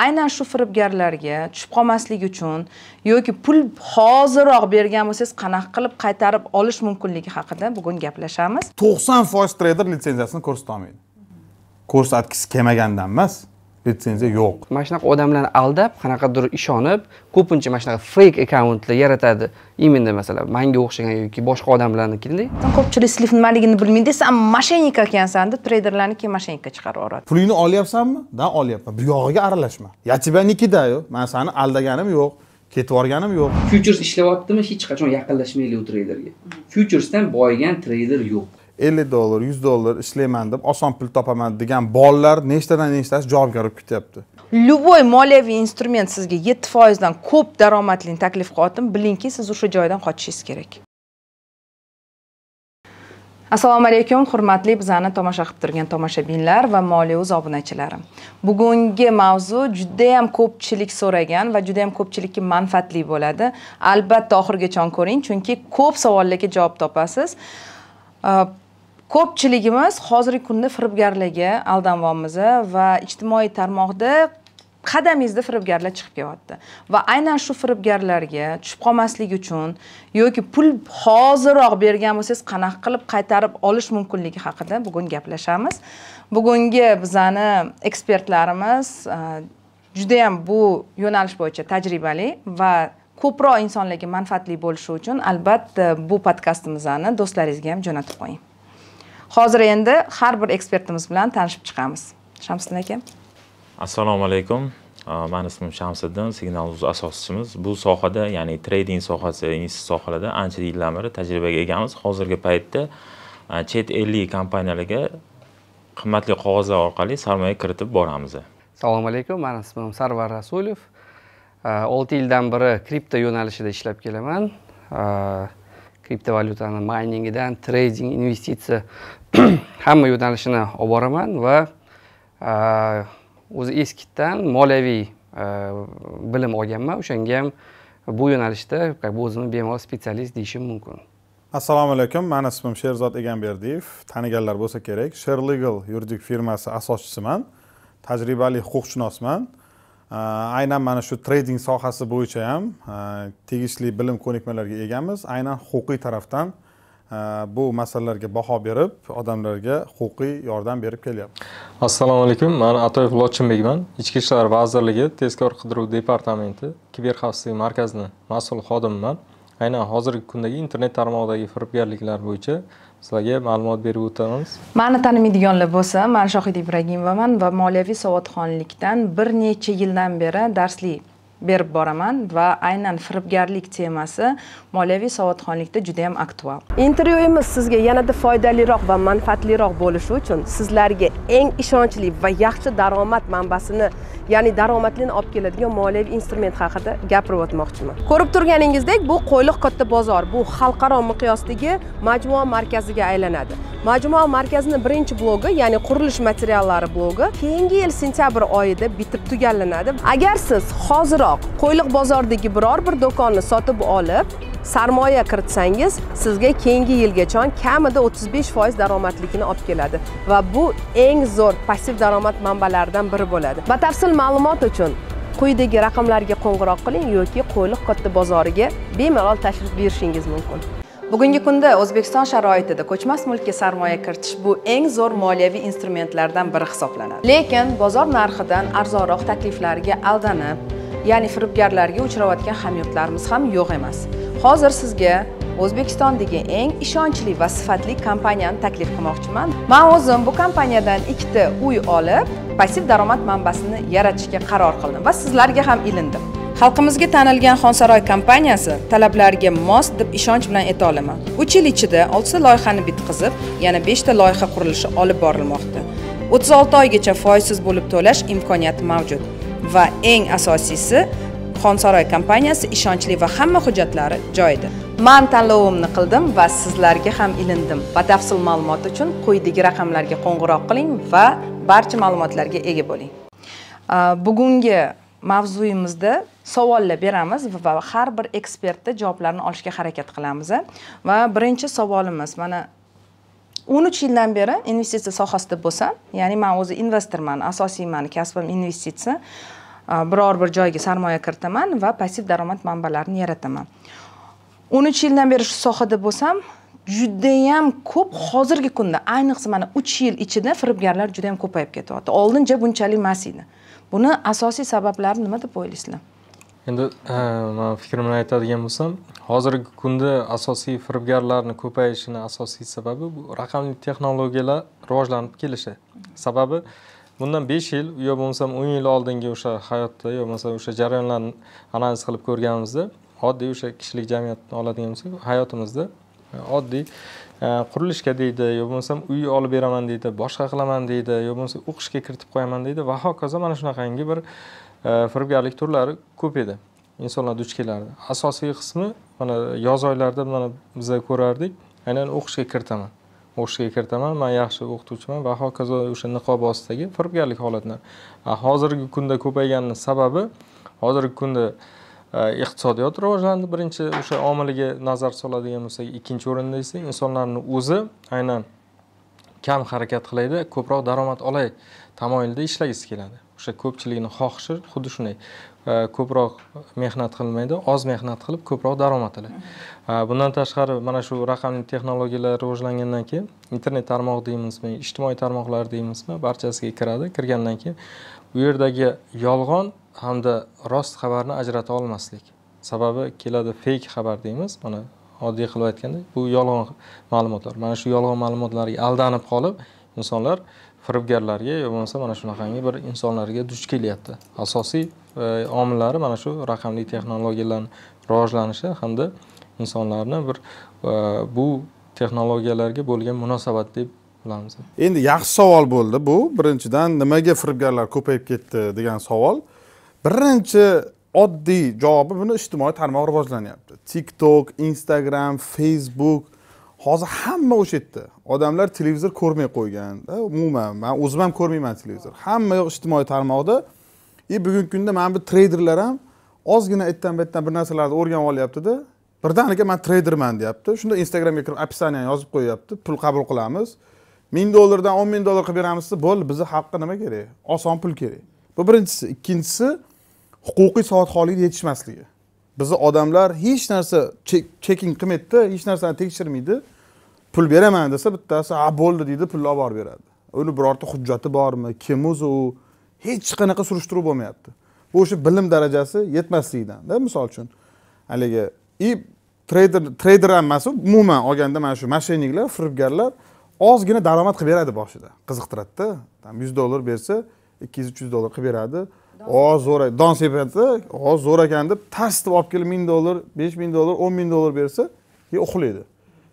aynan shu firibgarlarga tushib qolmaslik uchun yoki pul hozirroq bergan bo'lsangiz qanaqa qilib qaytarib olish mumkinligi haqida bugun gaplashamiz to'qson foiz treyder litsenziyasini ko'rsata olmaydi ko'rsatgisi kelmagandan emas litsenziya yo'q mana shunaqa odamlarni aldab qanaqadir ishonib ko'pincha mana shunaqa feyk akkauntlar yaratadi именно masalan manga o'xshagan yoki boshqa odamlarnikini ko'pchilik slif nimaligini bilmaydi san mошенник ekansan deb treyderlarni keyin mошенникка chiqarib yuboradi pulingni olyapsanmi да olyapman bu yog'iga aralashma я тебя никидаю man seni aldaganim yo'q ketib yuborganim yo'q futures ishlayaptimi hech qachon yaqinlashmanglar u treyderga fyuturesdan boyigan treyder yo'q ellik dollar yuz dollar ishlayman deb oson pul topaman degan bolalar nechtadan nechtasi javobgar bo'lib ketyapti любой moliyaviy instrument sizga yetti foizdan ko'p daromadli taklif qilyaptim bilingki siz o'sha joydan qochishingiz kerak assalomu alaykum hurmatli bizani tomosha qilib turgan tomoshabinlar va moliyaviz obunachilari bugungi mavzu judayam ko'pchilik so'ragan va judayam ko'pchilikka manfaatli bo'ladi albatta oxirigacha ko'ring chunki ko'p savollarga javob topasiz ko'pchiligimiz hozirgi kunda firibgarlarga aldanyapmiz va ijtimoiy tarmoqda qadamingizda firibgarlar chiqib kelyapti va aynan shu firibgarlarga tushib qolmaslik uchun yoki pul hozirroq bergan bo'lsangiz qanaqa qilib qaytarib olish mumkinligi haqida bugun gaplashamiz bugungi bizani ekspertlarimiz e, judayam bu yo'nalish bo'yicha tajribali va ko'proq insonlarga manfaatli bo'lishi uchun albatta bu podkastimizni do'stlaringizga ham jo'natib qo'ying hozir endi har bir ekspertimiz bilan tanishib chiqamiz shamsiddin aka assalomu alaykum mani ismim shamsiddin signal uz asoschimiz bu sohada ya'ni trading sohasi sohalarida ancha yildan beri tajribaga egamiz hozirgi paytda chet ellik kompaniyalarga qimmatli qog'ozlar orqali sarmoya kiritib boramiz assalomu alaykum mani ismim sarvar rasulov olti yildan beri kripto yo'nalishida ishlab kelaman kriptovalyutani mayningidan trading investitsiya hamma yo'nalishini olib boraman va o'zi eskidan moliyaviy bilim olganman o'shanga ham bu yo'nalishda o'zimni bemalol spetsialist deyishim mumkin assalomu alaykum mani ismim sherzod egamberdiyev taniganlar bo'lsa kerak sher legal yuridik firmasi asoschisiman tajribali huquqshunosman aynan mana shu trading sohasi bo'yicha ham tegishli bilim ko'nikmalarga egamiz aynan huquqiy tarafdan bu masalalarga baho berib odamlarga huquqiy yordam berib kelyapti assalomu alaykum man atoyev lochinbekman ichki ishlar vazirligi tezkor qidiruv departamenti kiber xavfsizlik markazini mas'ul xodimiman aynan hozirgi kundagi internet tarmog'idagi firibgarliklar bo'yicha sizlarga ma'lumot berib o'tamiz mani tanimaydiganlar bo'lsa man shohida ibragimovaman va moliyaviy savodxonlikdan bir necha yildan beri darslik berib boraman va aynan firibgarlik temasi moliyaviy savodxonlikda juda ham aktual intervyuimiz sizga yanada foydaliroq va manfaatliroq bo'lishi uchun sizlarga eng ishonchli va yaxshi daromad manbasini ya'ni daromadlini olib keladigan moliyaviy instrument haqida gapirib o'tmoqchiman ko'rib turganingizdek bu qo'yliq katta bozor bu xalqaro miqyosdagi majmua markaziga aylanadi majmua markazini birinchi blogi ya'ni qurilish materiallari blogi keyingi yil sentyabr oyida bitib tugallanadi agar siz hoziroq biroq qo'yliq bozoridagi biror bir do'konni sotib olib sarmoya kiritsangiz sizga keyingi yilgachon kamida 35% daromadlikni olib keladi va bu eng zo'r passiv daromad manbalaridan biri bo'ladi batafsil ma'lumot uchun quyidagi raqamlarga qo'ng'iroq qiling yoki qo'yliq katta bozoriga bemalol tashrif buyurishingiz mumkin bugungi kunda o'zbekiston sharoitida ko'chmas mulkka sarmoya kiritish bu eng zo'r moliyaviy instrumentlardan biri hisoblanadi lekin bozor narxidan arzonroq takliflarga aldanib ya'ni firibgarlarga uchrayotgan hamyurtlarimiz ham yo'q emas hozir sizga o'zbekistondagi eng ishonchli va sifatli kompaniyani taklif qilmoqchiman man o'zim bu kompaniyadan ikkita uy olib passiv daromad manbasini yaratishga qaror qildim va sizlarga ham ilindim xalqimizga tanilgan xonsaroy kompaniyasi talablarga mos deb ishonch bilan ayta olaman uch yil ichida oltita loyihani bitqizib yana beshta loyiha qurilishi olib borilmoqda o'ttiz olti oygacha foizsiz bo'lib to'lash imkoniyati mavjud va eng asosiysi xonsaroy kompaniyasi ishonchli va hamma hujjatlari joyida man tanlovimni qildim va sizlarga ham ilindim batafsil ma'lumot uchun quyidagi raqamlarga qo'ng'iroq qiling va barcha ma'lumotlarga ega bo'ling bugungi mavzuyimizda savollar beramiz va har bir ekspertni javoblarini olishga harakat qilamiz va birinchi savolimiz mana o'n uch yildan beri investitsiya sohasida bo'lsam ya'ni man o'zi investorman asosiy mani kasbim investitsiya Э, biror bir joyga sarmoya kiritaman va passiv daromad manbalarini yarataman o'n uch yildan beri shu sohada bo'lsam judayam ko'p hozirgi kunda ayniqsa mana uch yil ichida firibgarlar judayam ko'payib ketyapti oldincha bunchalik emas edi buni asosiy sabablari nima deb o'ylaysizlar endi man fikrimni aytadigan bo'lsam hozirgi kunda asosiy firibgarlarni ko'payishini asosiy sababi bu raqamli texnologiyalar rivojlanib kelishi sababi bundan besh yil yo bo'lmasam o'n yil oldingi o'sha hayotda yo bo'lmasa o'sha jarayonlarni analiz qilib ko'rganimizda oddiy o'sha kishilik jamiyatni oladigan bo'lsak hayotimizda e, oddiy e, qurilishga deydi yo bo'lmasam uy olib beraman deydi boshqa qilaman deydi yo bo'lmasa o'qishga kiritib qo'yaman deydi va hokazo mana shunaqangi bir e, firibgarlik turlari ko'p edi insonlar duch kelardi asosiy qismi mana yoz oylarida mana biza ko'rardik aynan o'qishga kiritaman o'qishga kiritaman man yaxshi o'qituvchiman va hokazo o'sha niqob ostidagi firibgarlik holatlar hozirgi kunda ko'payganini sababi hozirgi kunda iqtisodiyot rivojlandi birinchi o'sha omiliga nazar soladigan bo'lsak ikkinchi o'rinda esa insonlarni o'zi aynan kam harakat qilaydi ko'proq daromad olay tamoyilida ishlagisi keladi o'sha ko'pchilikni xohishi xuddi shunday e, ko'proq mehnat qilmaydi oz mehnat qilib ko'proq daromad oladi e, bundan tashqari mana shu raqamli texnologiyalar rivojlangandan keyin internet tarmog'i deymizmi ijtimoiy tarmoqlar deymizmi barchasiga kiradi kirgandan keyin u yerdagi yolg'on hamda rost xabarni ajrata olmaslik sababi keladi feyk xabar deymiz mana oddiy qilib aytganda bu yolg'on ma'lumotlar mana shu yolg'on ma'lumotlarga aldanib qolib insonlar firibgarlarga yo bo'lmasa mana shunaqangi bir insonlarga duch kelyapti asosiy e, omillari mana shu raqamli texnologiyalarni rivojlanishi hamda insonlarni bir e, bu texnologiyalarga bo'lgan munosabat deb bilamiz endi yaxshi savol bo'ldi bu birinchidan nimaga firibgarlar ko'payib ketdi degan savol birinchi oddiy javobi buni ijtimoiy tarmoq rivojlanyapti tiktok instagram facebook hozir hamma o'sha yerda odamlar televizor ko'rmay qo'ygan umuman man o'zim ham ko'rmayman televizor hamma yoq ijtimoiy tarmoqda и e, bugungi kunda mana bu treyderlar ham ozgina itdan bitdan bir narsalarni o'rganib olyaptida birdaniga man treyderman deyapti shunda instagramga kirib описание yozib qo'yyapti pul qabul qilamiz ming dollardan o'n ming dollar qilib beramiz desa bo'ldi bizni xalqqa nima kerak oson pul kerak bu birinchisi ikkinchisi huquqiy soat yetishmasligi bizni odamlar hech narsa chekin qilmaydida hech narsani tekshirmaydi pul beraman desa bittasi a bo'ldi deydi pulni olib borib beradi uni birorta hujjati bormi kim o'zi u hech qanaqa surishtiruv bo'lmayapti bu o'sha bilim darajasi yetmasligidan misol uchun haligi и treyder treyder ham emas umuman olganda mana shu mошенникlar firibgarlar ozgina daromad qilib beradi boshida qiziqtiradida там yuz dollar bersa ikki yuz uch yuz dollar qilib beradi o zo'r don sepadi o zo'r ekan deb deb olib kelib ming dollar besh ming dollar o'n ming dollar bersa keyin uxlaydi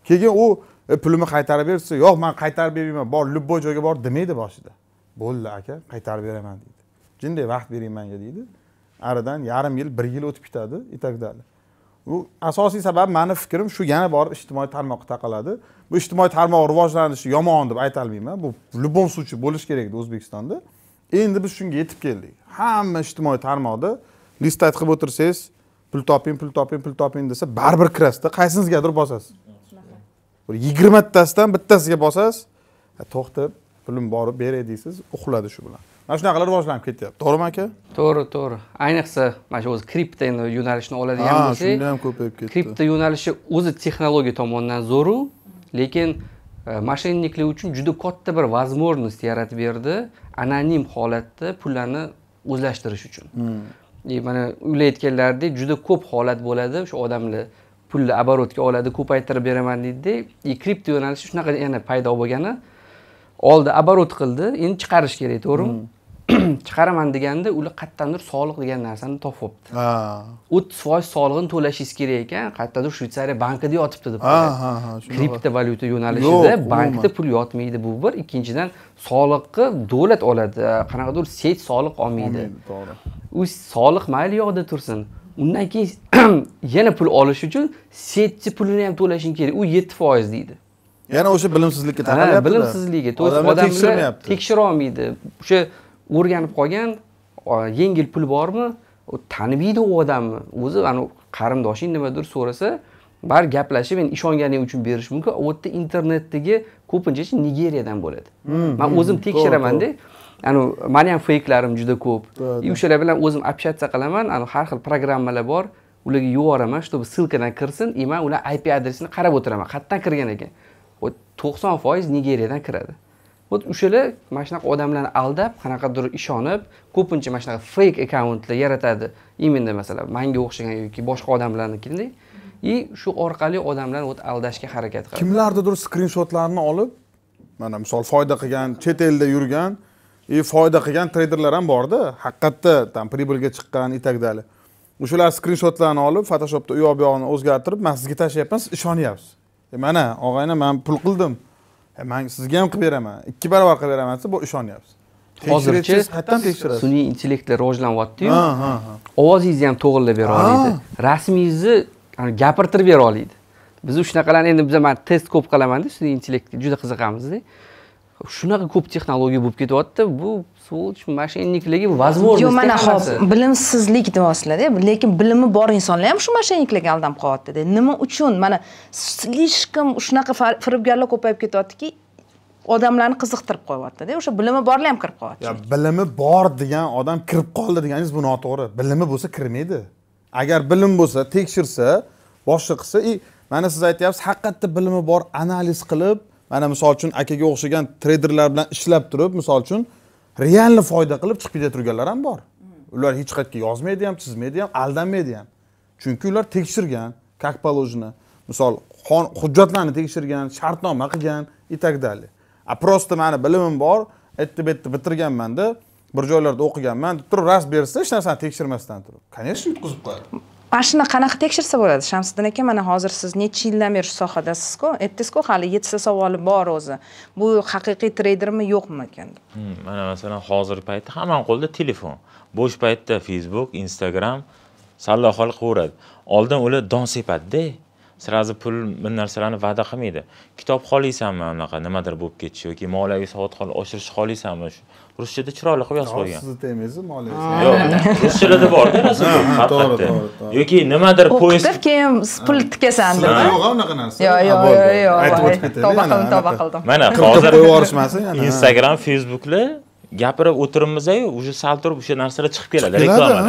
keyin u E, pulimni qaytarib bersa yo'q man qaytarib bermayman bor любой joyga bor demaydi boshida bo'ldi aka qaytarib beraman deydi jinday vaqt bering manga deydi aradan yarim yil bir yil o'tib ketadi и так далее u asosiy sabab mani fikrim shu yana borib ijtimoiy tarmoqqa taqaladi bu ijtimoiy tarmoq rivojlanishi yomon deb aytolmayman bu в любом случае bo'lishi kerak edi o'zbekistonda endi biz shunga yetib keldik hamma ijtimoiy tarmoqda listat qilib o'tirsangiz pul toping pul toping pul toping desa baribir kirasizda qaysinizgadir bosasiz bir yigirmatasidan bittasiga bosasiz e, to'xtab pulim borib beray deysiz uxladi shu bilan mana shunaqalar rivojlanib ketyapti to'g'rimi aka to'g'ri to'g'ri ayniqsa mana shu o'zi kripto endi yo'nalishni oladigan bo'lsak shunda ham ko'payib ketdi kripto yo'nalishi o'zi texnologiya tomonidan zo'ru lekin e, mashinniklar uchun juda katta bir возможность yaratib berdi anonim holatda pullarni o'zlashtirish uchun hmm. e, mana ular aytganlaridek juda ko'p holat bo'ladi o'sha odamlar pulni оборотga oladi ko'paytirib beraman deydida и e, kripto yo'nalishi shunaqa yana paydo bo'lgani oldi оборот qildi endi chiqarish kerak to'g'rimi chiqaraman deganda ular qayerdandir soliq degan narsani topib olibdi o'ttiz foiz solig'ini to'lashingiz kerak ekan qayerdadir shvetsariya bankida yotibdi deb kripto valyuta yo'nalishida bankda pul yotmaydi bu bir ikkinchidan soliqni davlat oladi qanaqadir sej soliq olmaydi to'g'ri u soliq mayli yoqda tursin undan keyin yana pul olish uchun setti pulini ham to'lashing kerak u yetti foiz deydi yana o'sha bilimsizlikka taqalyapti bilimsizligi odamlar tekshirmayapti tekshira olmaydi o'sha o'rganib qolgan yengil pul bormi tanimaydi u odamni o'zi anavi qarindoshing nimadir so'rasa baribir gaplashib men ishonganing uchun berish mumkin u yerda internetdagi ko'pincha nigeriyadan bo'ladi hmm, man hmm, o'zim hmm. tekshiramanda anu mani ham feyklarim juda ko'p и o'shalar bilan o'zim общаться qilaman an har xil programmalar bor ularga yuboraman чтобы ссылкаdan kirsin и e, man ular ip adresini qarab o'tiraman qayerdan kirgan ekan to'qson foiz nigeriyadan kiradi вот o'shalar mana shunaqa odamlarni aldab qanaqadir ishonib ko'pincha mana shunaqa feyk akkauntlar yaratadi именно masalan manga o'xshagan yoki boshqa odamlarnikini и shu orqali odamlarni вот aldashga harakat qiladi kimlardadir skrinshotlarni olib mana misol foyda qilgan chet elda yurgan и foyda qilgan treyderlar ham borda haqiqatda там прибыльga chiqqan и так далее o'shalar skrinshotlarni olib photoshopda u yoq bu yog'ini o'zgartirib man sizga tashlayapman siz ishonyapsiz e mana og'ayni man pul qildim e man sizga ham qilib beraman ikki barobar qilib beraman desa bu ishonyapsiz hozircha qayerdan tekshirasiz sun'iy intellektlar rivojlanyaptiyu ovozingizni ham to'g'irlab bera oladi rasmingizni gapirtirib bera oladi biz shunaqalarni endi biza man test ko'p qilamanda sun'iy intellektga juda qiziqamizda shunaqa ko'p texnologiya bo'lib ketyaptida bu сволочь мошенниклigi возможность yo'q mana hop bilimsizlik deyapsizlarda lekin bilimi bor insonlar ham shu мошенникlarga aldanib qolyaptida nima uchun mana слишком shunaqa firibgarlar ko'payib ketyaptiki odamlarni qiziqtirib qo'yyaptida o'sha bilimi borlar ham kirib qolyapti bilimi bor degan odam kirib qoldi deganingiz bu noto'g'ri bilimi bo'lsa kirmaydi agar bilim bo'lsa tekshirsa boshqa qilsa и mana siz aytyapsiz haqiqatda bilimi bor analiz qilib mana misol uchun akaga o'xshagan treyderlar bilan ishlab turib misol uchun realni foyda qilib chiqib turganlar ham bor ular hech qayerga yozmaydi ham chizmaydi ham aldanmaydi ham chunki ular tekshirgan как положено misol hujjatlarni tekshirgan shartnoma qilgan и так далее a просто mani bilimim bor aytdi bu yerda bitirganmanda bir joylarda o'qiganman deb turib rost bersa hech narsani tekshirmasdan turib конечно yutqizib qo'yadi mana shuni qanaqa tekshirsa bo'ladi shamsiddin aka mana hozir siz necha yildan beri shu sohadasizku aytdingizku hali yettita savol bor o'zi bu haqiqiy treydermi yo'qmi ekan hmm, mana masalan hozirgi paytda hammani qo'lida telefon bo'sh paytda facebook instagram xol qilaveradi oldin ular don sepadida сразу pul bir narsalarni va'da qilmaydi kitob xohlaysanmi anaqa nimadir bo'lib ketishi yoki moliyaviy savodxonlik oshirish xohlaysanmi ruschada chiroyli qilib yozib qo'ygan sizni temangizni moliyangiz yo'q ruschalarda borda to'g'ri to'g'ri yoki nimadir poyezd o'qitib keyin pul tikasan deb yo'q unaqa narsa yo'q yo'q yo'q aytib o'tib tavba qildim tavba qildim mana hozir instagram facebooklar gapirib o'tiribmiz-ku, уже sal turib o'sha narsalar chiqib keladi reklama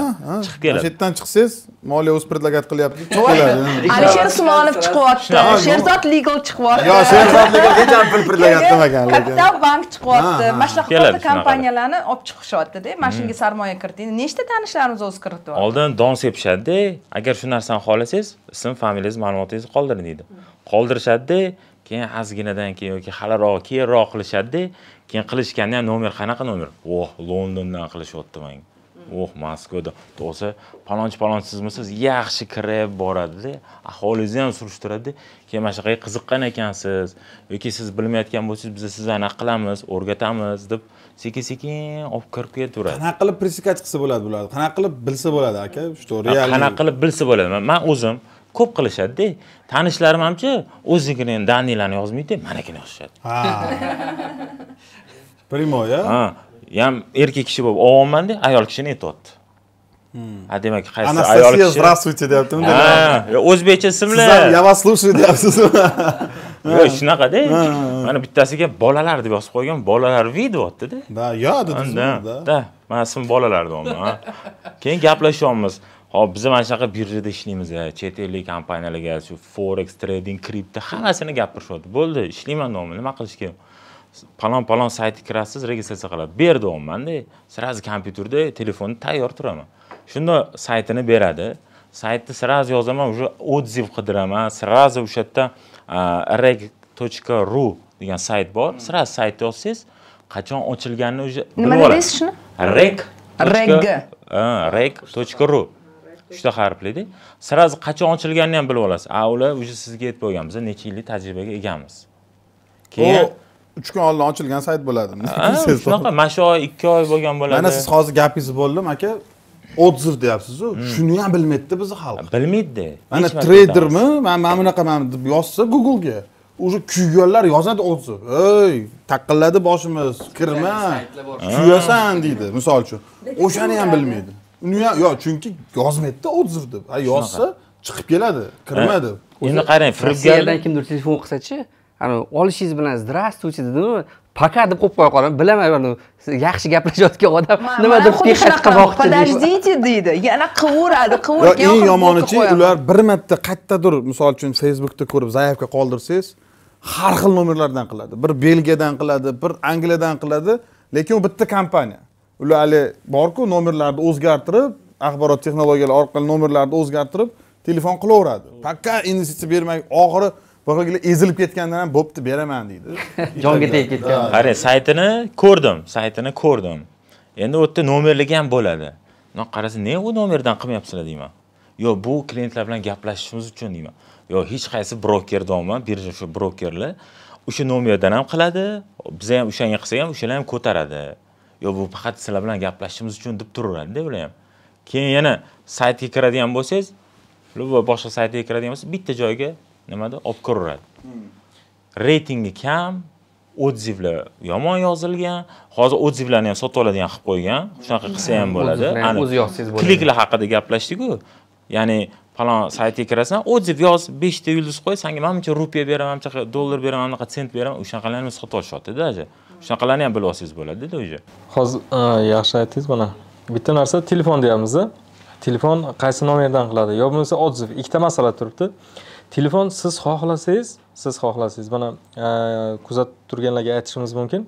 Chiqib keladi. O'sha yerdan chiqsiz, moliya o'z предлагать qilyapti, chiqib keladi. Alisher Usmonov chiqyapti. Sherzod Legal chiqyapti. Yo, Sherzod Legal hecham pul предлагать qilmagan kapital bank chiqyapti. Mana shunaqa katta kompaniyalarni olib chiqishyaptida da mana shunga hmm. sarmoya kiriting. Nechta tanishlarimiz o'z kiritdi. Oldin don sepishadida agar shu narsani xohlasangiz, ism, familiyangiz, ma'lumotingizni qoldiring deydi. Hmm. Qoldirishadi-da, keyin ozginadan keyin yoki haliroq, keyinroq qilishadi-da. keyin qilishganda ham nomer qanaqa nomer voh londondan qilishyapti manga mm. oh moskvada bo'lsa palonchi palonchisizmisiz yaxshi kirib boradida ahvolingizni ham surishtiradida keyin mana shunaqaga qiziqqan ekansiz yoki siz bilmayotgan bo'lsangiz biz sizni anaqa qilamiz o'rgatamiz deb sekin sekin olib kirib ketaveradi qanaqa qilib пресекать qilsa bo'ladi bularni qanaqa qilib bilsa bo'ladi aka что реально qanaqa qilib bilsa bo'ladi man o'zim ko'p qilishadida tanishlarim hamchi o'zligini daniylarni yozmaydida manakini yozishadi primoy ha ham erkak kishi bo'lib olyapmanda ayol kishini aytyapti hmm. ha demak qaysi ayol kishi здравствуйте deyaptimda o'zbekcha ismlar я вас слушаю deyapsizmi yo'q shunaqada mana bittasiga bolalar deb yozib qo'ygan bolalar vi deyaptida да dedi да mana ismi bolalar deyapman keyin gaplashyapmiz hop biz mana shunaqa birjada ishlaymiz chet ellik kompaniyalarga shu forex trading kripto hammasini gapirishyapti bo'ldi ishlayman deyapman nima qilish kerak palon palon saytga kirasiz registratsiya qiladi berdiryapmanda сразу kompyuterda telefonda tayyor turaman shunda saytini beradi saytni сразу yozaman уже отзыв qidiraman сразу o'sha yerda reg точка ru degan sayt bor сразу saytni yozsangiz qachon ochilganini уже nima dedingiz shuni reg reg reg точка ru uchta harflida сразу qachon ochilganini ham bilib olasiz a ular уже sizga aytib olgan biz necha yillik tajribaga egamiz keyin uch kun oldin ochilgan sayt bo'ladi shunaqa mana shu oy ikki oy bo'lgan bo'ladi mana siz hozir gapingiz bo'ldimi aka отзыв deyapsizu hmm. shuni ham bilmaydida bizni xalq bilmaydi mana treydermi mana mana bunaqaman deb yozsa googlega уже kuyganlar yozadi отзыв ey taqilladi boshimiz kirma kuyasan deydi misol uchun o'shani ham bilmaydi uni ham yo'q chunki yozmaydida отзыв deb yozsa chiqib keladi kirma deb endi qarang firibgardan kimdir telefon qilsachi olishingiz bilan здравствуйте dedimi пока deb qo'yib qo'ya qolaman bilaman yaxshi gaplashayotgan odam nima deb dikkat qilmoqchi подождите deydi yana qilaveradi qilaveradi eng yomonichi ular bir marta qayerdadir misol uchun facebookda ko'rib заявка qoldirsangiz har xil nomerlardan qiladi bir belgiyadan qiladi bir angliyadan qiladi lekin u bitta kompaniya ular hali borku nomerlarni o'zgartirib axborot texnologiyalari orqali nomerlarni o'zgartirib telefon qilaveradi пока investitsiya bermay oxiri boshqagilar ezilib ketgandan ham bo'pti beraman deydi jonga tegib ketgan qarang saytini ko'rdim saytini ko'rdim endi u yerda nomerligi ham bo'ladi Mana qarasa nega u nomerdan qilmayapsizlar deyman yo bu klientlar bilan gaplashishimiz uchun deyman yo hech qaysi broker deyapman birja shu brokerlar o'sha nomerdan ham qiladi biza ham o'shanga qilsak ham o'shalar ham ko'taradi yo bu faqat sizlar bilan gaplashishimiz uchun deb turaveradida ular ham keyin yana saytga kiradigan bo'lsangiz boshqa saytga kiradigan bo'lsangiz bitta joyga nimada olib ko'raveradi reytingi kam odzivlar yomon yozilgan hozir odzivlarni ham sotib oladigan qilib qo'ygan shunaqa qilsa ham bo'ladi o'zi bo'ladi kliklar haqida gaplashdiku ya'ni falon saytga kirasan odziv yoz beshta yulduz qo'y sanga mana buncha rupiya beraman buncha dollar beraman mana bunaqa sent beraman o'shanaqalarni sotib olishyapti даже shunaqalarni ham bilib olsangiz bo'ladida уже hozir yaxshi aytdingiz mana bitta narsa telefon deyapmiz telefon qaysi nomerdan qiladi yo bo'lmasa odziv ikkita masala turibdi telefon siz xohlasangiz siz xohlasangiz mana e, kuzatib turganlarga aytishimiz mumkin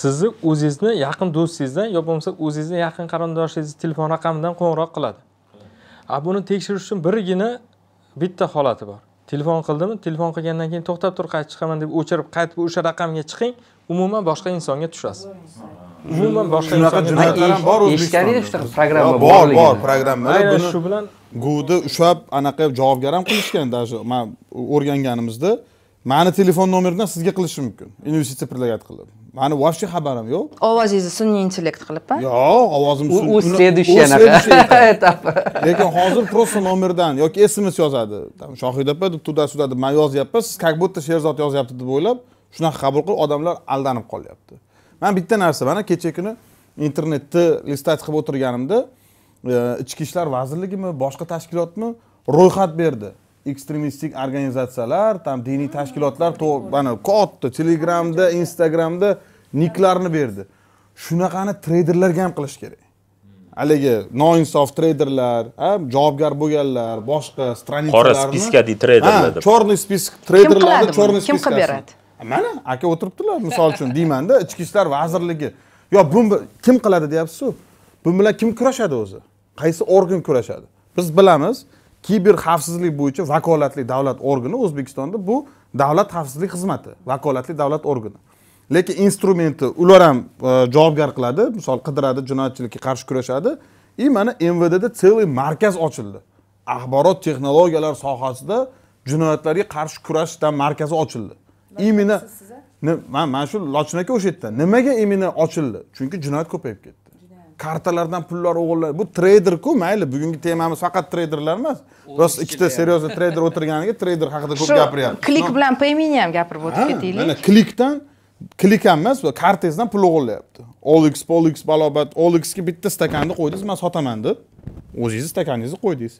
sizni o'zingizni yaqin do'stingizdan yo bo'lmasa o'zingizni yaqin qarindoshingizni telefon raqamidan qo'ng'iroq qiladi a buni tekshirish uchun birgina bitta holati bor telefon qildimi telefon qilgandan keyin to'xtab tur qaytib chiqaman deb o'chirib qaytib o'sha raqamga chiqing umuman boshqa insonga tushasiz umuman boshqa shunaqa jinoyatlar ham bor eshitgan edik shunaqa programma bor bor programmalar shu bilan guni ushlab anaqa javobgar ham qilishgan даже man o'rganganimizda mani telefon nomeridan sizga qilishi mumkin investitsiya предлагать qilib mani вообще xabarim yo'q ovozingizni sun'iy intellekt qilibmi yo'q ovozim u следующий anaqa этапi lekin hozir просто nomerdan yoki sms yozadi там shohid opa deb туда сюда deb man yozyapman siz как будто sherzod yozyapti deb o'ylab shunaqa qabul qilib odamlar aldanib qolyapti man bitta narsa mana kecha kuni internetni listat qilib o'tirganimda E, ichki ishlar vazirligimi boshqa tashkilotmi ro'yxat berdi ekstremistik organizatsiyalar там diniy tashkilotlar mana katta telegramda instagramda niklarni berdi shunaqani treyderlarga ham qilish kerak haligi noinsof treyderlar javobgar bo'lganlar boshqa stranichalarni qora spiskadi treyderlar deb черный список treyderlar kim qiladi kim qilib beradi mana aka o'tiribdilar misol uchun deymanda ichki ishlar vazirligi yo bu kim qiladi deyapsizu bu bilan kim kurashadi o'zi qaysi organ kurashadi biz bilamiz kiber xavfsizlik bo'yicha vakolatli davlat organi o'zbekistonda bu davlat xavfsizlik xizmati vakolatli davlat organi lekin instrumenti ular ham e, javobgar qiladi misol qidiradi jinoyatchilikka qarshi kurashadi и mana mvdda целый markaz ochildi axborot texnologiyalar sohasida jinoyatlarga qarshi kurashdan markazi ochildi именно man mana shu lochin aka o'sha yerda nimaga именно ochildi chunki jinoyat ko'payib ketdi kartalardan pullar o'g'irlar bu treyderku mayli bugungi temamiz faqat treyderlar emas rost ikkita серьезный treyder o'tirganiga treyder haqida ko'p gapiryapmiz klik bilan paymeni ham gapirib o'tib ketaylik mana klikdan klik ham emas kartangizdan pul o'g'irlayapti olix polix balobat olixga bitta stakanni qo'ydingiz man sotaman deb o'zingizni stakaningizni qo'ydingiz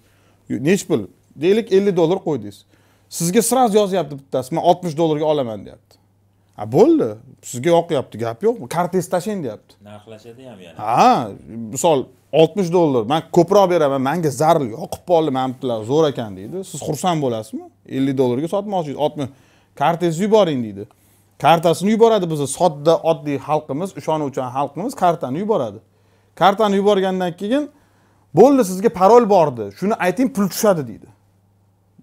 nechi pul deylik ellik dollar qo'ydingiz sizga сразу yozyapti bittasi man oltmish dollarga olaman deyapti a bo'ldi sizga yoqyapti gap yo'q kartangizni tashlang deyapti narxlashadi ham yana ha misol oltmish dollar man ko'proq beraman manga zaril yoqib qoldi mana bular zo'r ekan deydi siz xursand bo'lasizmi ellik dollarga sotmoqchisiz oltmish kartangizni yuboring deydi kartasini yuboradi bizni sodda oddiy xalqimiz ishonuvchan xalqimiz kartani yuboradi kartani yuborgandan keyin bo'ldi sizga parol bordi shuni ayting pul tushadi deydi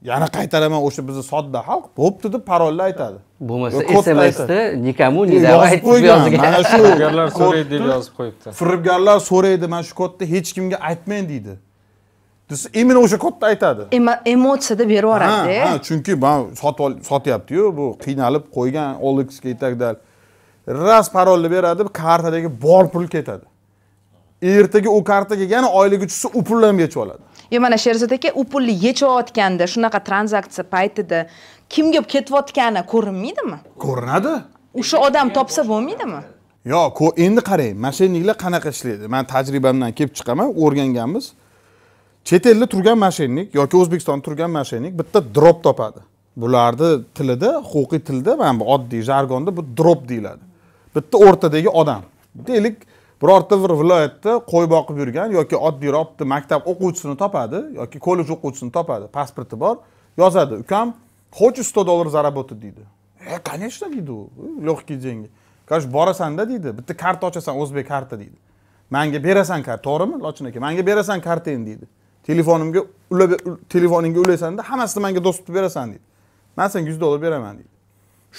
yana qaytaraman o'sha bizni sodda xalq bo'pti deb parolni aytadi bo'lmasa smsda nikamu aytib qo'ygan mana shu firibgarlar so'raydi deb yozib qo'yibdi firibgarlar so'raydi mana shu kodni hech kimga aytmang deydi desa именно o'sha kodni aytadi emotsiyada berib yuboradi e? ha chunki man sotyaptiyu bu qiynalib qo'ygan oleksga и так далее раз parolni beradi kartadagi bor pul ketadi ertaga u kartaga yana oylik uchisi u pullarni yechib oladi yo mana sherzod aka u pulni yechayotganda shunaqa tranzaksiya paytida kimga ketayotgani ko'rinmaydimi ko'rinadi o'sha odam topsa bo'lmaydimi yo'q endi qarang mashinniklar qanaqa ishlaydi man tajribamdan kelib chiqaman o'rganganmiz chet elda turgan mashinnik yoki o'zbekistonda turgan mashinnik bitta drop topadi bularni tilida huquqiy tilda mana bu oddiy jargonda bu drop deyiladi bitta o'rtadagi odam deylik birorta bir viloyatda qo'y boqib yurgan yoki oddiy robta maktab o'quvchisini topadi yoki kollej o'quvchisini topadi pasporti bor yozadi ukam хочет сто доллар заработать deydi e конечно deydi u легкие деньги короче borasanda deydi bitta karta ochasan o'zbek karta deydi manga berasan karta to'g'rimi lochin aka manga berasan kartangni deydi telefonimga ulab telefoningga ulaysanda hammasini manga do'stni berasan deydi man senga yuz dollar beraman deydi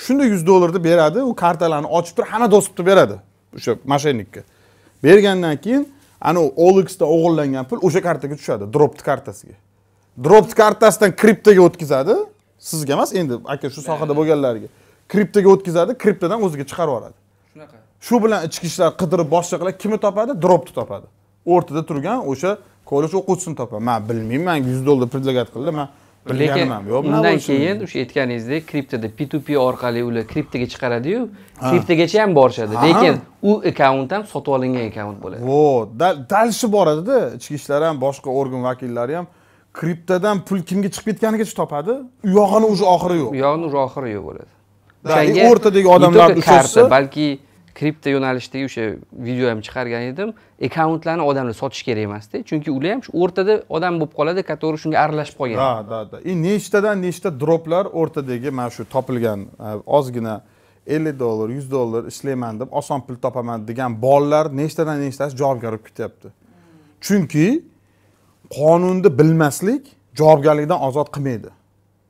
shunday yuz dollarni beradi u kartalarni ochib turib hamma do'stni beradi o'sha moshennikka bergandan keyin anavi olxda o'g'irlangan pul o'sha kartaga tushadi dropni kartasiga dropni kartasidan kriptoga o'tkazadi sizga emas endi aka shu sohada bo'lganlarga kriptoga o'tkazadi kriptodan o'ziga chiqarib yuboradi shunaqa shu bilan ichki ishlar qidirib boshqa kimni topadi dropni topadi o'rtada turgan o'sha kollej o'quvchisini topadi man bilmayman yuz dollar предлагать qildi man lekin undan keyin o'sha aytganingizdek kriptoda p to p orqali ular kriptoga chiqaradiyu kriptagacha ham borishadi lekin u akkaunt ham sotib olingan akkaunt bo'ladi o дальше boradida ichki ishlar ham boshqa organ vakillari ham kriptodan pul kimga chiqib ketganigacha topadi u yog'ini уже oxiri yo'q u yog'ini уже oxiri yo'q bo'ladi o'rtadagi odamlarni karta balki kripto yo'nalishdagi o'sha video ham chiqargan edim akkauntlarni odamlar sotish kerak emasda chunki ular ham shu o'rtada odam bo'lib qoladi который shunga aralashib qolgan да да да и nechtadan nechta droplar o'rtadagi mana shu topilgan e, ozgina ellik dollar yuz dollar ishlayman deb oson pul topaman degan bolalar nechtadan nechtasi javobgar bo'lib ketyapti chunki qonunni bilmaslik javobgarlikdan ozod qilmaydi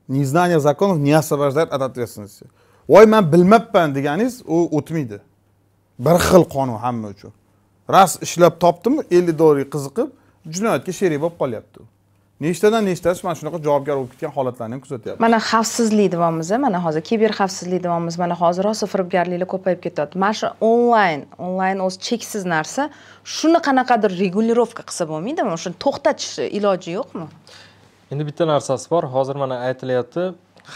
незнание законов не освобождает от ответственности voy man bilmabman deganingiz u o'tmaydi bir xil qonun hamma uchun rost ishlab topdimi ellik dollarga qiziqib jinoyatga sherik bo'lib qolyapti u nechtadan nechtasi mana shunaqa javobgar bo'lib ketgan holatlarni ham kuzatyapmiz mana xavfsizlik deyapmiz e, mana hozir kiber xavfsizlik deyapmiz mana hozir rosa firibgarliklar ko'payib ketyapti mana shu onlayn onlayn o'zi cheksiz narsa shuni qanaqadir regulirovka qilsa bo'lmaydimi shuni to'xtatish iloji yo'qmi endi bitta narsasi bor hozir mana aytilyapti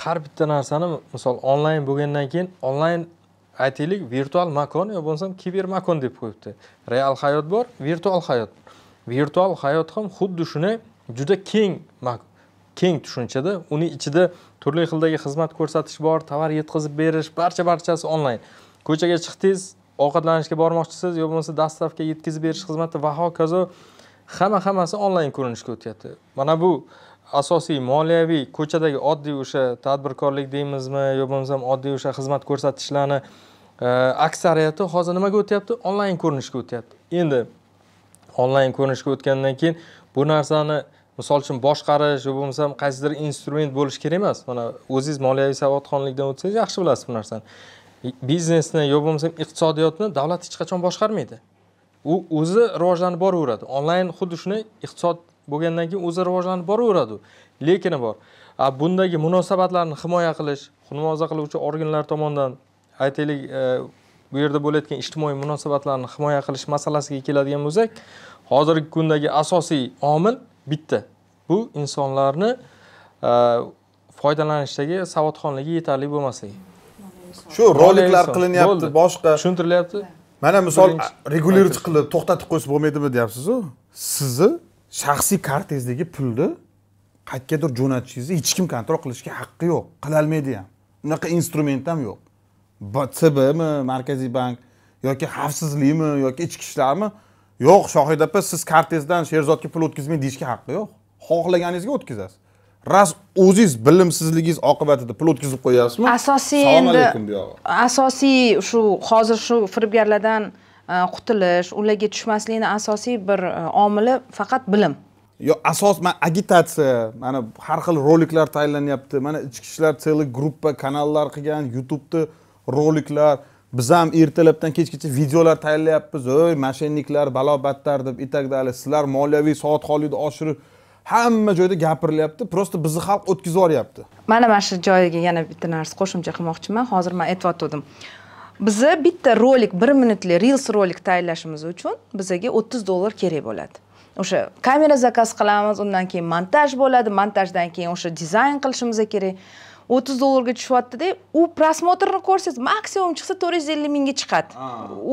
har bitta narsani misol onlayn bo'lgandan keyin onlayn aytaylik virtual makon yo bo'lmasam kiber makon deb qo'yibdi real hayot bor virtual hayot virtual hayot ham xuddi shuni juda keng keng tushunchada uni ichida turli xildagi xizmat ko'rsatish bor tovar yetkazib berish barcha barchasi onlayn ko'chaga chiqdingiz ovqatlanishga bormoqchisiz yo bo'lmasa dastavka yetkazib berish xizmati va hokazo hamma hammasi onlayn ko'rinishga o'tyapti mana bu asosiy moliyaviy ko'chadagi oddiy o'sha tadbirkorlik deymizmi yo bo'lmasam oddiy o'sha xizmat ko'rsatishlarni e, aksariyati hozir nimaga o'tyapti onlayn ko'rinishga o'tyapti endi onlayn ko'rinishga o'tgandan keyin bu narsani misol uchun boshqarish yo bo'lmasam qaysidir instrument bo'lishi kerak emas mana o'zingiz moliyaviy savodxonlikdan o'tsangiz yaxshi bilasiz bu narsani biznesni yo bo'lmasam iqtisodiyotni davlat hech qachon boshqarmaydi u o'zi rivojlanib boraveradi onlayn xuddi shuni iqtisod bo'lgandan keyin o'zi rivojlanib boraveradi lekin bor bundagi munosabatlarni himoya qilish mulohaza qiluvchi organlar tomonidan aytaylik e, bu yerda bo'layotgan ijtimoiy munosabatlarni himoya qilish masalasiga keladigan bo'lsak hozirgi kundagi asosiy omil bitta bu insonlarni e, foydalanishdagi savodxonligi yetarli bo'lmasligi shu roliklar qilinyapti boshqa tushuntirilyapti mana misol regulirovchi qilib to'xtatib qo'ysa bo'lmaydimi deyapsizu sizni shaxsiy kartangizdagi pulni qayergadir jo'natishingizni hech kim kontrol qilishga haqqi yo'q qilolmaydi ham unaqa instrument ham yo'q cbmi markaziy bank yoki xavfsizlikmi yoki ichki ishlarmi yo'q shohid opa siz kartangizdan sherzodga pul o'tkazmang deyishga haqqi yo'q xohlaganingizga o'tkazasiz раз o'zingiz bilimsizligingiz oqibatida pul o'tkazib qo'yasizmi asosiy endi asosiy shu hozir shu firibgarlardan Э, qutulish ularga tushmaslikni asosiy bir e, omili faqat bilim yo'q asos man agitatsiya mana har xil roliklar tayyorlanyapti mana ichki ishlar целый группа kanallar qilgan youtubeda roliklar biz ham ertalabdan kechgacha videolar tayyorlayapmiz ey mashinniklar balo battar deb и так далее sizlar moliyaviy savodxonlikni oshirib hamma joyda gapirilyapti просто bizni xalq o'tkazib yuboryapti mana mana shu joyiga yana bitta narsa qo'shimcha qilmoqchiman hozir man aytib o'tgandim biza bitta rolik bir minutli reels rolik tayyorlashimiz uchun bizga o'ttiz dollar kerak bo'ladi o'sha kamera zakaz qilamiz undan keyin montaj bo'ladi montajdan keyin o'sha dizayn qilishimiz kerak o'ttiz dollarga tushyaptida u просмотрni ko'rsangiz maksimum chiqsa to'rt yuz ellik mingga chiqadi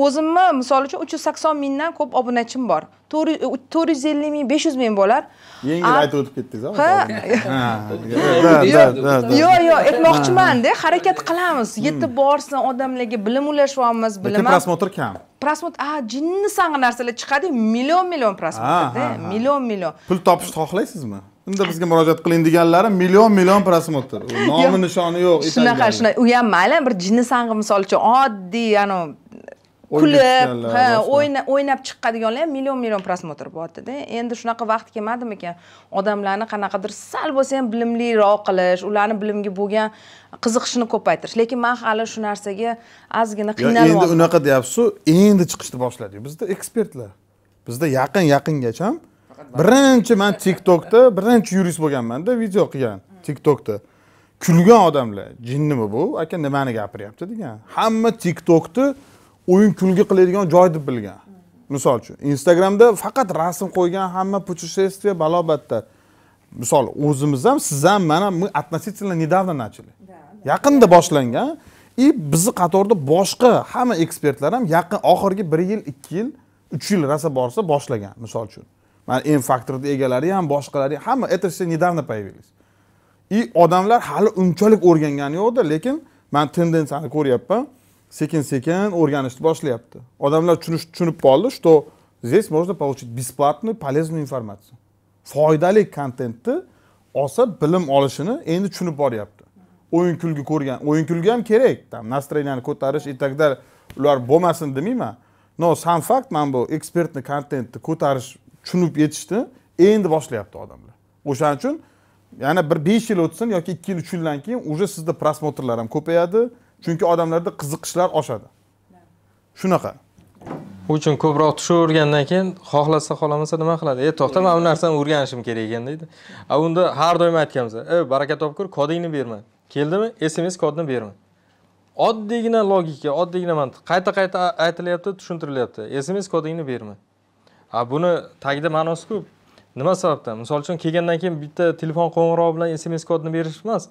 o'zimni misol uchun uch yuz sakson mingdan ko'p obunachim bor to'rt yuz ellik ming besh yuz ming bo'lar yengil aytib o'tib ketdingiz ha yo'q yo'q aytmoqchimanda harakat qilamiz hmm. yetib borsin odamlarga bilim ulashyapmiz bilim prosmotr kam prosmotr a jinni sang'i narsalar chiqadi million million prosmotrda million million pul topishni xohlaysizmi unda bizga murojaat qiling deganlari million million prosmotr nomi nishoni yo'q shunaqa shunaqa u ham mayli bir jinni sang'i misol uchun oddiy anavi kulib ha o'ynab chiqqadiganlar ham million million prosmotr bo'lyaptida endi shunaqa vaqt kelmadimikan odamlarni qanaqadir sal bo'lsa ham bilimliroq qilish ularni bilimga bo'lgan qiziqishini ko'paytirish lekin man hali shu narsaga ozgina qiynalyapman endi unaqa deyapsizu endi chiqishni boshladi bizda ekspertlar bizda yaqin yaqingacha ham birinchi man tiktokda birinchi yurist bo'lganmanda video qilgan tiktokda kulgan odamlar jinnimi bu aka nimani gapiryapti degan hamma tiktokni o'yin kulgi qiladigan joy deb bilgan misol uchun instagramda faqat rasm qo'ygan hamma путешествие balobatda misol o'zimiz ham siz ham mana мы относительно недавно начали yaqinda boshlangan и bizni qatorda boshqa hamma ekspertlar ham yaqin oxirgi bir yil ikki yil uch yil rosa borsa boshlagan misol uchun mana m faktorni egalari ham boshqalari ham hamma это все недавно появились и odamlar hali unchalik o'rgangani yo'qda lekin man tendensiyani ko'ryapman sekin sekin o'rganishni boshlayapti odamlar tushunib qoldi что здесь можно получить бесплатную полезную информацию foydali kontentni olsa bilim olishini endi tushunib boryapti o'yin kulgi ko'rgan o'yin kulgi ham kerak там настроенияni ko'tarish и так далее ular bo'lmasin demayman но сам факт mana bu ekspertni kontentni ko'tarish tushunib yetishdi endi boshlayapti odamlar o'shaning uchun yana bir besh yil o'tsin yoki ikki yil uch yildan keyin уже sizda просмотрlar ham ko'payadi chunki odamlarda qiziqishlar oshadi shunaqa u uchun ko'proq tushavergandan keyin xohlasa xohlamasa nima qiladi e to'xta mana bu narsani o'rganishim kerak ekan deydi a unda har doim aytganmiz e baraka topkur kodingni berma keldimi sms kodni berma oddiygina logika oddiygina mantiq qayta qayta aytilyapti tushuntirilyapti sms kodingni berma a buni tagida ma'nosiku nima sababdan misol uchun kelgandan keyin bitta telefon qo'ng'irog'i bilan sms kodni berish emas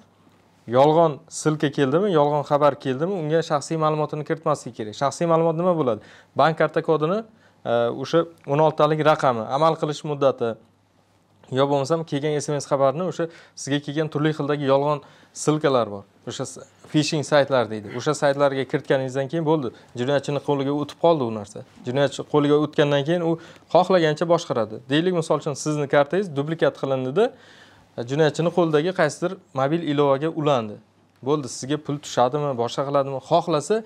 yolg'on silka keldimi yolg'on xabar keldimi unga shaxsiy ma'lumotini kiritmaslik kerak shaxsiy ma'lumot nima bo'ladi bank karta kodini e, o'sha o'n oltitalik raqami amal qilish muddati yo bo'lmasam kelgan sms xabarni o'sha sizga kelgan turli xildagi yolg'on silkalar bor o'sha fishing saytlar deydi o'sha saytlarga kiritganingizdan keyin bo'ldi jinoyatchini qo'liga o'tib qoldi u narsa jinoyatchi qo'liga o'tgandan keyin u xohlagancha boshqaradi deylik misol uchun sizni kartangiz dublikat qilindida jinoyatchini qo'lidagi qaysidir mobil ilovaga ulandi bo'ldi sizga pul tushadimi boshqa qiladimi xohlasa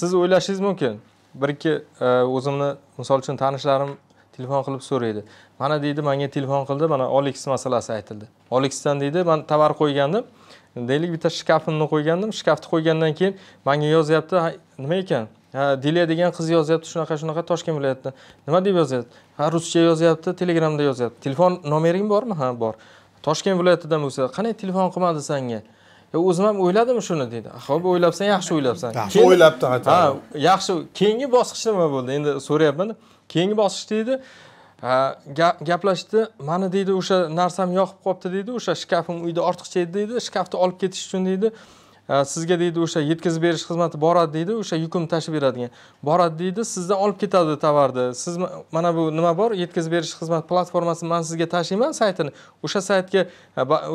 siz o'ylashingiz mumkin bir ikki e, o'zimni misol uchun tanishlarim telefon qilib so'raydi mana deydi manga telefon qildi mana olix masalasi aytildi olixdan deydi man tovar qo'ygandim deylik bitta shkafimni qo'ygandim shkafni qo'ygandan keyin manga yozyapti nima ekan ha dilya degan qiz yozyapti shunaqa shunaqa toshkent viloyatidan nima deb yozyapti ha ruscha yozyapti telegramda yozyapti telefon nomering bormi ha bor toshkent viloyatidan bo'lsa qanday telefon qilmadi sanga o'zim ham o'yladim shuni deydi ho'p o'ylabsan yaxshi o'ylabsan yaxshi o'ylabdi ha yaxshi keyingi bosqich nima bo'ldi endi so'rayapman keyingi bosqich deydi gaplashdi mani deydi o'sha narsam yoqib qolibdi deydi o'sha shkafim uyda ortiqcha edi deydi shkafni olib ketish uchun deydi sizga deydi o'sha yetkazib berish xizmati boradi deydi o'sha yukimni tashib beradigan boradi deydi sizdan olib ketadi tovarni siz mana bu nima bor yetkazib berish xizmat platformasi man sizga tashlayman saytini o'sha saytga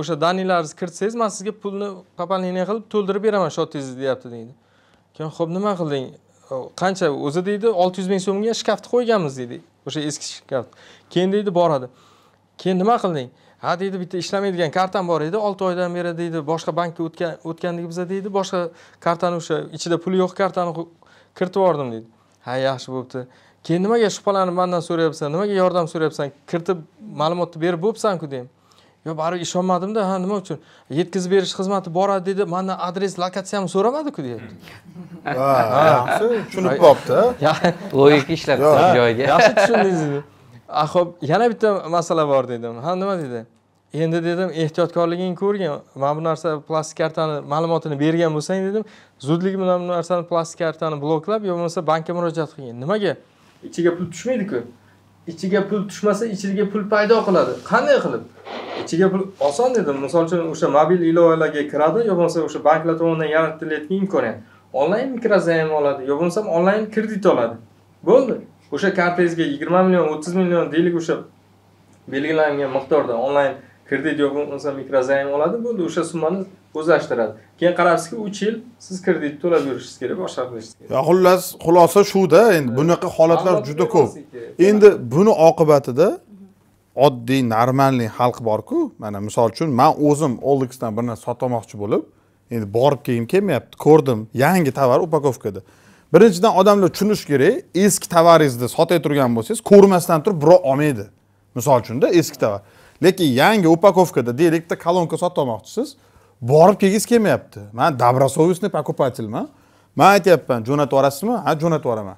o'sha данныйларыңызды kiritsangiz man sizga pulni пополнение qilib to'ldirib beraman shotingizni deyapti deydi keyin ho'p nima qilding qancha o'zi deydi olti yuz ming so'mga shkafni qo'yganmiz deydi o'sha eski shkaf keyin deydi boradi keyin nima qilding ha deydi bitta ishlamaydigan kartam bor edi olti oydan beri deydi boshqa bankka o'tgan o'tganligimizda deydi boshqa kartani o'sha ichida puli yo'q kartani kiritib yubordim deydi ha yaxshi bo'pti keyin nimaga shubhalanib mandan so'rayapsan nimaga yordam so'rayapsan kiritib ma'lumotni berib bo'libsanku deyman yo baribir ishonmadimda ha nima uchun yetkazib berish xizmati boradi dedi mani adres lokatsiyamni so'ramadiku deyapti tushunib qolibdi logika ishlab joyiga yaxshi tushundingiz a ah, ho'p yana bitta masala bor dedim ha nima dedi endi dedim ehtiyotkorligingni ko'rgin mana bu narsa plastik kartani ma'lumotini bergan bo'lsang dedim zudlik bilan bu narsani plastik kartani bloklab yo bo'lmasa bankka murojaat qilgin nimaga ichiga pul tushmaydiku ichiga pul tushmasa ichiga pul paydo qiladi qanday qilib ichiga pul oson dedi misol uchun o'sha mobil ilovalarga kiradi yo bo'lmasa o'sha banklar tomonidan yaratilayotgan imkoniyat onlayn mikrozaym oladi yo bo'lmasam onlayn kredit oladi bo'ldi o'sha kartangizga yigirma million o'ttiz million deylik o'sha belgilangan miqdorda onlayn kredit yo'q masalan mikrozaym oladi bo'ldi o'sha summani o'zlashtiradi keyin qarabsizki uch yil siz kredit to'lab yurishingiz kerak boshqa qilishingiz kerak xullas xulosa shuda endi bunaqa holatlar juda ko'p endi buni oqibatida oddiy normalniy xalq borku mana misol uchun man o'zim olixdan bir narsa sotmoqchi bo'lib endi borib kelgim kelmayapti ko'rdim yangi tovar upakovkada birinchidan odamlar tushunishi kerak eski tovaringizni sotay turgan bo'lsangiz ko'rmasdan turib birov olmaydi misol uchunda eski tovar lekin yangi upakovkada deylikda kolonka sotib olmoqchisiz borib kelgisi kelmayapti man добросовестный покупательman man aytyapman jo'natib yuborasizmi ha jo'natib yuboraman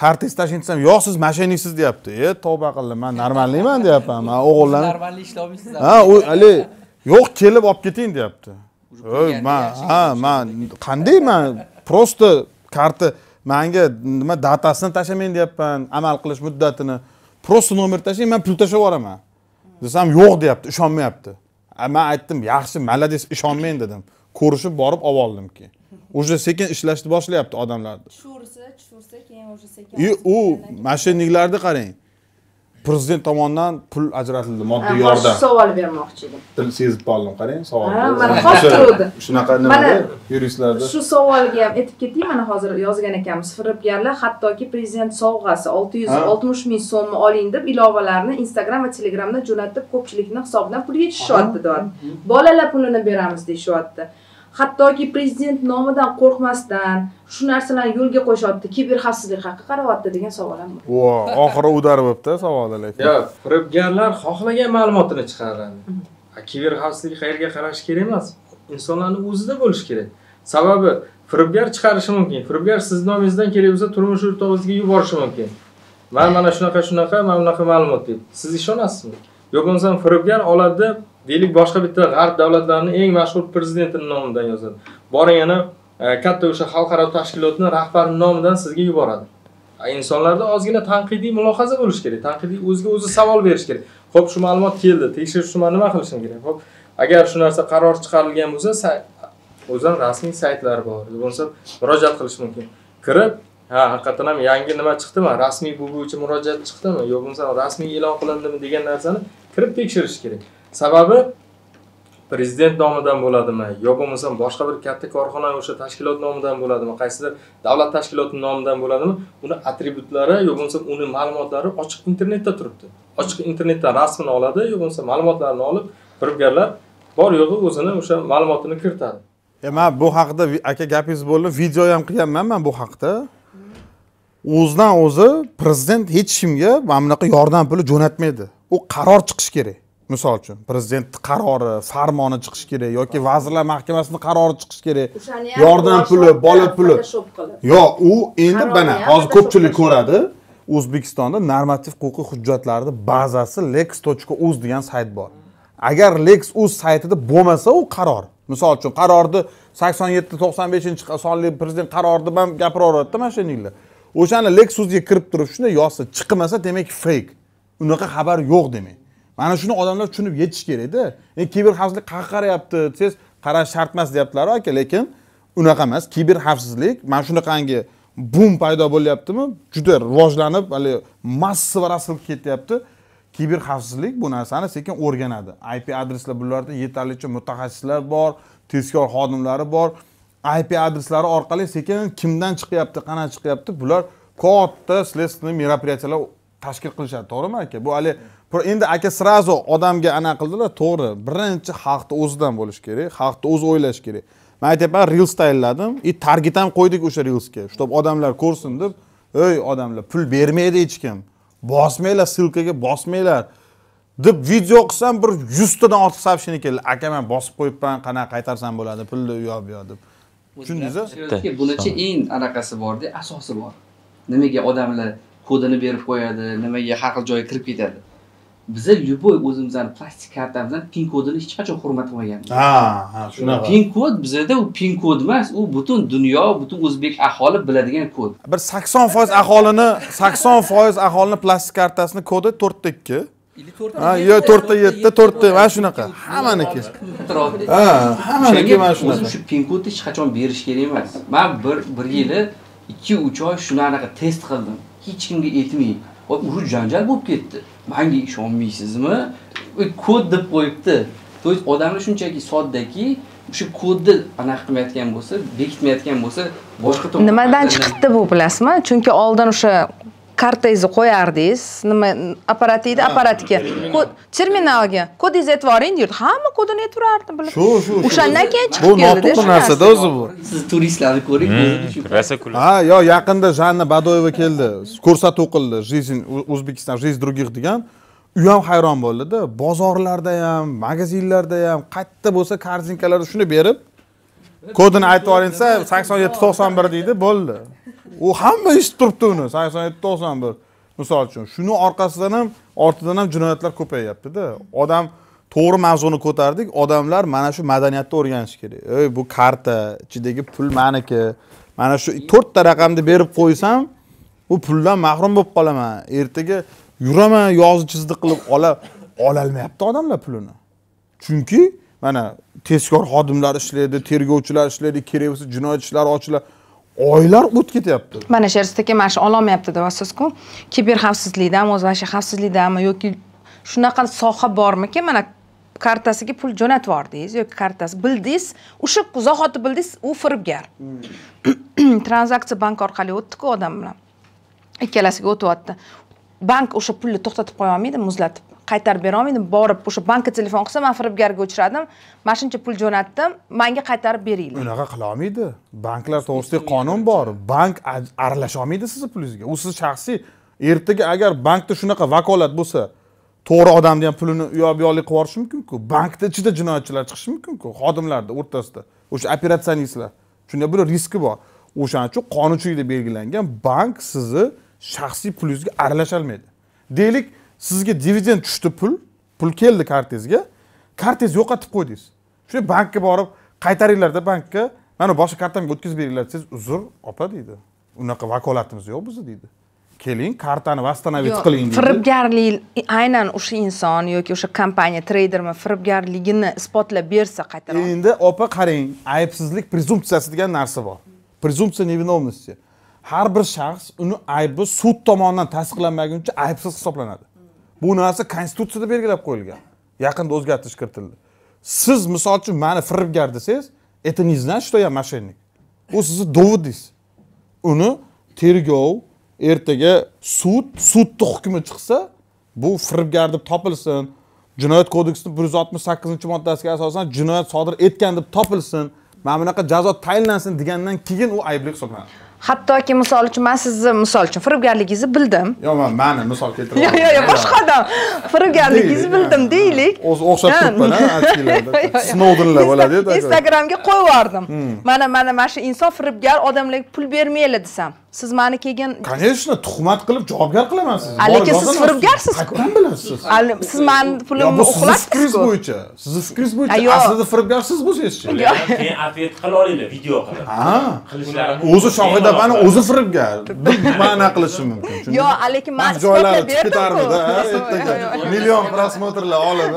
kartangizni tashlang desam yo'q siz mashinaksiz deyapti e tavba qildim man normalniyman deyapman man o'g'illarni normalniy ishlayapsiz ha hali haligi yo'q kelib olib keting deyapti man ha man qanday man просто karta manga nima datasini tashlamang deyapman amal qilish muddatini просто nomer tashlang man pul tashlab yuboraman desam yo'q deyapti ishonmayapti man aytdim yaxshi молодец ishonmang dedim ko'rishib borib olib oldim keyin уже sekin ishlashni boshlayapti odamlarni tushirsa tushirsa keyin уже sekin и u mashinniklarni qarang prezident tomonidan pul ajratildi moddiy yordam savol bermoqchi edim til sezib qoldim qarang savol mana hozir turuvdi shunaqa nimada yuristlarda shu savolga ham aytib ketay mana hozir yozgan ekanmiz firibgarlar hattoki prezident sovg'asi olti yuz oltmish ming so'mni oling deb ilovalarni instagram va telegramda jo'natib ko'pchilikni hisobidan pul yechishyapti deyapti bolalar pulini beramiz deyishyapti hattoki prezident nomidan qo'rqmasdan shu narsalarni yo'lga qo'yishyapti kiber xavfsizlik haqida qarayapti degan savol ham bor vo oxiri udarib bo'libdi savolni lekin yo'q firibgarlar xohlagan ma'lumotini chiqaradi kiber xavfsizlik qayerga qarash kerak emas insonlarni o'zida bo'lishi kerak sababi firibgar chiqarishi mumkin firibgar sizni nomingizdan bo'lsa turmush o'rtog'ingizga yuborishi mumkin man mana shunaqa shunaqa mana bunaqa ma'lumot deb siz ishonasizmi yo bo'lmasam firibgar oladida deylik boshqa bitta g'arb davlatlarini eng mashhur prezidentini nomidan yozadi boring yana e, katta o'sha xalqaro tashkilotni rahbarini nomidan sizga yuboradi insonlarda ozgina tanqidiy mulohaza bo'lishi kerak tanqidiy o'ziga o'zi savol berish kerak ho'p shu ma'lumot keldi tekshirib shuni nima qilishim kerak ho'p agar shu narsa qaror chiqarilgan bo'lsa o'zini rasmiy saytlari bor bo'lmasa murojaat qilish mumkin kirib ha haqiqatdan ham yangi nima chiqdimi rasmiy bu bo'yicha murojaat chiqdimi yo bo'lmasam rasmiy e'lon qilindimi degan narsani kirib tekshirish kerak sababi prezident nomidan bo'ladimi yo bo'lmasam boshqa bir katta korxona o'sha tashkilot nomidan bo'ladimi qaysidir davlat tashkiloti nomidan bo'ladimi uni attributlari yo bo'lmasam uni ma'lumotlari ochiq internetda turibdi ochiq internetdan rasmini oladi yo bo'lmasa ma'lumotlarini olib firibgarlar bor yo'g'i o'zini o'sha ma'lumotini kiritadi e man bu haqida aka gapingiz bo'ldi video ham qilganman man bu haqida o'zidan o'zi prezident hech kimga mana bunaqa yordam puli jo'natmaydi u qaror chiqishi kerak misol uchun prezidentni qarori farmoni chiqishi kerak yoki vazirlar mahkamasini qarori chiqishi kerak yordam puli bola puli yo'q u endi mana hozir ko'pchilik ko'radi o'zbekistonda normativ huquqiy hujjatlarni bazasi lex точка uz degan sayt bor agar lex uz saytida bo'lmasa u qaror misol uchun qarorni sakson yetti to'qson beshinchi sonli prezident qarorini ham gapiraveryapti mashininglar o'shani lex uzga kirib turib shunday yozsa chiqmasa demak feyk unaqa xabar yo'q demak mana shuni odamlar tushunib yetish kerakda e, kiber xavfsizlik qayerga qarayapti desangiz qarash shart emas deyaptilar aka lekin unaqa emas kiber xavfsizlik mana shunaqangi bum paydo bo'lyaptimi juda rivojlanib haligi massava rasilib ketyapti kiber xavfsizlik bu narsani sekin o'rganadi ip adreslar bularda yetarlicha mutaxassislar bor tezkor xodimlari bor ip adreslari orqali sekin kimdan chiqyapti qanaqa chiqyapti bular katta следственный мероприятиyalar tashkil qilishadi to'g'rimi aka bu haligi endi aka сразу odamga anaqa qildilar to'g'ri birinchi xalqni o'zidan bo'lishi kerak xalqni o'zi o'ylashi kerak man aytyapman reels tayyorladim и e, target ham qo'ydik o'sha reelsga чтобы odamlar ko'rsin deb ey odamlar pul bermaydi hech kim bosmanglar ссылкаga bosmanglar deb video qilsam bir yuztadan ortiq сообщение keldi aka man bosib qo'yibman qanaqa qaytarsam bo'ladi pulni u bu yoq deb tushundingiz bunichi eng anaqasi borda asosi bor nimaga odamlar kodini berib qo'yadi nimaga har xil joyga kirib ketadi biza любой o'zimizni plastik kartamizdan pin kodini hech qachon hurmat qilmaganmiz ha ha shunaqa pin kod bizada u pin kod emas u butun dunyo butun o'zbek aholi biladigan kod bir sakson foiz aholini sakson foiz aholini plastik kartasini kodi to'rtta ikki ha yo to'rtta yetti to'rtta mana shunaqa hammaniki ha hammaniki mana shunaqa shu pin kodni hech qachon berish kerak emas man bir bir yili ikki uch oy shunaqa test qildim hech kimga aytmay shu janjal bo'lib ketdi manga ishonmaysizmi kod deb qo'yibdi то есть odamlar shunchaki soddaki shu kodni anaqa qilmayotgan bo'lsa bekitmayotgan bo'lsa boshqa nimadan chiqibdi bu bilasizmi chunki oldin o'sha kartangizni qo'yardingiz nima apparat apparatga terminalga kodingizni aytib yuboring deydi hamma kodini aytib turardi bilib shu shu o'shandan keyin chiqib keldi bu noto'g'ri narsada o'zi bu siz turistlarni ko'ring hmm, ha yo yaqinda janna badoyeva keldi ko'rsatuv qildi жизнь o'zbekiston жизнь других degan u ham hayron bo'ldida bozorlarda ham magazinlarda ham qayerda bo'lsa korzinkalarda shuni berib kodini aytib yuboring desa sakson yetti to'qson bir deydi bo'ldi u hamma eshitib turibdi uni sakson yetti to'qson bir misol uchun shuni orqasidan ham ortidan ham jinoyatlar ko'payyaptida odam to'g'ri mavzuni ko'tardik odamlar mana shu madaniyatni o'rganishi kerak ey bu karta ichidagi pul maniki mana shu to'rtta raqamni berib qo'ysam u puldan mahrum bo'lib qolaman ertaga yuraman yozi chizdi qilib ola ololmayapti odamlar pulini chunki mana tezkor xodimlar ishlaydi tergovchilar ishlaydi kerak bo'lsa jinoyat ishlari ochiladi oylar o'tib ketyapti mana sheris aka mana shu ololmayapti deyapsizku ku kiber xavfsizlikdami o'zi mana shu xavfsizlikdanmi yoki shunaqa soha bormiki mana kartasiga pul jo'natib yubordingiz yoki kartasi bildingiz o'sha zahoti bildingiz u firibgar hmm. tranzaksiya bank orqali o'tdi-ku odam bilan ikkalasiga o'tyapti bank o'sha pulni to'xtatib qo'ya olmaydi muzlatib qaytarib bera olmaydim borib o'sha bankka telefon qilsam man firibgarga uchradim mana shuncha pul jo'natdim manga qaytarib beringlar unaqa qila olmaydi banklar to'g'risida qonun bor bank aralasha olmaydi sizni pulingizga u sizni shaxsiy ertaga agar bankda shunaqa vakolat bo'lsa to'g'ri odamni ham pulini u yoq bu yoqlik qilib yuborishi mumkinku bankni ichida jinoyatchilar chiqishi mumkinku xodimlarni o'rtasida o'sha operatsionistlar shunda buni riski bor o'shaning uchun qonunchilikda belgilangan bank sizni shaxsiy pulingizga aralasha olmaydi deylik sizga dividend tushdi pul pul keldi kartangizga kartangizni yo'qotib qo'ydingiz shu bankka borib qaytaringlarda bankka mana boshqa kartamga o'tkazib beringlar desangiz uzr opa deydi unaqa vakolatimiz yo'q bizni deydi keling kartani восстановить qiling deydi firibgarlik aynan o'sha inson yoki o'sha kompaniya treydermi firibgarligini isbotlab bersa qaytaroq endi opa qarang aybsizlik prezumpsiyasi degan narsa bor prezumpsiya невиновности har bir shaxs uni aybi sud tomonidan tasdiqlanmaguncha aybsiz hisoblanadi bu narsa konstitutsiyada belgilab qo'yilgan yaqinda o'zgartirish kiritildi siz misol uchun mani firibgar desangiz это не значит что я мошенник u sizni dovudingiz uni tergov ertaga sud sudni hukmi chiqsa bu firibgar deb topilsin jinoyat kodeksini bir yuz oltmish sakkizinchi moddasiga asosan jinoyat sodir etgan deb topilsin mana bunaqa jazo tayinlansin degandan keyin u aybli hisoblanadi hattoki misol uchun man sizni misol uchun firibgarligingizni bildim yo'q man mani misol keltirib yo'q yo'q boshqa odam firibgarligingizni bildim deylik o'zi o'xshab turibman snoudinlar bo'ladi instagramga qo'yib yubordim hmm. mana mana mana shu inson firibgar odamlarga pul bermanglar desam siz mani keyin конечно tuhmat qilib javobgar qilaman sizni lekin siz firibgarsiz qayerdan bilasiz siz mani pulimni uxlatdingiz bo'yicha sizni fikringiz bo'yicha aslida firibgarsiz bo'lsangizchi keyin ответ qila olinglar video qilib ha qilishlari o'zi shohida mani o'zi firibgar deb ma'na qilishi mumkin yo' lekin man joylari chiqib ketarmidi million prosmotrlar olib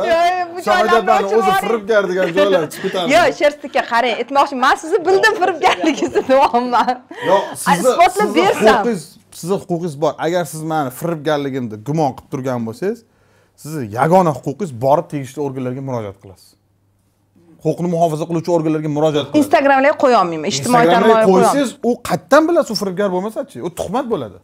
shohida bani o'zi firibgar degan joylar chiqib ketardi yo'q sherstikka qarang aytmoqchi man sizni bildim firibgarligingizni deyapman yo'q sizni sizdan bersam sizni huquqingiz bor agar siz mani firibgarligimni gumon qilib turgan bo'lsangiz sizni yagona huquqingiz borib tegishli organlarga murojaat qilasiz huquqni muhofaza qiluvchi organlarga murojaat qilasiz instagramlarga qo'ya olmayman ijtimoiy tarmoqlarga qo'ysangiz u qayerdan bilasiz u firibgar bo'lmasachi u tuhmat bo'ladi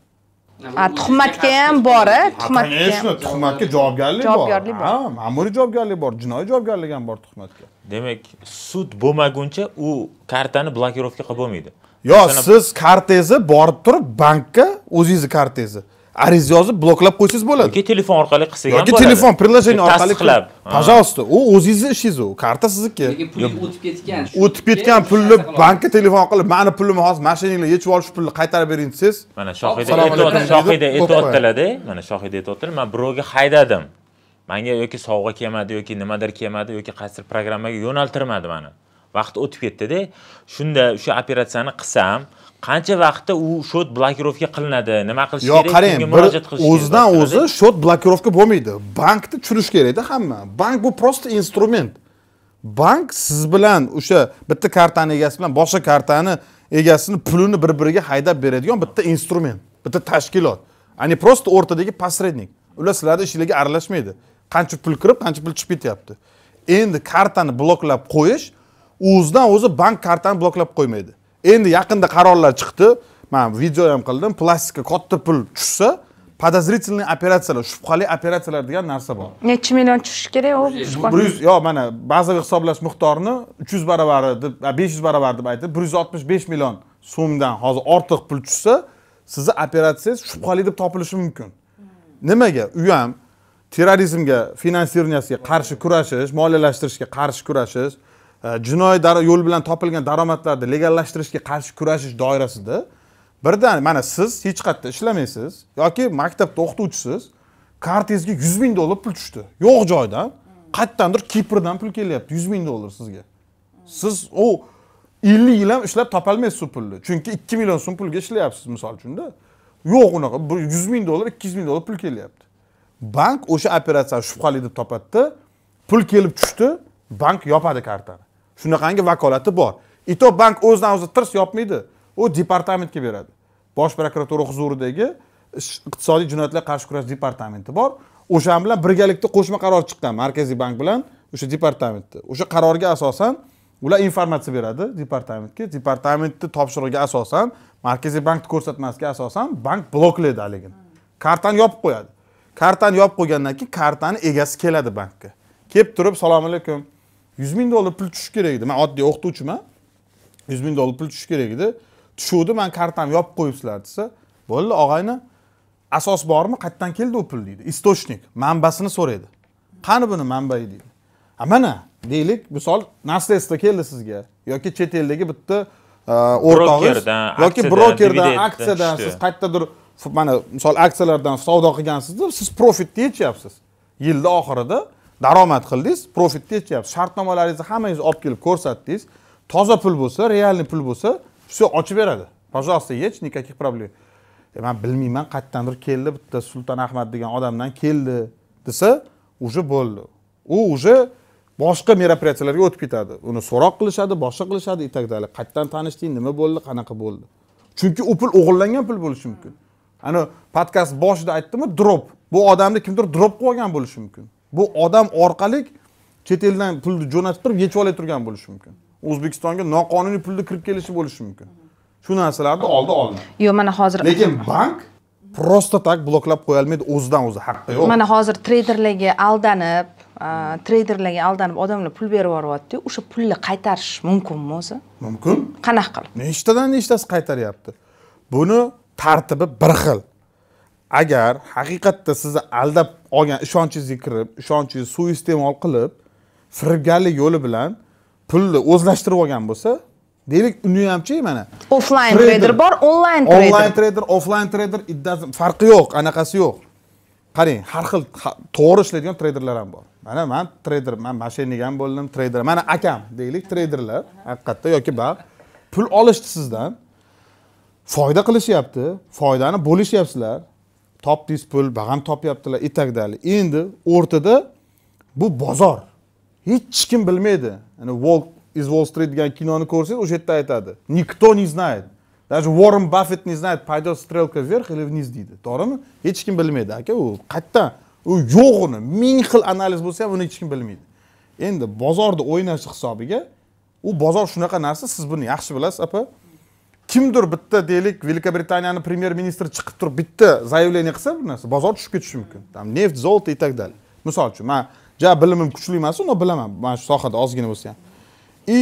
a tuhmatga ham bori tuhmatga конечно tuhmatga javobgarlik bor javobgarlik bor ma'muriy javobgarlik bor jinoiy javobgarlik ham bor tuhmatga demak sud bo'lmaguncha u kartani blokirovka qilib bo'lmaydi yo'q siz kartangizni borib turib bankka o'zingizni kartangizni ariza yozib bloklab qo'ysangiz bo'ladi yoki telefon orqali qilsak ham yoki telefon приложение orqali tasdiqlab пожалуйста u o'zingizni ishingiz u karta sizniki lekin pul o'tib ketgan o'tib ketgan pulni bankka telefon qilib mani pulimni hozir mashinanglar yechib olib shu pulni qaytarib bering desangiz mana shohida shohida aytyaptilarda mana shohida aytyaptilar man birovga haydadim manga yoki sovg'a kelmadi yoki nimadir kelmadi yoki qaysidir programmaga yo'naltirmadi mani vaqt o'tib ketdida shunda o'sha operatsiyani qilsam qancha vaqtda u shot blokirovka qilinadi nima qilish kerak yo'q qarang bir o'zidan o'zi shot blokirovka bo'lmaydi bankni tushunish kerakda hamma bank bu просто instrument bank siz bilan o'sha bitta kartani egasi bilan boshqa kartani egasini pulini bir biriga haydab beradigan bitta instrument bitta tashkilot ani просто o'rtadagi посредник ular sizlarni ishinglarga aralashmaydi qancha pul kirib qancha pul chiqib ketyapti endi kartani bloklab qo'yish o'zidan o'zi bank kartani bloklab qo'ymaydi endi yaqinda qarorlar chiqdi man video ham qildim plastikka katta pul tushsa подозрительный operatsiyalar shubhali operatsiyalar degan narsa bor nechi million tushishi kerak u bir yuz yo'q mana bazaviy hisoblash miqdorini uch yuz baravari deb besh yuz baravari deb aytib bir yuz oltmish besh million so'mdan hozir ortiq pul tushsa sizni operatsiyangiz shubhali deb topilishi mumkin nimaga u ham terrorizmga finansirovaniyasiga qarshi kurashish moliyalashtirishga qarshi kurashish Э, jinoiy yo'l bilan topilgan daromadlarni legallashtirishga qarshi kurashish doirasida birdan mana siz hech qayerda ishlamaysiz yoki maktabda o'qituvchisiz kartangizga yuz ming dollar pul tushdi yo'q joydan qayerdandir kiprdan pul kelyapti yuz ming dollar sizga siz u ellik yil ham ishlab topolmaysiz u pulni chunki ikki million so'm pulga ishlayapsiz misol uchunda yo'q unaqa yuz ming dollar ikki yuz ming dollar pul kelyapti bank o'sha operatsiyani shubhali deb topadida pul kelib tushdi bank yopadi kartani shunaqangi vakolati bor то bank o'zidan o'zi tirs yopmaydi u departamentga beradi bosh prokuratura huzuridagi iqtisodiy jinoyatlarga qarshi kurash departamenti bor o'sha bilan birgalikda qo'shma qaror chiqqan markaziy bank bilan o'sha departamentni o'sha qarorga asosan ular informatsiya beradi departamentga departamentni topshirig'iga asosan markaziy bankni ko'rsatmasiga asosan bank bloklaydi haligini kartani yopib qo'yadi kartani yopib qo'ygandan keyin kartani egasi keladi bankka kelib turib assalomu alaykum yuz ming dollar pul tushishi kerak edi man oddiy o'qituvchiman yuz ming dollar pul tushishi kerak edi tushuvdi man kartamni yopib qo'yibsizlar desa bo'ldi og'ayni asos bormi qayerdan keldi u pul deydi источник manbasini so'raydi qani buni manbai deydi a mana deylik misol наследство keldi sizga yoki chet eldagi bitta e, o'rtog'ingiz yoki brokerdan aksiyadan siz qayerdadir mana misol aksiyalardan savdo qilgansizda siz profitni yechyapsiz yilni oxirida daromad qildingiz profit yechyapsiz shartnomalaringizni hammangizni olib kelib ko'rsatdingiz toza pul bo'lsa realniy pul bo'lsa все ochib beradi пожалуйста hech никаких проблем e, man bilmayman qayerdandir keldi bitta sulton ahmad degan odamdan keldi desa уже bo'ldi u уже boshqa мероприятияларga o'tib ketadi uni so'roq qilishadi boshqa qilishadi и так далее qayerdan tanishding nima bo'ldi qanaqa bo'ldi chunki u pul o'g'irlangan pul bo'lishi mumkin ana podkast boshida aytdimu drop bu odamni kimdir drop qilib olgan bo'lishi mumkin bu odam orqali chet eldan pulni jo'natib turib yechib olay turgan bo'lishi mumkin o'zbekistonga noqonuniy pulni kirib kelishi bo'lishi mumkin shu narsalarni oldi olinadi yo'q mana hozir lekin bank просто так bloklab qo'ya olmaydi o'zidan o'zi haqqi yo'q mana hozir treyderlarga aldanib treyderlarga aldanib odamlar pul berib yuboryaptiyu o'sha pulni qaytarish mumkinmi o'zi mumkin qanaqa qilib nechtadan nechtasi qaytaryapti buni tartibi bir xil agar haqiqatda sizni aldab olgan ishonchingizni kirib ishonchingizni suiiste'mol qilib firibgarlik yo'li bilan pulni o'zlashtirib olgan bo'lsa deylik uni hamchi mana offlayn trader bor onlayn trader onlayn trader offlayn trader farqi yo'q anaqasi yo'q qarang har xil to'g'ri ishlaydigan treyderlar ham bor mana man treyder man mashinaga ham bo'ldim treyder mana akam deylik treyderlar haqiqatda yoki baq pul olishdi sizdan foyda qilishyapti foydani bo'lishyapsizlar topdingiz pul bag'am topyaptilar и так далее endi o'rtada bu bozor hech kim bilmaydi ya'ni wall из wall street degan kinoni ko'rsangiz o'sha yerda aytadi никто не знает даже warren buffet не знает пойдет стрелка вверх или вниз deydi to'g'rimi hech kim bilmaydi aka u qayerdan u yo'q uni ming xil analiz bo'lsa ham uni hech kim bilmaydi endi bozorni o'ynash hisobiga u bozor shunaqa narsa siz buni yaxshi bilasiz opa kimdir bitta deylik великобританияны premyer ministri chiqib turib bitta заявление qilsa bir narsa bozor tushib ketishi mumkin там neft золото и так далее misol uchun man ja bilimim kuchli emas но bilaman mana shu sohada ozgina bo'lsa ham и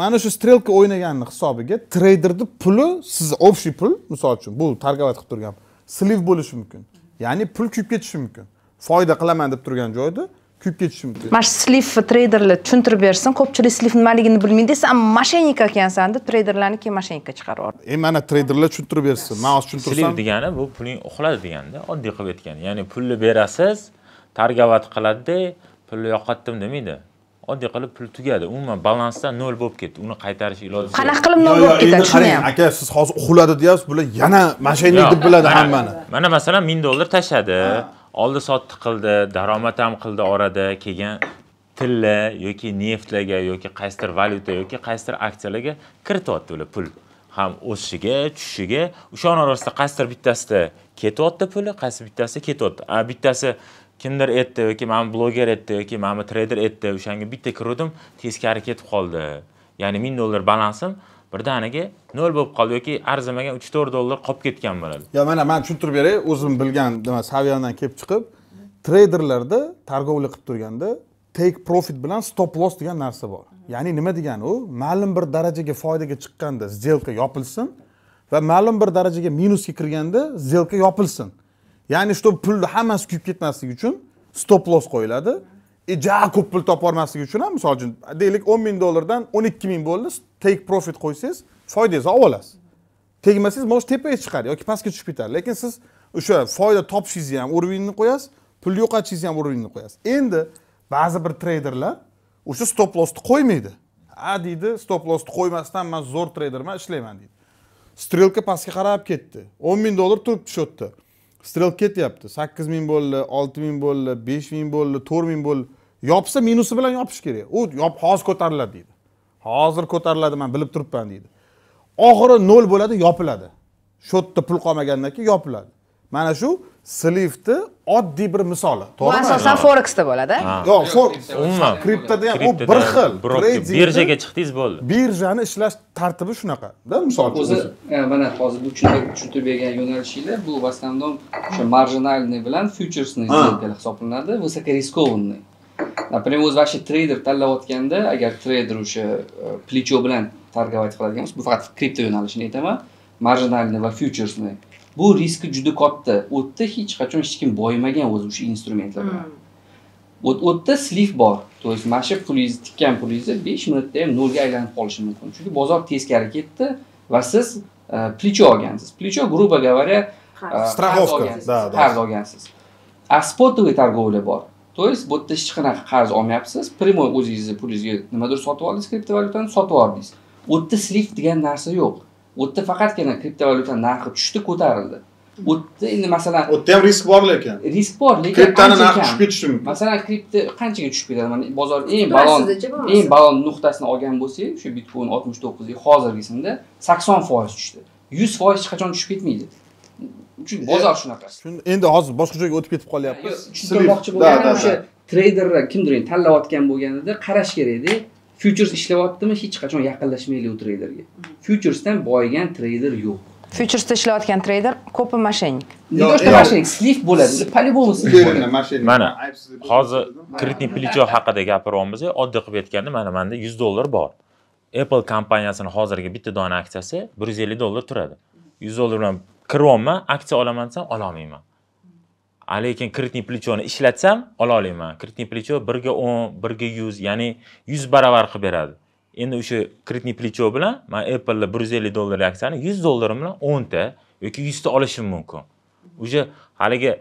mana shu strelka o'ynaganini hisobiga treyderni puli siz общий pul misol uchun bu торговать qilib turgan sliv bo'lishi mumkin ya'ni pul kuyib ketishi mumkin foyda qilaman deb turgan joyda kuyib ketishi mumkin mana shu slif treyderlar tushuntirib bersin ko'pchilik slif nimaligini bilmaydi san moshennik ekansan deb treyderlarni keyin mashenikka chiqarib yubordi e mana treyderlar tushuntirib bersin man hozir tushuntirsam slif degani bu puling uxladi deganda oddiy qilib aytgani ya'ni pulni berasiz targovat qiladida pulni yo'qotdim demaydi oddiy qilib pul tugadi umuman balansdan nol bo'lib ketdi uni qaytarish iloji yo'q qanaqa qilib nol bo'lib ketadi tushunyapman aka siz hozir uxladi deyapsiz bular yana mashenik deb biladi hammani mana masalan ming dollar tashladi oldi sotdi qildi daromad ham qildi orada keyin tilla yoki neftlarga yoki qaysidir valyuta yoki qaysidir aksiyalarga kirityapti ular pul ham o'sishiga tushishiga o'shani orasida qaysidir bittasida ketyapti puli qaysi bittasida ketyapti a bittasi kimdir aytdi yoki mani bloger aytdi yoki mani treyder aytdi o'shanga bitta kiruvdim teskari ketib qoldi ya'ni ming dollar balansim birdaniga nol bo'lib qoldi yoki arzimagan uch to'rt dollar qolib ketgan bo'ladi yo mana man tushuntirib beray o'zim bilgan nima saviyamdan kelib chiqib treyderlarda торговля qilib turganda take profit bilan stop loss degan narsa bor ya'ni nima degani u ma'lum bir darajaga foydaga chiqqanda сделка yopilsin va ma'lum bir darajaga minusga kirganda сделка yopilsin ya'ni чтобы pulni hammasi kuyib ketmasligi uchun stop loss qo'yiladi e, ja ko'p pul topa olmasligi uchun ham misol uchun deylik o'n ming dollardan o'n ikki ming bo'ldi take profit qo'ysangiz foydangizni olib olasiz tegmasangiz может tepaga chiqadi yoki pastga tushib ketadi lekin siz o'sha foyda topishingizni ham уровеньni qo'yasiz pul yo'qotishingizni ham уровеньni qo'yasiz endi ba'zi bir treyderlar o'sha stop lossni qo'ymaydi a deydi stop lossni qo'ymasdan man zo'r treyderman ishlayman deydi strelka pastga qarab ketdi o'n ming dollar turibdi yerda strelka ketyapti sakkiz ming bo'ldi olti ming bo'ldi besh ming bo'ldi to'rt ming bo'ldi yopsa minusi bilan yopish kerak u hozir ko'tariladi deydi hozir ko'tariladi man bilib turibman deydi oxiri nol bo'ladi yopiladi shotda pul qolmagandan keyin yopiladi mana shu slifni oddiy bir misoli to'g'rimi bu asosan forexda bo'ladi yo'q umuman kriptoda ham u bir xil birjaga chiqdingiz bo'ldi birjani ishlash tartibi shunaqada misol uchun o'zi e, mana hozir bu tushuntirib bergan yo'nalishinglar bu в основном o'sha marjinalniy bilan futuresniy hisoblanadi высокорискованный например o'zi вообще treyder tanlayotganda agar treyder o'sha плечо e, bilan торговать qiladigan bo'lsa bu faqat kripto yo'nalishini aytaman marjinalni va futuresni bu riski juda katta u yerda hech qachon hech kim boyimagan o'zi o'sha instrumentlar bilan u hmm. yerda slif bor то есть mana shu pulingizni tikkan pulingizni besh minutda ham nolga aylanib qolishi mumkin chunki bozor teskari ketdi va siz плечо e, olgansiz плечо грубо говоря e, страховка qarz olgansiz а спотовый торговля bor то есть bu yerda hech qanaqa qarz olmayapsiz прямой o'zingizni pulingizga nimadir sotib oldingiz kriptovalyutani sotib oldingiz u yerda slif degan narsa yo'q u yerda faqatgina kriptovalyutani narxi tushdi ko'tarildi u yerda endi masalan u yerda ham risk bor lekin risk bor lekin kriptani narxi tushib ketishi mumkin masalan kripto qanchaga tushib ketadi mana bozor eng balon eng balon nuqtasini olgan bo'lsak o'sha bitcoin oltmish to'qqizlik hozirgisinda sakson foiz tushdi yuz foiz hech qachon tushib ketmaydi chunki bozor shunaqasi endi hozir boshqa joyga o'tib ketib qolyapmiz tushuntirmoqchi bo'lganim o'sha treyderlar kimdir tanlayotgan bo'lganida qarash kerakda futures ishlayaptimi hech qachon yaqinlashmaylik u treyderga fyuturesdan boyigan treyder yo'q futuresda ishlayotgan treyder ko'pi moshennik не то что мошенник слив bo'ladi по любому mana hozir kreditniy плечо haqida gapiryapmiz oddiy qilib aytganda mana manda yuz dollar bor apple kompaniyasini hozirgi bitta dona aksiyasi bir yuz ellik dollar turadi yuz dollar bilan kiryapman aksiya olaman desam ololmayman lekin kreditniy plechoni ishlatsam ola ololmayman kreditniy plecho birga o'n birga yuz ya'ni yuz baravar qilib beradi endi o'sha kreditniy plecho bilan man appleni bir yuz ellik dollar aksiyani yuz dollar bilan o'nta yoki yuzta olishim mumkin уже haligi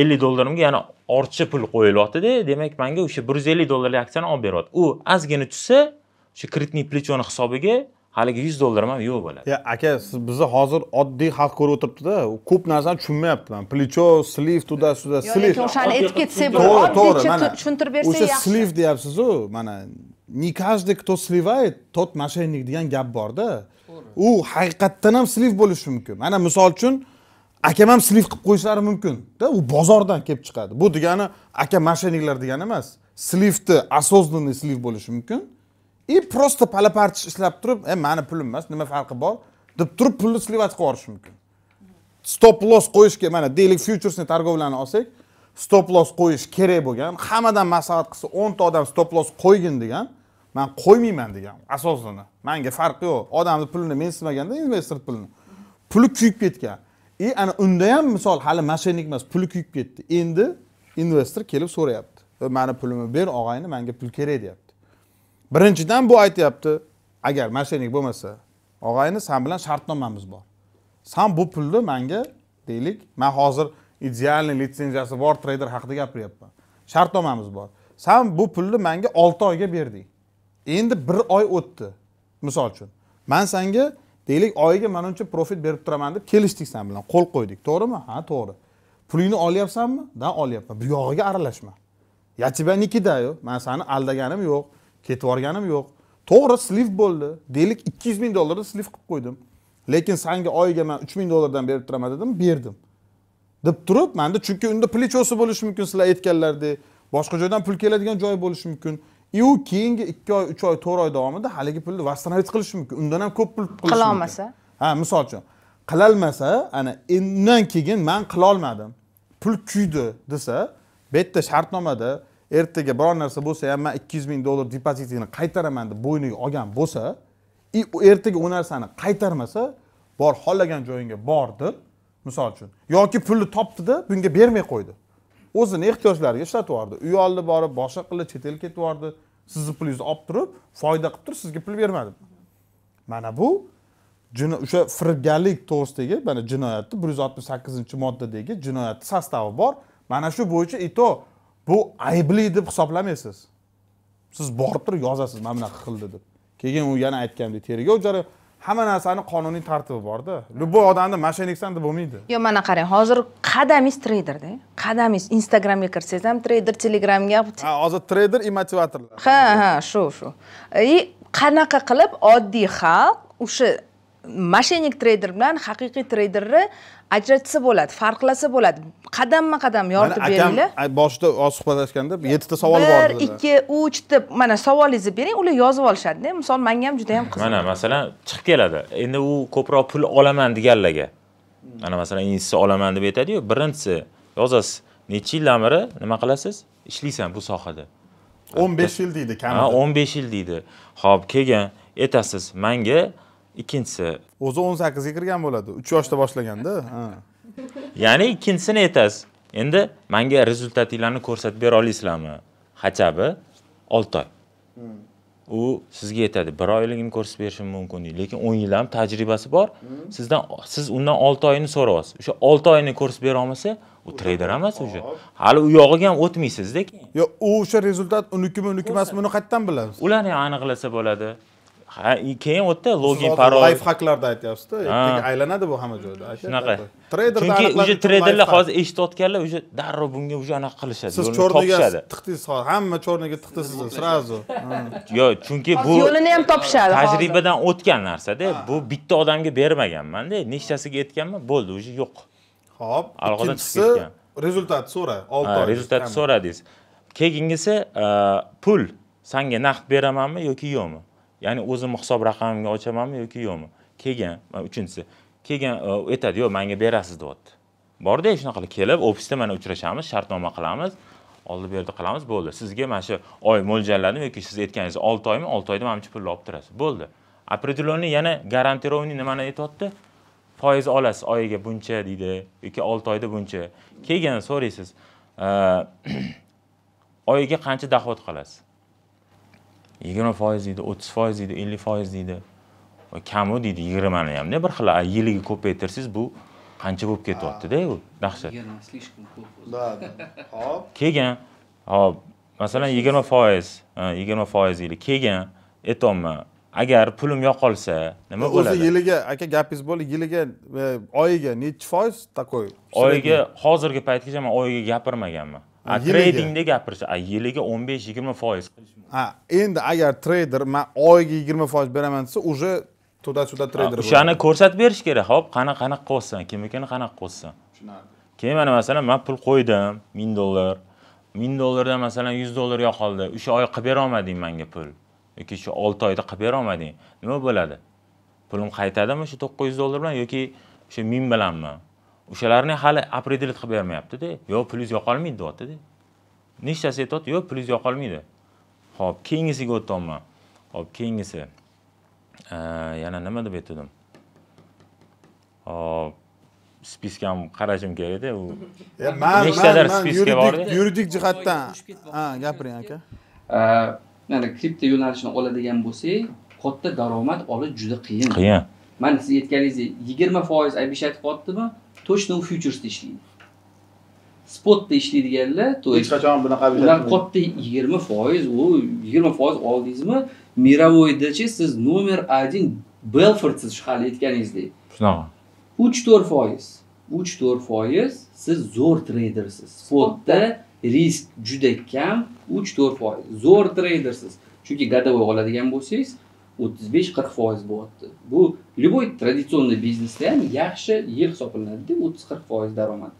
ellik dollarimga yana ortiqcha pul qo'yilyaptida demak manga o'sha bir yuz ellik dollarlik aksiyani olib beryapti u ozgina tushsa o'sha kreditniy plechoni hisobiga haligi yuz dollar ham yo'q bo'ladi aka siz bizni hozir oddiy xalq ko'rib o'tiribdida ko'p narsani tushunmayapman plecho sliv туда сюда sliv o'shani aytib ketsak bo'ladi oddiy tushuntirib bersak o'sha sliv deyapsizu mana не каждый кто сливает тот мошенник degan gap borda u haqiqatdan ham sliv bo'lishi mumkin mana misol uchun akam ham sliv qilib qo'yishlari mumkinda u bozordan kelib chiqadi bu degani aka moshenniklar degani emas slivni осознанный sliv bo'lishi mumkin и просто pala partish ishlab turib e mani pulim emas nima farqi bor deb turib pulni slivat qilib yuborishi mumkin stop loss qo'yishga mana deylik futuresni торговляni olsak stop loss qo'yish kerak bo'lgan hammadan maslahat qilsa o'nta odam stop loss qo'ygin degan man qo'ymayman degan asosini manga farqi yo'q odamni pulini mensimaganda investor pulini puli kuyib ketgan и ana unda ham misol hali moshennik emas puli kuyib ketdi endi investor kelib so'rayapti mani pulimni ber og'ayni manga pul kerak deyapti birinchidan bu aytyapti agar mashinang bo'lmasa og'ayni san bilan shartnomamiz bor san bu pulni manga deylik man hozir idealniy litsenziyasi bor treyder haqida gapiryapman shartnomamiz bor san bu pulni manga olti oyga berding endi bir oy o'tdi misol uchun man sanga deylik oyiga mana uncha profit berib turaman deb kelishdik san bilan qo'l qo'ydik to'g'rimi ha to'g'ri pulingni olyapsanmi da olyapman buyog'iga yog'iga aralashma я тебя кидаю man seni aldaganim yo'q ketib yuborganim yo'q to'g'ri slif bo'ldi deylik ikki yuz ming dollarni slif qilib qo'ydim lekin sanga oyiga man uch ming dollardan berib turaman dedim berdim deb turib manda chunki unda плечоsi bo'lishi mumkin sizlar aytganlaridek boshqa joydan pul keladigan joy bo'lishi mumkin u keyingi ikki oy uch oy to'rt oy davomida haligi pulni восстановить qilish mumkin undan ham ko'p pul qilish olmasa ha misol uchun qilolmasa ana undan keyin man qilolmadim pul kuydi desa bu yerda shartnomada ertaga biron narsa bo'lsa ham man ikki yuz ming dollar depozitingni qaytaraman deb bo'yniga olgan bo'lsa и ertaga u narsani qaytarmasa bor xohlagan joyingga bor deb misol uchun yoki pulni topdida bunga bermay qo'ydi o'zini ehtiyojlariga ishlatib yubordi uy oldi borib boshqa qildi chet elga ketib yubordi sizni pulingizni olib turib foyda qilib turib sizga pul bermadi mana bu o'sha firibgarlik to'g'risidagi mana jinoyatni bir yuz oltmish sakkizinchi moddadagi jinoyatni sostavi bor mana shu bo'yicha то bu aybli deb hisoblamaysiz siz borib turib yozasiz mana bunaqa qildi deb keyin u yana aytgandek tergov jarayon hamma narsani qonuniy tartibi borda любой odamni eksan deb bo'lmaydi yo'q mana qarang hozir qadamingiz treyderda qadamingiz instagramga kirsangiz ham treyder telegramga ha hozir treyder и motivatorlar ha ha shu shu и e, qanaqa qilib oddiy xalq o'sha mashinik treyder bilan haqiqiy treyderni ajratsa bo'ladi farqlasa bo'ladi qadamma qadam yoritib beringlar boshida oz suhbatlashganda yettita savol bor bir ikki uch deb mana savolingizni bering ular yozib olishadida misol menga ham juda ham qiziq mana masalan chiqib keladi endi u ko'proq pul olaman deganlarga mana masalan ingichcha olaman deb aytadiyu birinchisi yozasiz necha yildan beri nima qilasiz ishlaysan bu sohada o'n besh yil deydi kamida o'n besh yil deydi ho'p keyin aytasiz manga ikkinchisi o'zi o'n sakkizga kirgan bo'ladi uch yoshda boshlaganda ya'ni ikkinchisini aytasiz endi manga rezultatinglarni ko'rsatib bera olasizlarmi хотя бы olti oy u sizga yetadi bir oyligini ko'rsatib berishim mumkin deydi lekin o'n yil ham tajribasi bor sizdan siz undan olti oyini so'rayapsiz o'sha olti oyini ko'rsatib bera olmasa u treyder emas уже hali u yog'iga ham o'tmaysizda keyin yo'q u o'sha rezultat unikimi uniki emasmi uni qayerdan bilasiz ularni ham aniqlasa bo'ladi ha keyin u yerda login parol layfhaklarni aytyapsizda aylanadi bu hamma joyda shunaqa chunki уже treyderlar hozir eshitayotganlar уже darrov bunga уже anaqa qilishadi siz черныйga tiqdingiz hamma черныйga tiqdi sizni сразу yo'q chunki bu yo'lini ham topishadi tajribadan o'tgan narsada bu bitta odamga bermaganmanda nechtasiga aytganman bo'ldi уже yo'q ho'p ikkinchisi rezultat so'ra olti oy rezultatni so'radingiz keyingisi e, pul sanga naqd beramanmi yoki yo'qmi ya'ni o'zimni hisob raqamimga ochamanmi yoki yo'qmi kelgan uchinchisi kelgan e, aytadi yo'q manga berasiz deyapti borda shunaqa kelib ofisda mana uchrashamiz shartnoma qilamiz oldi berdi qilamiz bo'ldi sizga mana shu oy mo'ljalladim yoki siz aytganingiz olti oymi olti oyda mana shu pulni olib turasiz bo'ldi определенный yana гарантированный nimani aytyapti foiz olasiz oyiga buncha deydi yoki olti oyda buncha keyin so'raysiz e, oyiga qancha dohod qilasiz yigirma foiz deydi o'ttiz foiz deydi ellik foiz deydi kamu deydi yigirmani hamda bir xil yiliga ko'paytirsangiz bu qancha bo'lib ketyaptida u dahshat hop kelgan hop masalan yigirma foiz yigirma foiz yili kelgan aytyapman agar pulim yo'qolsa nima bo'ladi o'zi yiliga aka gapingiz bo'ldi yiliga e, oyiga nechi foiz такой oyiga hozirgi paytgacha man oyiga gapirmaganman tradingda gapirish yiliga o'n besh yigirma foiz ha endi agar treyder man oyiga yigirma foiz beraman desa уже туда сюда treyder o'shani ko'rsatib berish kerak hop qanaqa qanaqa qilyapsan kim ekani qanaqa tushunarli keyin mana masalan man pul qo'ydim ming dollar ming dollardan masalan yuz dollar qoldi o'sha oy qilib berolmading manga pul yoki shu olti oyda qilib berolmading nima bo'ladi pulim qaytadimi shu to'qqiz yuz dollar bilan yoki o'sha ming bilanmi o'shalarni hali определить qilib bermayaptida yo plyus yoqolmaydi deyaptida nechtasi aytyapti yo'q plyus yoqolmaydi ho'p keyingisiga o'tyapman ho'p keyingisi yana nima deb aytgandim hop spiska ham qarashim kerakda u nechtadir spiska borda yuridik jihatdan ha gapiring aka mana kripto yo'nalishini oladigan bo'lsak katta daromad olish juda qiyin qiyin mana siz aytganingizdek yigirma foiz obещать qilyaptimi точно u futuresda ishlaydi spotda ishlaydiganlar то hech qachon bunaqa ular katta yigirma foiz u yigirma foiz oldingizmi мировойдаchi siz nomer один belfordsiz shu hali aytganingizdek shunaqa uch to'rt foiz uch to'rt foiz siz zo'r treydersiz spotda risk juda kam uch to'rt foiz zo'r treydersiz chunki годовой oladigan bo'lsangiz o'ttiz besh qirq foiz bo'lyapti bu любой традиционный biznesda ham yaxshi yil hisoblanadida o'ttiz qirq foiz daromad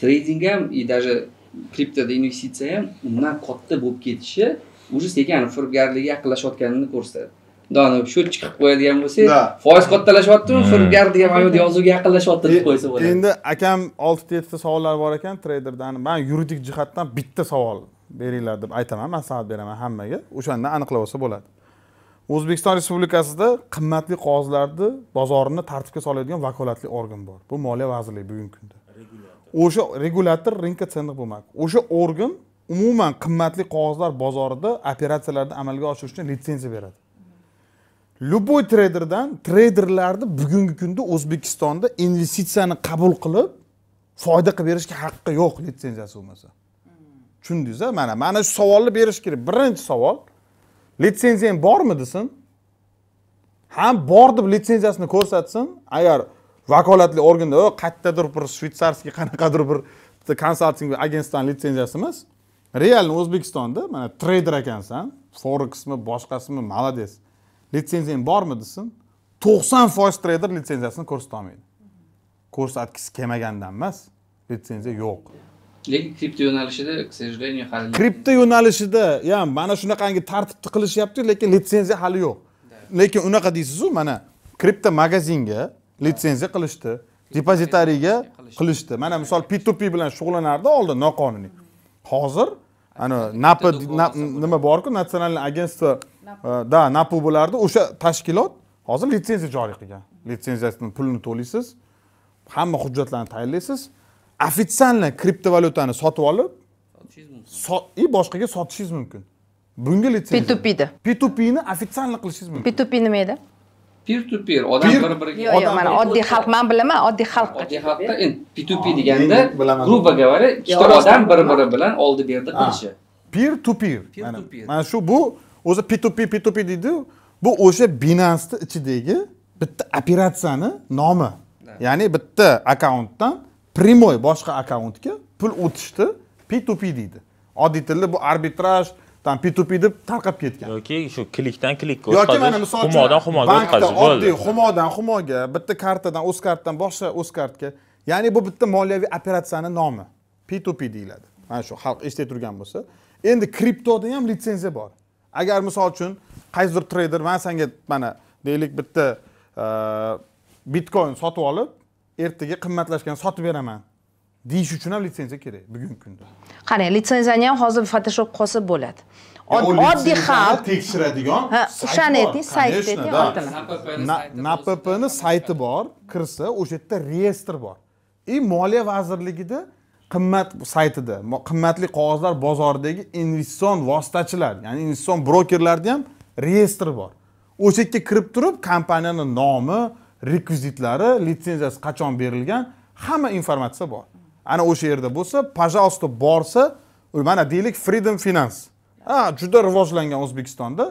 trading ham и даже kriptoda investitsiya ham undan katta bo'lib ketishi уже sekin firibgarlikka yaqinlashayotganini ko'rsatadi dona shu chiqib qo'yadigan bo'lsak foiz kattalashyaptimi firibgarlik degan mana yozuvga yaqinlashyapti deb qo'ysa bo'ladi endi akam oltita yettita savollar bor ekan treyderdan man yuridik jihatdan bitta savol beringlar deb aytaman maslahat beraman hammaga o'shanda aniqlab olsa bo'ladi o'zbekiston respublikasida qimmatli qog'ozlarni bozorini tartibga soladigan vakolatli organ bor bu moliya vazirligi bugungi kunda o'sha regulyator rinka ценных bumag o'sha organ umuman qimmatli qog'ozlar bozorida operatsiyalarni amalga oshirish uchun litsenziya beradi любой трейдердан treyderlarni bugungi kunda o'zbekistonda investitsiyani qabul qilib foyda qilib berishga haqqi yo'q litsenziyasi bo'lmasa hmm. tushundingiz mana mana shu savolni berish kerak birinchi savol litsenziyang bormi desin ha bor deb litsenziyasini ko'rsatsin agar vakolatli organda qayerdadir bir shvetsarskiy qanaqadir bir bitta konsalting agentstvani litsenziyasi emas realni o'zbekistonda mana treyder ekansan forexmi boshqasimi молодец litsenziyang bormi desin to'qson foiz treyder litsenziyasini ko'rsata olmaydi ko'rsatgisi kelmagandan emas litsenziya yo'q lekin kripto yo'nalishida к сожалению hali kripto yo'nalishida ham mana shunaqangi tartibni qilishyapti lekin litsenziya hali yo'q lekin unaqa deysizu mana kripto magazinga litsenziya qilishdi depozitariyga qilishdi mana misol p to p bilan shug'ullanardi oldin noqonuniy hozir ana napi nima borku natsionalniy agentstvo да e, napu bo'lardi o'sha tashkilot hozir litsenziya joriy qilgan litsenziyasini pulini to'laysiz hamma hujjatlarni tayyorlaysiz ofitsialni kriptovalyutani sotib olib и boshqaga sotishingiz mumkin bunga litsenziya p to pda p to pni ofitsialni qilishingiz mumkin p to p nima edi peer to peer odam bir biriga yo'q yo'q mana oddiy xalq man bilaman oddiy xalq oddiy xalqda endi p to p deganda грубо говоря ikkita odam bir biri bilan oldi berdi qilishi peer to peer mana shu bu o'zi p to p p to p deydiyu bu o'sha binansni ichidagi bitta operatsiyani nomi ya'ni bitta akkauntdan прямой boshqa akkauntga pul o'tishni p to p deydi oddiy tilda bu arbitraj там p to p deb tarqab ketgan yoki shu klikdan klikka yoki mana misol uchun humodan humoga o'tkazish bo'ldi oddiy humodan humoga bitta kartadan o'z kartdan boshqa o'z kartga ya'ni bu bitta moliyaviy operatsiyani nomi p to p deyiladi mana shu xalq eshitib turgan bo'lsa endi kriptoda ham litsenziya bor agar misol uchun qaysidir treyder man senga mana deylik bitta bitcoin sotib olib ertaga qimmatlashgan sotib beraman deyish uchun ham litsenziya kerak bugungi kunda qarang litsenziyani ham hozir photoshop qolsa bo'ladi oddiy xalq tekshiradigan o'shani ayting sayt nappni sayti bor kirsa o'sha yerda reyestr bor и moliya vazirligida qimmat saytida qimmatli qog'ozlar bozoridagi investitsion vositachilar ya'ni investitsion brokerlarni ham reyestri bor o'sha yerga kirib turib kompaniyani nomi rekvizitlari litsenziyasi qachon berilgan hamma informatsiya bor ana o'sha yerda bo'lsa пожалуйста borsa mana deylik freedom finance ha juda rivojlangan o'zbekistonda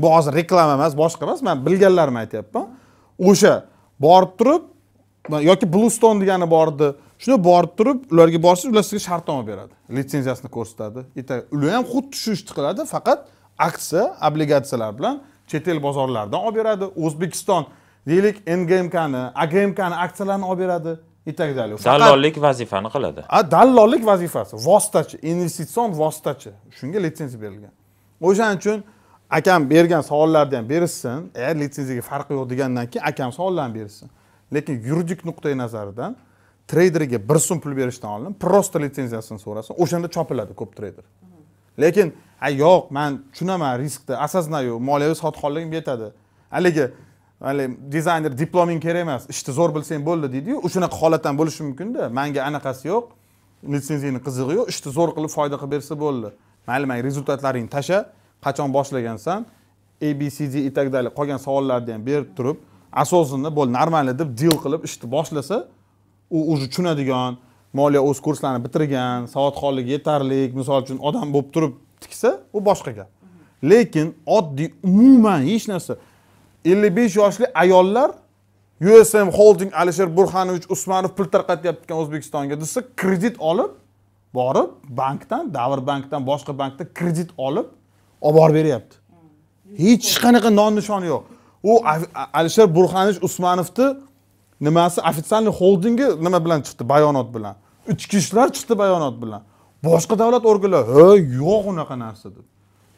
bu hozir reklama emas boshqa emas man bilganlarimni aytyapman o'sha borib turib yoki bluestone degani bor edi shuni borib turib ularga borsangiz ular sizga shartnoma beradi litsenziyasini ko'rsatadi ular ham xuddi shu ishni qiladi faqat aksiya obligatsiyalar bilan chet el bozorlaridan olib beradi o'zbekiston deylik ngmkni agmkni aksiyalarini olib beradi и так далее dallollik vazifani qiladi a dallollik vazifasi vositachi investitsion vositachi shunga litsenziya berilgan o'shaning uchun akam bergan savollarni ham berishsin agar litsenziyaga farqi yo'q degandan keyin akam savollarni berishsin lekin yuridik nuqtai nazaridan treyderga bir so'm pul berishdan oldin prosta litsenziyasini so'rasin o'shanda chopiladi ko'p treyder lekin yo'q man tushunaman riskni осознаю moliyaviy savodxonligim yetadi haligi haligi dizayner diploming kerak emas ishni zo'r bilsang bo'ldi deydiyu o'shanaqa holat ham bo'lishi mumkinda manga anaqasi yo'q litsenziyani qizig'i yo'q ishni zo'r qilib foyda qilib bersa bo'ldi mayli mayli rezultatlaringni tasha qachon boshlagansan a b c d и так далее qolgan savollarni ham berib turib asosini bo'ldi нормально deb dil qilib ishni boshlasa u уже tushunadigan moliya o'z kurslarini bitirgan savodxonligi yetarli misol uchun odam bo'lib turib tiksa u boshqa gap lekin oddiy umuman hech narsa ellik besh yoshli ayollar usm holding alisher burhanovich usmonov pul tarqatyapti ekan o'zbekistonga desa kredit olib borib bankdan davr bankdan boshqa bankdan kredit olib olib borib beryapti hech qanaqa non nishoni yo'q u alisher burhanovich usmonovni nimasi официальный holdingi nima bilan chiqdi bayonot bilan ichki ishlar chiqdi bayonot bilan boshqa davlat organlari yo'q unaqa narsa deb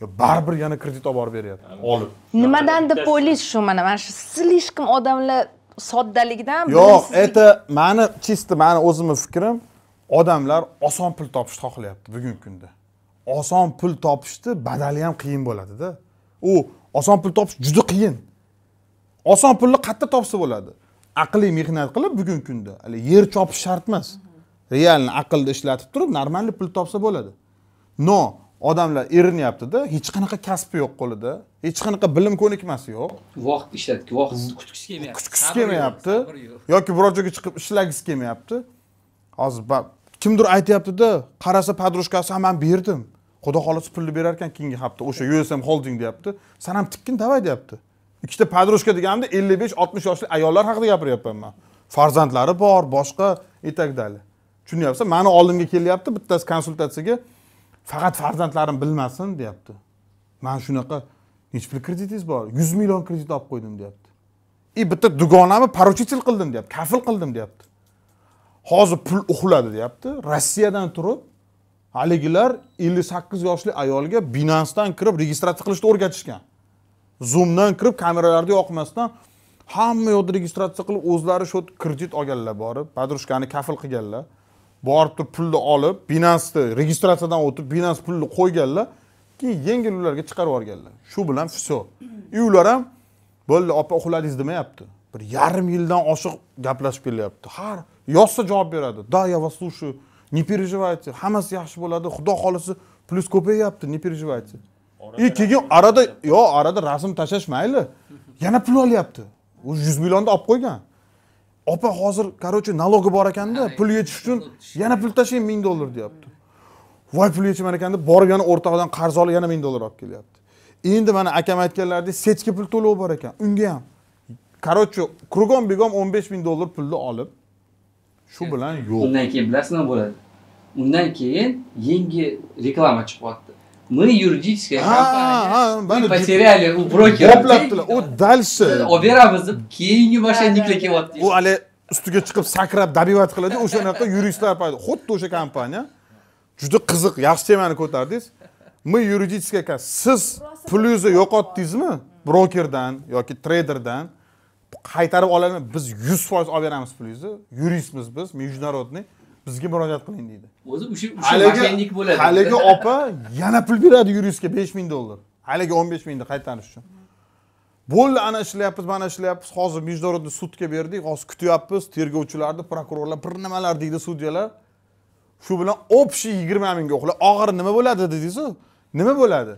baribir yana kredit olib borib beryapti olib nimadan deb o'ylaysiz shu mana mana shu слишком odamlar soddaligidan yo'q это mani чисто mani o'zimni fikrim odamlar oson pul topishni xohlayapti bugungi kunda oson pul topishni badali ham qiyin bo'ladida u oson pul topish juda qiyin oson pulni qayerda topsa bo'ladi aqliy mehnat qilib bugungi kunda yer chopish shart emas realni aqlni ishlatib turib нормальный pul topsa bo'ladi но odamlar erinyaptida hech qanaqa kasbi yo'q qo'lida hech qanaqa bilim ko'nikmasi yo'q vaqt ishlatdi vaqt kutgisi kelmayapti kutgisi kelmayapti yoki biror joyga chiqib ishlagisi kelmayapti hozir kimdir aytyaptida qarasa подружкасы ha man berdim xudo xohlasa pulni berar ekan keyingi hafta o'sha usm holding deyapti san ham tikkin давай deyapti ikkita подружка deganimda ellik besh oltmish yoshli ayollar haqida gapiryapman man farzandlari bor boshqa и так далее tushunyapsan mani oldimga kelyapti bittasi konsultatsiyaga faqat farzandlarim bilmasin deyapti man shunaqa nechi pul kreditingiz bor yuz million kredit olib qo'ydim deyapti и e, bitta dugonamni поручитель qildim deyapti kafil qildim deyapti hozir pul uxladi deyapti rossiyadan turib haligilar ellik sakkiz yoshli ayolga binansdan kirib registratsiya qilishni o'rgatishgan zoomdan kirib kameralarni yoqmasdan hamma yoqda registratsiya qilib o'zlari shu kredit olganlar borib подружкаni kafil qilganlar borib turib pulni olib binanceni registratsiyadan o'tib binance pulni qo'yganlar keyin yengil ularga chiqarib yuborganlar shu bilan все и ular ham bo'ldi opa uxladingiz demayapti bir yarim yildan oshiq gaplashib kelyapti har yozsa javob beradi да я вас слушаю не переживайте hammasi yaxshi bo'ladi xudo xohlasa plyus ko'payyapti не переживайте и keyin arada yo arada rasm tashlash mayli yana pul olyapti u yuz millionni olib qo'ygan opa hozir короче налоgi bor ekanda pul yechish uchun yana pul tashlang ming dollar deyapti voy pul yechiman ekan deb borib yana o'rtog'idan qarz olib yana ming dollar olib kelyapti endi mana akam aytganlaridek sechki pul to'lovi bor ekan unga ham короче кругом begom o'n besh ming dollar pulni olib shu bilan yo'q undan keyin bilasiz nima bo'ladi undan keyin yangi reklama chiqyapti мы юридическая компания. Мы потеряли у брокера. Оплатили. О, дальше. olib beramiz deb keyin moshenniklik qilyapti. Bu hali ustiga chiqib sakrab dabivat qiladi. O'shanaqa yuristlar paydo. Xuddi компания. kompaniya juda qiziq, yaxshi temani ko'tardingiz. Мы юридическая siz pulingizni yo'qotdingizmi? брокердан yoki трейдердан qaytarib olamiz. Biz 100% olib beramiz pulingizni. Yuristmiz biz, международный. bizga murojaat qiling deydi o'zi o'sha haligi bo'ladi haligi opa yana pul beradi yuristga besh ming dollar haligi o'n besh mingni qaytarish uchun bo'ldi ana ishlayapmiz mana ishlayapmiz hozir международный sudga berdik hozir kutyapmiz tergovchilarni prokurorlar bir nimalar deydi sudyalar shu bilan общий yigirma mingga o'qila og'ir nima bo'ladi dedingizu nima bo'ladi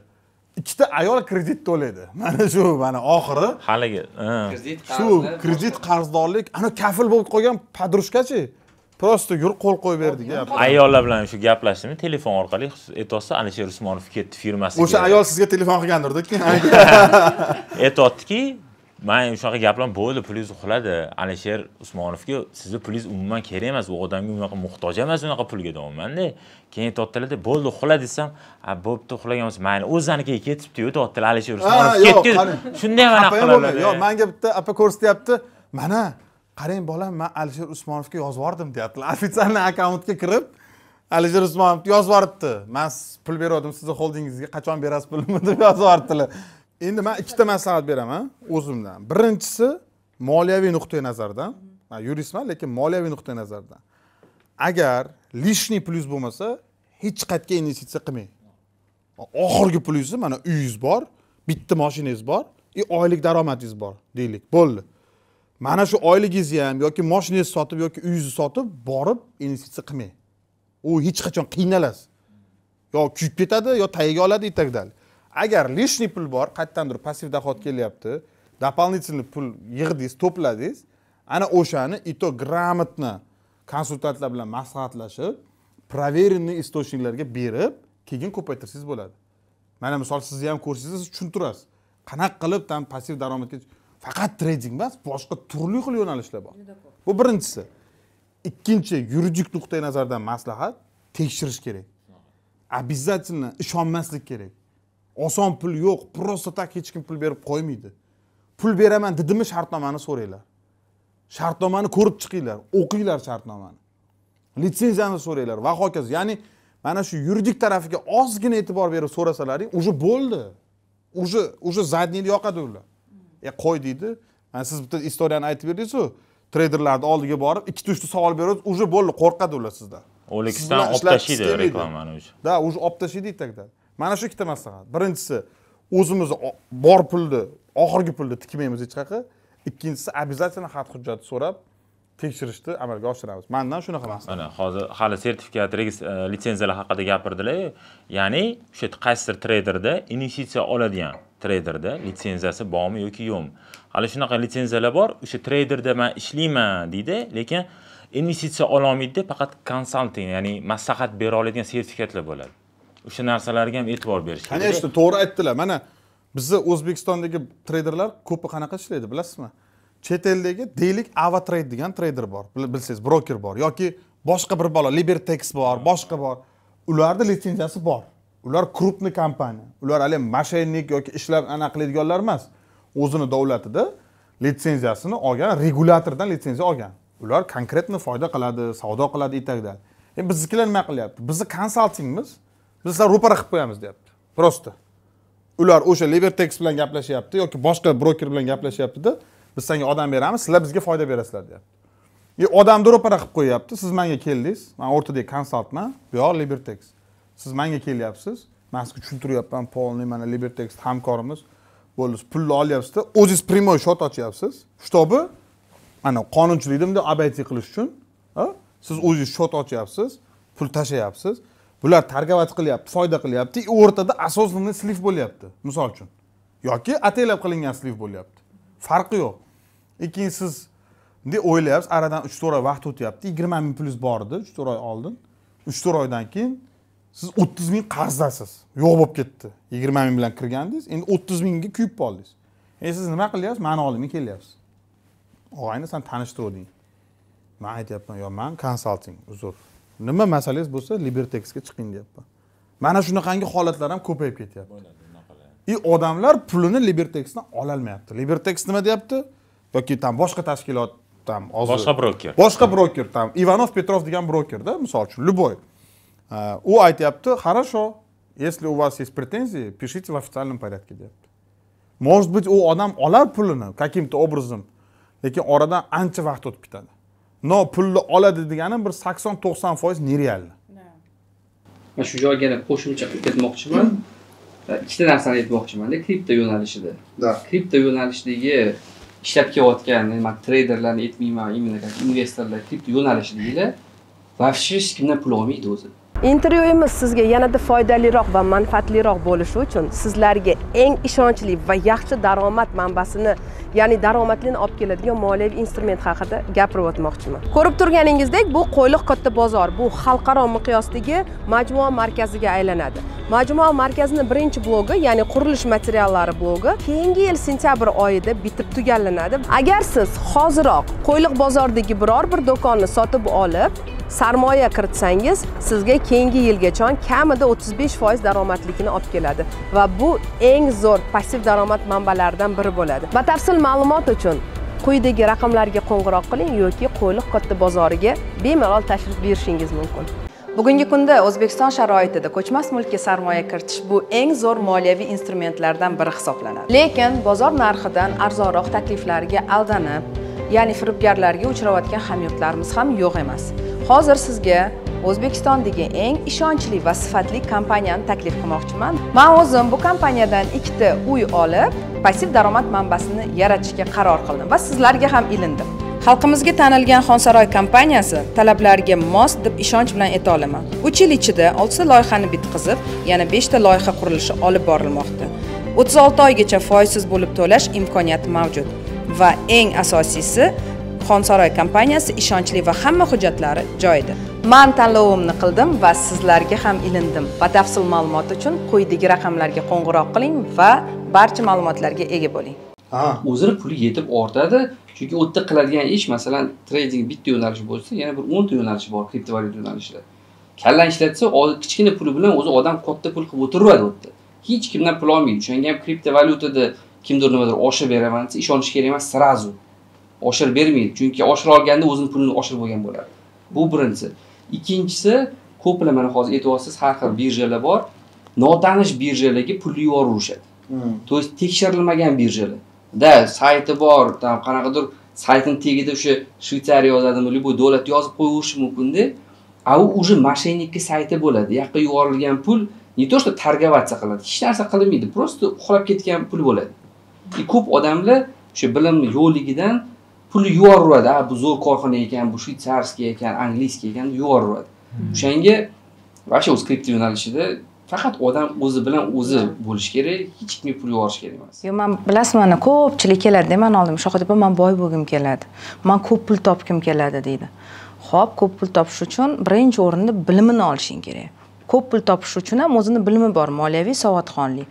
ikkita ayol kredit to'laydi mana shu mana oxiri haligi shu kredit qarzdorlik ana kafil bo'lib qolgan подружkachi prosta yur qo'l qo'yib berdik ayollar bilan shu gaplashdimi telefon orqali aytyapti alisher usmonov ketdi firmasiga o'sha ayol sizga telefon qilgandirda keyin aytyaptiki man shunaqa gaplar bo'ldi pulingiz uxladi alisher usmonovga sizni pulingiz umuman kerak emas u odamga unaqa muhtoj emas unaqa pulga deyapmanda keyin aytyaptilarda bo'ldi uxla desam a bo'pti uxlagan bo'lsa mayli o'zanikiga ketibdiyu deyaptilar alisher usmonov ketdi shunday manaqa qiladi yo'q manga bitta opa ko'rsatyapti mana qarang bolam man alisher usmonovga yozib yubordim deyaptilar официальный akkauntga kirib alisher usmonov yozib yuboribdi man pul bergandim sizni xoldingizga qachon berasiz pulimni deb yozib yuboribdilar endi man ikkita maslahat beraman o'zimdan birinchisi moliyaviy nuqtai nazardan man yuristman lekin moliyaviy nuqtai nazardan agar лишний plyus bo'lmasa hech qayerga investitsiya qilmang oxirgi pulingizni mana uyingiz bor bitta moshinangiz bor и e, oylik daromadingiz bor deylik bo'ldi mana shu oyligingizni ham yoki moshinangizni sotib yoki uyingizni sotib borib investitsiya qilmang u hech qachon qiynalasiz yo kuyib ketadi yo tagiga oladi и так далее agar лишний pul bor qayerdandir passiv доход kelyapti дополнительный pul yig'dingiz to'pladingiz ana o'shani и то грамотно konsultantlar bilan maslahatlashib проверенный источниклarga berib keyin ko'paytirsangiz bo'ladi mana misol sizni ham ko'rsangiz siz tushuntirasiz qanaqa qilib там passiv daromadga faqat trading emas boshqa turli xil yo'nalishlar bor bu birinchisi ikkinchi yuridik nuqtai nazardan maslahat tekshirish kerak обязательно ishonmaslik kerak oson pul yo'q просто так hech kim pul berib qo'ymaydi pul beraman dedimi shartnomani so'ranglar shartnomani ko'rib chiqinglar o'qinglar shartnomani litsenziyani so'ranglar va hokazo ya'ni mana shu yuridik tarafiga ozgina e'tibor berib so'rasalaring уже bo'ldi уже уже задний yoqadi ular e qo'y deydi yani siz bitta istoriyani aytib berdingizku treyderlarni oldiga borib ikkita uchta savol berasiz уже bo'ldi qo'rqadi ular sizdan o'likdan olib tashlaydi reklamani уже да уже olib tashlaydi тогда mana shu ikkita maslahat birinchisi o'zimiz bor pulni oxirgi pulni tikmaymiz hech qayerga ikkinchisi обязательно xat hujjat so'rab tekshirishni amalga oshiramiz mandan shunaqa maslahat mana hozir hali sertifikat e, litsenziyalar haqida gapirdilar ya'ni o'sha qaysidir treyderda investitsiya oladigan treyderda litsenziyasi bormi yoki yo'qmi hali shunaqa litsenziyalar bor o'sha treyderda man ishlayman deydi lekin investitsiya ololmaydi deb faqat konsalting ya'ni maslahat bera oladigan sertifikatlar bo'ladi o'sha narsalarga ham e'tibor berish kerak конечно to'g'ri aytdilar mana bizni o'zbekistondagi treyderlar ko'pi qanaqa ishlaydi bilasizmi chet eldagi deylik ava trade degan treyder bor bilsangiz broker bor yoki boshqa bir balo libertex bor boshqa bor ularni litsenziyasi bor ular крупный kompaniya ular haligi mошенник yoki ishlab anaqa qiladiganlar emas o'zini davlatida litsenziyasini olgan regulyatordan litsenziya olgan ular konkretni foyda qiladi savdo qiladi и так далее endi biznikilar nima qilyapti bizni konsaltingmiz biz sizlarni ro'para qilib qo'yamiz deyapti просто ular o'sha libertex bilan gaplashyapti yoki boshqa broker bilan gaplashyaptida biz senga odam beramiz sizlar bizga foyda berasizlar deyapti e odamni ro'para qilib qo'yyapti siz manga keldingiz man o'rtadagi konsaltman bu yoq libertex siz manga kelyapsiz man sizga tushuntiryapman polniy mana libertex hamkorimiz bo'ldi pulni olyapsizda o'zingiz прямой shot ochyapsiz чтобы mana qonunchilikni bunday обойти qilish uchun siz o'zingiz shot ochyapsiz pul tashlayapsiz bular targovat qilyapti foyda qilyapti и e, o'rtada осознанный слив bo'lyapti misol uchun yoki ataylab qilingan слив bo'lyapti farqi yo'q и keyin siz bunday o'ylayapsiz aradan uch to'rt oy vaqt o'tyapti yigirma ming plyus bor edi uch to'rt oy oldin uch to'rt oydan keyin siz o'ttiz ming qarzdasiz yo'q bo'lib ketdi yigirma ming bilan kirgandingiz endi o'ttiz mingga kuyib qoldingiz endi siz nima qilyapsiz mani oldimga kelyapsiz og'ayni san tanishtirding man aytyapman yo man konsalting uzr nima masalangiz bo'lsa libertexga chiqing deyapman mana shunaqangi holatlar ham ko'payib ketyapti и e, odamlar pulini libertexdan ololmayapti libertex nima deyapti yoki там boshqa tashkilot там hozir boshqa broker boshqa broker там ivanov petrov degan brokerda misol uchun любой У aytyapti хорошо если у вас есть претензии пишите в официальном порядке deyapti может быть у odam олар pulini каким то образом лекин oradan анча vaqt o'tib ketadi Но pulni oladi degani bir sakson to'qson foiz нереально man shu joyga yana qo'shimcha aytmoqchiman ikkita narsani aytmoqchiman kripto yo'nalishida kripto yo'nalishdagi ishlab kelayotgan man treyderlarni aytmayman именно как investorlar kripto yo'nalishidagilar вообще hech kimdan pul olmaydi o'zi intervyuimiz sizga yanada foydaliroq va manfaatliroq bo'lishi uchun sizlarga eng ishonchli va yaxshi daromad manbasini ya'ni daromadni olib keladigan moliyaviy instrument haqida gapirib o'tmoqchiman ko'rib turganingizdek bu qo'yliq katta bozor bu xalqaro miqyosdagi majmua markaziga aylanadi majmua markazini birinchi blogi ya'ni qurilish materiallari blogi keyingi yil sentyabr oyida bitib tugallanadi agar siz hoziroq qo'yliq bozoridagi biror bir do'konni sotib olib sarmoya kiritsangiz sizga keyingi yilgachon kamida 35% daromadlikni olib keladi va bu eng zo'r passiv daromad manbalaridan biri bo'ladi batafsil ma'lumot uchun quyidagi raqamlarga qo'ng'iroq qiling yoki qo'yliq katta bozoriga bemalol tashrif buyurishingiz mumkin bugungi kunda o'zbekiston sharoitida ko'chmas mulkka sarmoya kiritish bu eng zo'r moliyaviy instrumentlardan biri hisoblanadi lekin bozor narxidan arzonroq takliflarga aldanib ya'ni firibgarlarga uchrayotgan hamyurtlarimiz ham yo'q emas hozir sizga o'zbekistondagi eng ishonchli va sifatli kompaniyani taklif qilmoqchiman man o'zim bu kompaniyadan ikkita uy olib passiv daromad manbasini yaratishga qaror qildim va sizlarga ham ilindim xalqimizga tanilgan xonsaroy kompaniyasi talablarga mos deb ishonch bilan ayta olaman uch yil ichida oltita loyihani bitqizib yana beshta loyiha qurilishi olib borilmoqda o'ttiz olti oygacha foizsiz bo'lib to'lash imkoniyati mavjud va eng asosiysi xonsaroy kompaniyasi ishonchli va hamma hujjatlari joyida man tanlovimni qildim va sizlarga ham ilindim batafsil ma'lumot uchun quyidagi raqamlarga qo'ng'iroq qiling va barcha ma'lumotlarga ega bo'ling ha o'zini puli yetib ortadi chunki u yerda qiladigan ish masalan trading bitta yo'nalish bo'lsa yana bir o'nta yo'nalishi bor kriptovalyuta yo'nalishida kallani ishlatsa kichkina puli bilan o'zi odam katta pul qilib o'tiraveradi u yerda hech kimdan pul olmaydi o'shanga ham kriptovalyutada kimdir nimadir oshirib beraman desa ishonish kerak emas сразу oshirib bermaydi chunki oshira olganda o'zini pulini oshirib bo'lgan bo'ladi bu birinchisi ikkinchisi ko'plar mana hozir aytyapsiz har xil birjalar bor notanish birjalarga pulni yuboraverishadi то hmm. есть tekshirilmagan birjalar да sayti bor там qanaqadir saytini tagida o'sha shvetsariya yozadimi любой davlat yozib qo'yaverishi mumkinda a u уже мошенникка sayti bo'ladi u yoqqa yuborilgan pul не то что торговаться qiladi hech narsa qilinmaydi просто uxlab ketgan pul bo'ladi ko'p odamlar o'sha bilim yo'qligidan pulni yuboraveradi bu zo'r korxona ekan bu shvetsarskiy ekan angliskiy ekan yuboraveradi hmm. o'shanga вообще o'zi kripto yo'nalishida faqat odam o'zi bilan o'zi hmm. bo'lishi kerak hech kimga pul yuborish kerak emas yo'q man bilasizmi mana ko'pchilik keladida mani oldimga shunaqa deb man boy bo'lgim keladi man ko'p pul topgim keladi deydi ho'p ko'p pul topish uchun birinchi o'rinda bilimini olishing kerak ko'p pul topish uchun ham o'zini bilimi bor moliyaviy savodxonlik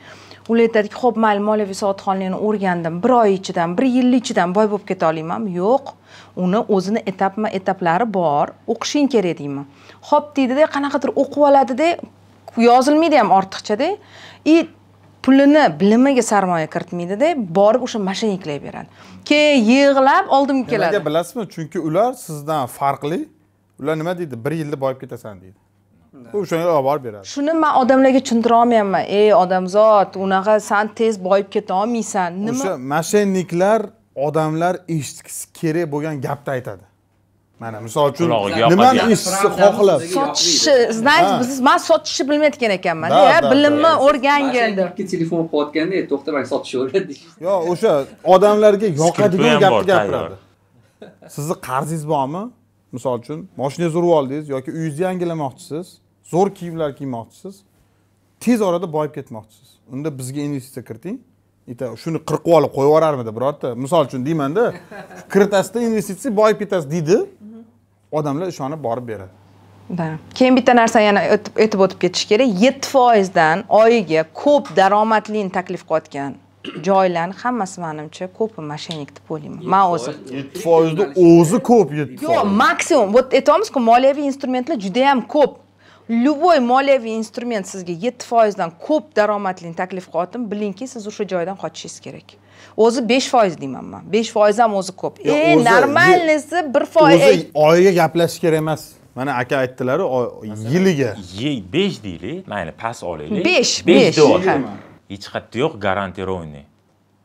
ular aytadiki ho'p mayli moliyaviy savodxonlikni o'rgandim bir oy ichidan bir yil ichidan boy bo'lib keta olamanmi yo'q uni o'zini etapma etaplari bor o'qishing kerak deyman ho'p deydida qanaqadir o'qib oladida yozilmaydi ham ortiqchada и pulini bilimiga sarmoya kiritmaydida borib o'sha mashinaga beradi keyin yig'lab oldimga keladi nimaga bilasizmi chunki ular sizdan farqli ular nima deydi bir yilda boyib ketasan deydi o'shanga olib borib beradi shuni man odamlarga tushuntira olmayapman ey odamzod unaqa san tez boyib keta olmaysan nima o'sha moshenniklar odamlar eshitgisi kerak bo'lgan gapni aytadi mana misol uchun nimani eshitishni xohlab sotishni знаете biz man sotishni bilmayotgan ekanmanda bilimni o'rgangin deb telefon qilayotganda to'xtamang mana sotishni o'rgandik yo'q o'sha odamlarga yoqadigan gapni gapiradi sizni qarzingiz bormi misol uchun moshinangizni urib oldingiz yoki uyingizni yangilamoqchisiz zo'r kiyimlar kiymoqchisiz tez orada boyib ketmoqchisiz unda bizga investitsiya kiriting shuni qirqib olib qo'yib yuborarmidi birorta misol uchun deymanda kiritasizda investitsiya boyib ketasiz deydi odamlar ishonib borib beradi да keyin bitta narsani yana aytib o'tib ketish kerak yetti foizdan oyiga ko'p daromadlini taklif qilayotgan joylarni hammasi manimcha ko'pi moshennik deb o'ylayman man o'zim yetti foizni o'zi ko'p yetti yo'q maksimum вот aytyapmizku moliyaviy instrumentlar judayam ko'p любой moliyaviy instrument sizga 7 foizdan ko'p daromadli taklif qilyaptimi bilingki siz o'sha joydan qochishingiz kerak o'zi besh foiz 5% man besh foiz ham o'zi ko'p eng normalnisi 1%. Озы ойыға oyiga gaplashish kerak emas mana aka Ей, yiliga дейлі, мәне mayli past 5, 5. besh hech qayerda yo'q гарантированный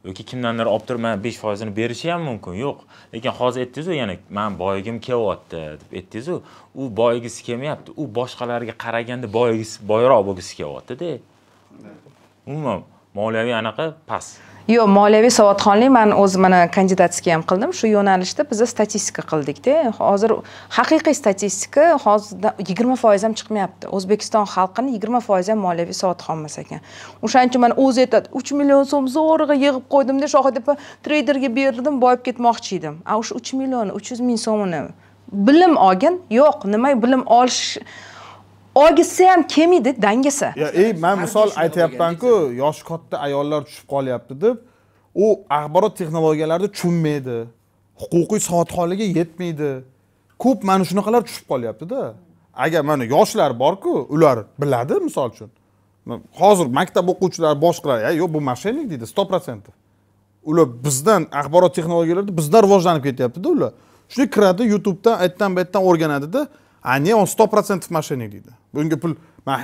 yoki kimdandir olib turib man besh foizini berishi ham mumkin yo'q lekin hozir aytdingizu yana man boyigim kelyapti deb aytdingizu u boyigisi kelmayapti u boshqalarga qaraganda boyigisi boyroq bo'lgisi kelyaptida umuman moliyaviy anaqa past yo'q moliyaviy savodxonlik man o'zi mana kandidatskiy ham qildim shu yo'nalishda biza statistika qildikda hozir haqiqiy statistika hozirda yigirma foiz ham chiqmayapti o'zbekiston xalqini yigirma foizi ham moliyaviy savodxon emas ekan o'shaning uchun man o'zi aytadi uch million so'm zo'rg'a yig'ib qo'ydimda shohid opa treyderga berdim boyib ketmoqchi edim a o'sha uch million uch yuz ming so'mini bilim olgin yo'q nima bilim olish ogizsa ham kelmaydi dangasa ey man misol aytyapmanku yoshi katta ayollar tushib qolyapti deb u axborot texnologiyalarni tushunmaydi huquqiy soatxonligi yetmaydi ko'p mana shunaqalar tushib qolyaptida agar mana yoshlar borku ular biladi misol uchun hozir maktab o'quvchilari boshqalar yo'q bu mошенник deydi сто процентов ular bizdan axborot texnologiyalarida bizdan rivojlanib ketyaptida ular shunday kiradi youtubedan aytdan bu yerdan o'rganadida а не он сто процентов мошенник deydi bunga pul man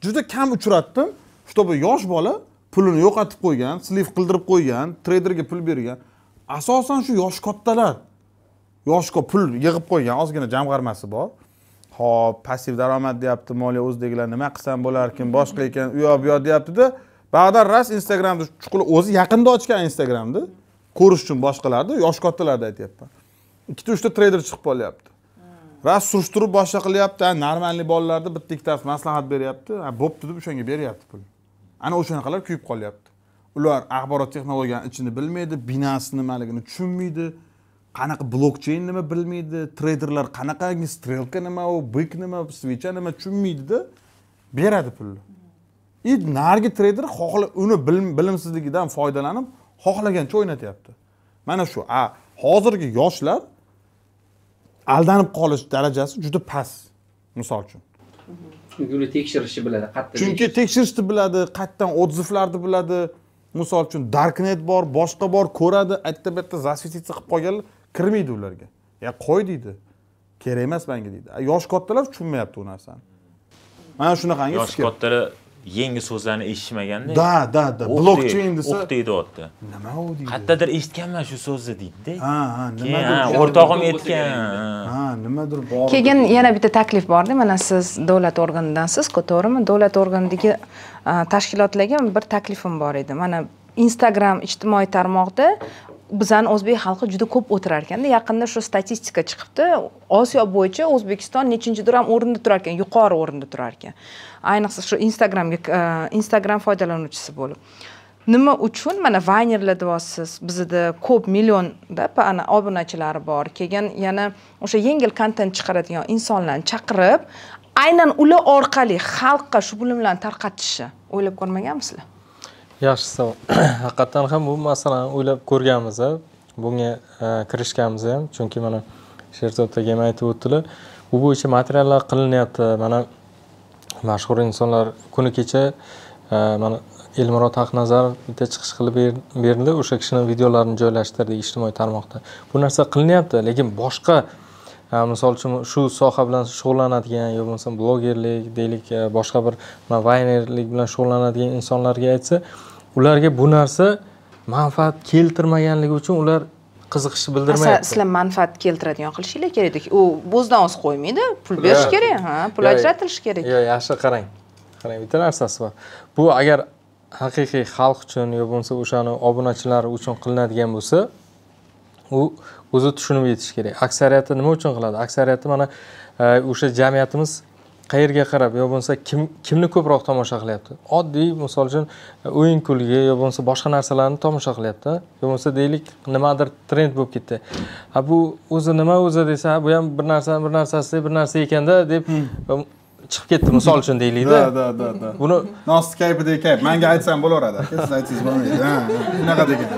juda kam uchratdim чтобы yosh bola pulini yo'qotib qo'ygan sliv qildirib qo'ygan treyderga pul bergan asosan shu yoshi kattalar yoshi pul yig'ib qo'ygan ozgina jamg'armasi bor hop passiv daromad deyapti moliya o'zidagilari nima qilsam bo'larkin boshqa ekan u yoq bu yoq deyaptida bag'dar rost instagramni chuqur o'zi yaqinda ochgan instagramni ko'rish uchun boshqalarni yoshi kattalarni aytyapman ikkita uchta treyder chiqib qolyapti va surishtirib boshqa qilyapti normalniy bolalarni bitta ikkitasi maslahat beryapti bo'pti deb o'shanga beryapti pul ana o'shanaqalar kuyib qolyapti ular axborot texnologiyani ichini bilmaydi binasi nimaligini tushunmaydi qanaqa blokcheyn nima bilmaydi treyderlar qanaqangi strelka nima u bik nima svecha nima tushunmaydida beradi pulni и narigi treyder xohla uni bilimsizligidan foydalanib xohlagancha o'ynatyapti mana shu a hozirgi yoshlar aldanib qolish darajasi juda past misol uchun chunki ular tekshirishni biladi qayerda chunki tekshirishni biladi qayerdan odzivlarni biladi misol uchun darknet bor boshqa bor ko'radi ayerda bu yerda засветиться qilib qolganlar kirmaydi ularga ya qo'y deydi kerak emas manga deydi yosh kattalar tushunmayapti u narsani mana shunaqangi yosh kattalar yangi so'zlarni eshitmaganda da da da blokcheyn desa o'q deyapti nima u deydi qayerdadir eshitganman shu so'zni deydida ha ha nimadir o'rtog'im aytgan ha nimadir bor keyin yana bitta taklif borda mana siz davlat organidansiz-ku, to'g'rimi davlat organidagi tashkilotlarga bir taklifim bor edi mana instagram ijtimoiy tarmoqda bizani o'zbek xalqi juda ko'p o'tirar ekanda yaqinda shu statistika chiqibdi osiyo bo'yicha o'zbekiston nechinchidir ham o'rinda turar ekan yuqori o'rinda turar ekan ayniqsa shu instagramga e, instagram foydalanuvchisi bo'lib nima uchun mana vaynerlar deyapsiz bizada ko'p millionda ana obunachilari bor keyin yana o'sha yengil kontent chiqaradigan insonlarni chaqirib aynan ular orqali xalqqa shu bilimlarni tarqatishi o'ylab ko'rmaganmisizlar yaxshi savol haqiqatdan ham bu masalani o'ylab ko'rganmiz bunga e, kirishganmiz ham chunki mana sherzod aka ham aytib o'tdilar bu bo'yicha materiallar qilinyapti mana mashhur insonlar kuni kecha e, mana elmurod haqnazarov bitta chiqish qilib berdi o'sha kishini videolarini joylashtirdik ijtimoiy tarmoqda bu narsa qilinyapti lekin boshqa e, misol uchun shu soha bilan shug'ullanadigan yo bo'lmasam blogerlik deylik boshqa bir vaynerlik bilan shug'ullanadigan insonlarga aytsa ularga bu narsa manfaat keltirmaganligi uchun ular qiziqish bildirmayapti sizlar manfaat keltiradigan qilishinglar kerak u o'zidan o'zi qo'ymaydi pul berish kerak ha pul ajratilishi kerak yo'q yaxshi qarang qarang bitta narsasi bor bu agar haqiqiy xalq uchun yo bo'lmasa o'shani obunachilari uchun qilinadigan bo'lsa u o'zi tushunib yetishi kerak aksariyati nima uchun qiladi aksariyati mana e, o'sha jamiyatimiz qayerga qarab yo bo'lmasa kim kimni ko'proq tomosha qilyapti oddiy misol uchun o'yin kulgi yo bo'lmasa boshqa narsalarni tomosha qilyapti yo bo'lmasa deylik nimadir trend bo'lib ketdi a bu o'zi nima o'zi desa bu ham bir narsa bir narsasi bir narsa ekanda deb hmm. chiqib ketdi misol uchun deylikda да да да buni nosni kayfidagi kayf manga aytsam bo'laveradi siz aytsangiz bo'lmaydi ha shunaqa degan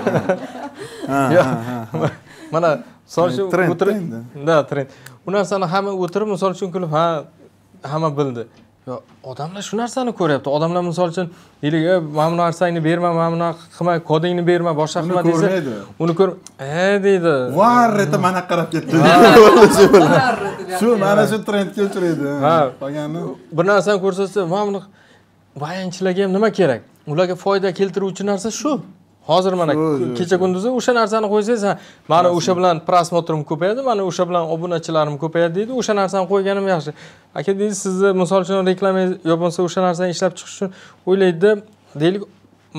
mana misol uchun да trend u narsani hamma o'tirib misol uchun kulib ha hamma bildi odamlar shu narsani ko'ryapti odamlar misol uchun deylik mana bu narsangni berma mana bunaqa qilma kodingni berma boshqa qilma desa uni ko'r e deydi var это mana qarab ketdi shu mana shu trendga uchraydi ha qolgani bir narsani ko'rsatsa mana buni vayanchilarga ham nima kerak ularga foyda keltiruvchi narsa shu hozir mana kecha kunduzi o'sha narsani qo'ysangiz mani o'sha bilan prosmotrim ko'payadi mana o'sha bilan obunachilarim ko'payadi deydi o'sha narsani qo'yganim yaxshi aka deydi sizni misol uchun reklamangiz yo bo'lmasa o'sha narsani ishlab chiqish uchun o'ylaydida deylik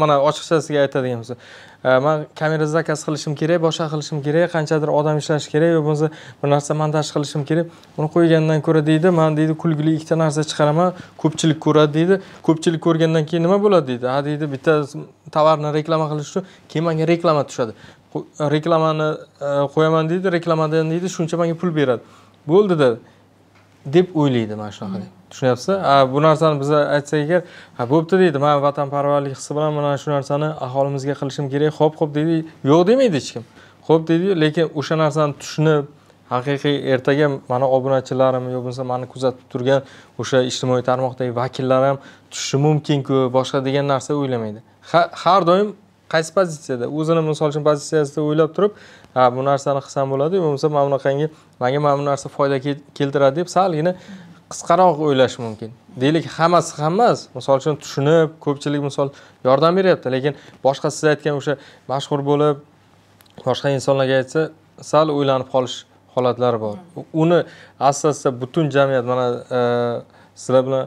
mana ochiqchasiga aytadigan bo'lsak Э, man kamera zakaz qilishim kerak boshqa qilishim kerak qanchadir odam ishlashi kerak yo bo'lmasa bir narsa montaj qilishim kerak buni qo'ygandan ko'ra deydi man deydi kulgili ikkita narsa chiqaraman ko'pchilik ko'radi deydi ko'pchilik ko'rgandan keyin nima bo'ladi deydi ha deydi bitta tovarni reklama qilish uchun keyin manga reklama tushadi reklamani e, qo'yaman deydi reklamadan deydi shuncha manga pul beradi bo'ldi dedi deb o'ylaydi mana shunaqa tushunyapsiz bu narsani biza aytsak agar ha bo'pti deydi man vatanparvarlik hissi bilan mana shu narsani aholimizga qilishim kerak ho'p ho'p deydi yo'q demaydi hech kim ho'p deydiyu lekin o'sha narsani tushunib haqiqiy ertaga mani obunachilarim yo bo'lmasa mani kuzatib turgan o'sha ijtimoiy tarmoqdagi vakillar ham tushishi mumkinku boshqa degan narsa o'ylamaydi har doim qaysi pozitsiyada o'zini misol uchun pozitsiyasida o'ylab turib ha bu narsani qilsam yo bo'lmasa mana bunaqangi manga mana bu narsa foyda keltiradi deb salgina qisqaroq o'ylash mumkin deylik hammasi ham emas misol uchun tushunib ko'pchilik misol yordam beryapti lekin boshqa siz aytgan o'sha mashhur bo'lib boshqa insonlarga aytsa sal o'ylanib qolish holatlari bor uni asta asta butun jamiyat mana e, sizlar bilan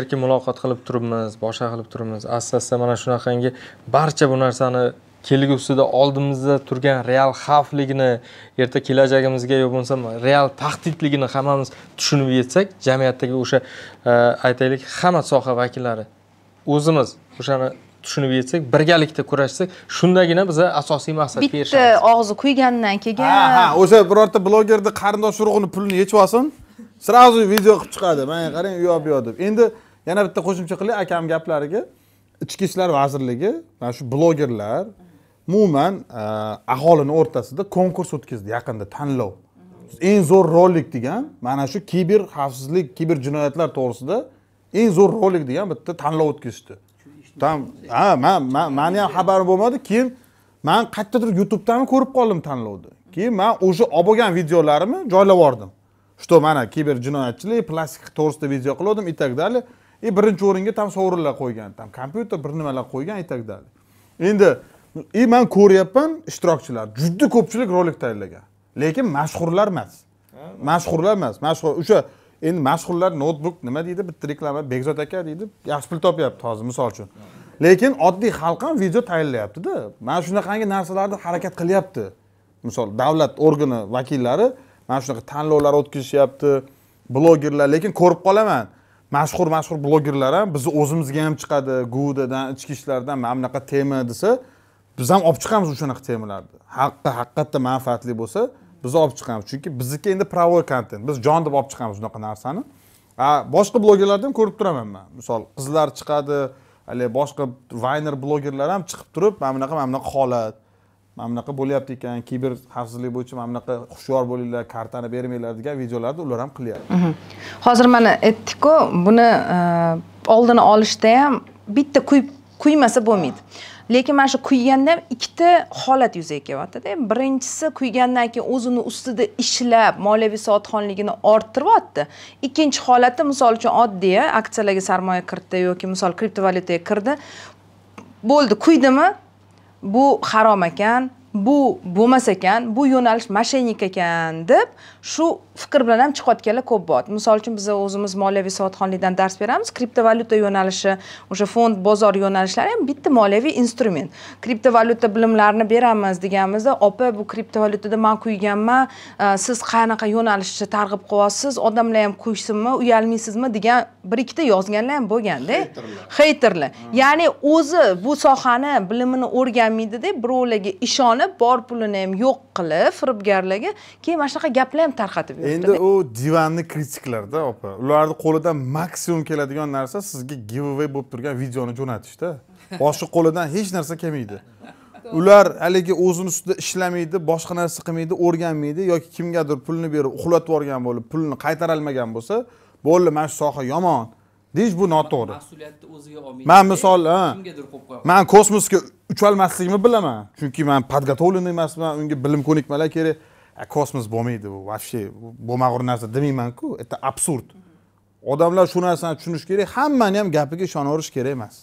erkin muloqot qilib turibmiz boshqa qilib turibmiz asta asta mana shunaqangi barcha bu narsani kelgusida oldimizda turgan real xavfligini erta kelajagimizga yo bo'lmasam real tahdidligini hammamiz tushunib yetsak jamiyatdagi o'sha e, aytaylik hamma soha vakillari o'zimiz o'shani tushunib yetsak birgalikda kurashsak shundagina biza asosiy maqsadga erishamiz bitta og'zi kuygandan keyin ha ha o'sha birorta blogerni qarindosh urug'ini pulini yechib olsin сразу video qilib chiqadi mana qarang u yoq bu yoq deb endi yana bitta qo'shimcha qilay akam gaplariga ichki ishlar vazirligi mana shu blogerlar umuman e, aholini o'rtasida konkurs o'tkazdi yaqinda tanlov eng zo'r rolik degan mana shu kiber xavfsizlik kiber jinoyatlar to'g'risida eng zo'r rolik degan bitta tanlov o'tkazishdi там ha man mani ham xabarim bo'lmadi keyin man qayerdadir youtubedami ko'rib qoldim tanlovni keyin man o'sha olib bo'lgan videolarimni joylab yubordim что mana kiber jinoyatchilik plastik to'g'risida video qilgandim и так далее и birinchi o'ringa там sovrinlar qo'ygan там kompyuter bir nimalar qo'ygan и так далее endi и man ko'ryapman ishtirokchilar juda ko'pchilik rolik tayyorlagan lekin mashhurlar emas mashhurlar emas mashhur o'sha endi mashhurlar noutbuk nima deydi bitta reklama bekzod aka deydi yaxshi pul topyapti hozir misol uchun lekin oddiy xalq ham video tayyorlayaptida mana shunaqangi narsalarni harakat qilyapti misol davlat organi vakillari mana shunaqa tanlovlar o'tkazishyapti blogerlar lekin ko'rib qolaman mashhur mashhur blogerlar ham bizni o'zimizga ham chiqadi gudadan ichki ishlardan mana bunaqa tema desa biz ham olib chiqamiz o'shanaqa temalarni xalqqa haqiqatda manfaatli bo'lsa biz olib chiqamiz chunki bizniki endi правой kontent biz jon deb olib chiqamiz unaqa narsani boshqa blogerlarni ham ko'rib turaman man misol qizlar chiqadi haligi boshqa vayner blogerlar ham chiqib turib mana bunaqa mana bunaqa holat mana bunaqa bo'lyapti ekan kiber xavfsizlik bo'yicha mana bunaqa hushyor bo'linglar kartani bermanglar degan videolarni ular ham qilyapti mhm. hozir mana aytdikku buni e, oldini olishda ham bitta kuyib kuymasa bo'lmaydi lekin mana shu kuyganda ikkita holat yuzaga kelyaptida birinchisi kuygandan keyin o'zini ustida ishlab moliyaviy sotxonligini orttiryapti ikkinchi holatda misol uchun oddiy aksiyalarga sarmoya kiritdi yoki misol kriptovalyutaga kirdi bo'ldi kuydimi bu harom ekan bu bo'lmas ekan bu yo'nalish moshennik ekan deb shu fikr bilan ham chiqayotganlar ko'p bo'ladi misol uchun biz o'zimiz moliyaviy savodxonlikdan dars beramiz kriptovalyuta yo'nalishi o'sha fond bozor yo'nalishlari ham bitta moliyaviy instrument kriptovalyuta bilimlarini beramiz deganimizda opa bu kriptovalyutada man kuyganman siz qanaqa yo'nalishni targ'ib qilyapsiz odamlar ham kuysinmi uyalmaysizmi degan bir ikkita yozganlar ham bo'lganda heyterlar hmm. ya'ni o'zi bu sohani bilimini o'rganmaydida birovlarga ishonib bor pulini ham yo'q qilib firibgarlarga keyin mana shunaqa gaplar ham tarqatib endi u divanni kritiklarda opa ularni qo'lidan maksimum keladigan narsa sizga giveaway bo'lib turgan videoni jo'natishda boshqa qo'lidan hech narsa kelmaydi ular haligi o'zini ustida ishlamaydi boshqa narsa qilmaydi o'rganmaydi yoki kimgadir pulni berib uxlatib yuborgan bo'lib pulni qaytarolmagan bo'lsa bo'ldi mana shu soha yomon deyish bu noto'g'ri mas'uliyatni o'ziga olmaydi man misol kimgadir qo'yib qo'yaman man kosmosga ucholmasligimni bilaman chunki man подготовленный emasman unga bilim ko'nikmalar kerak kosmos bo'lmaydi bu вообще bo'lmag'ur narsa demaymanku это absurd odamlar shu narsani tushunishi kerak hammani ham gapiga ishonaverish kerak emas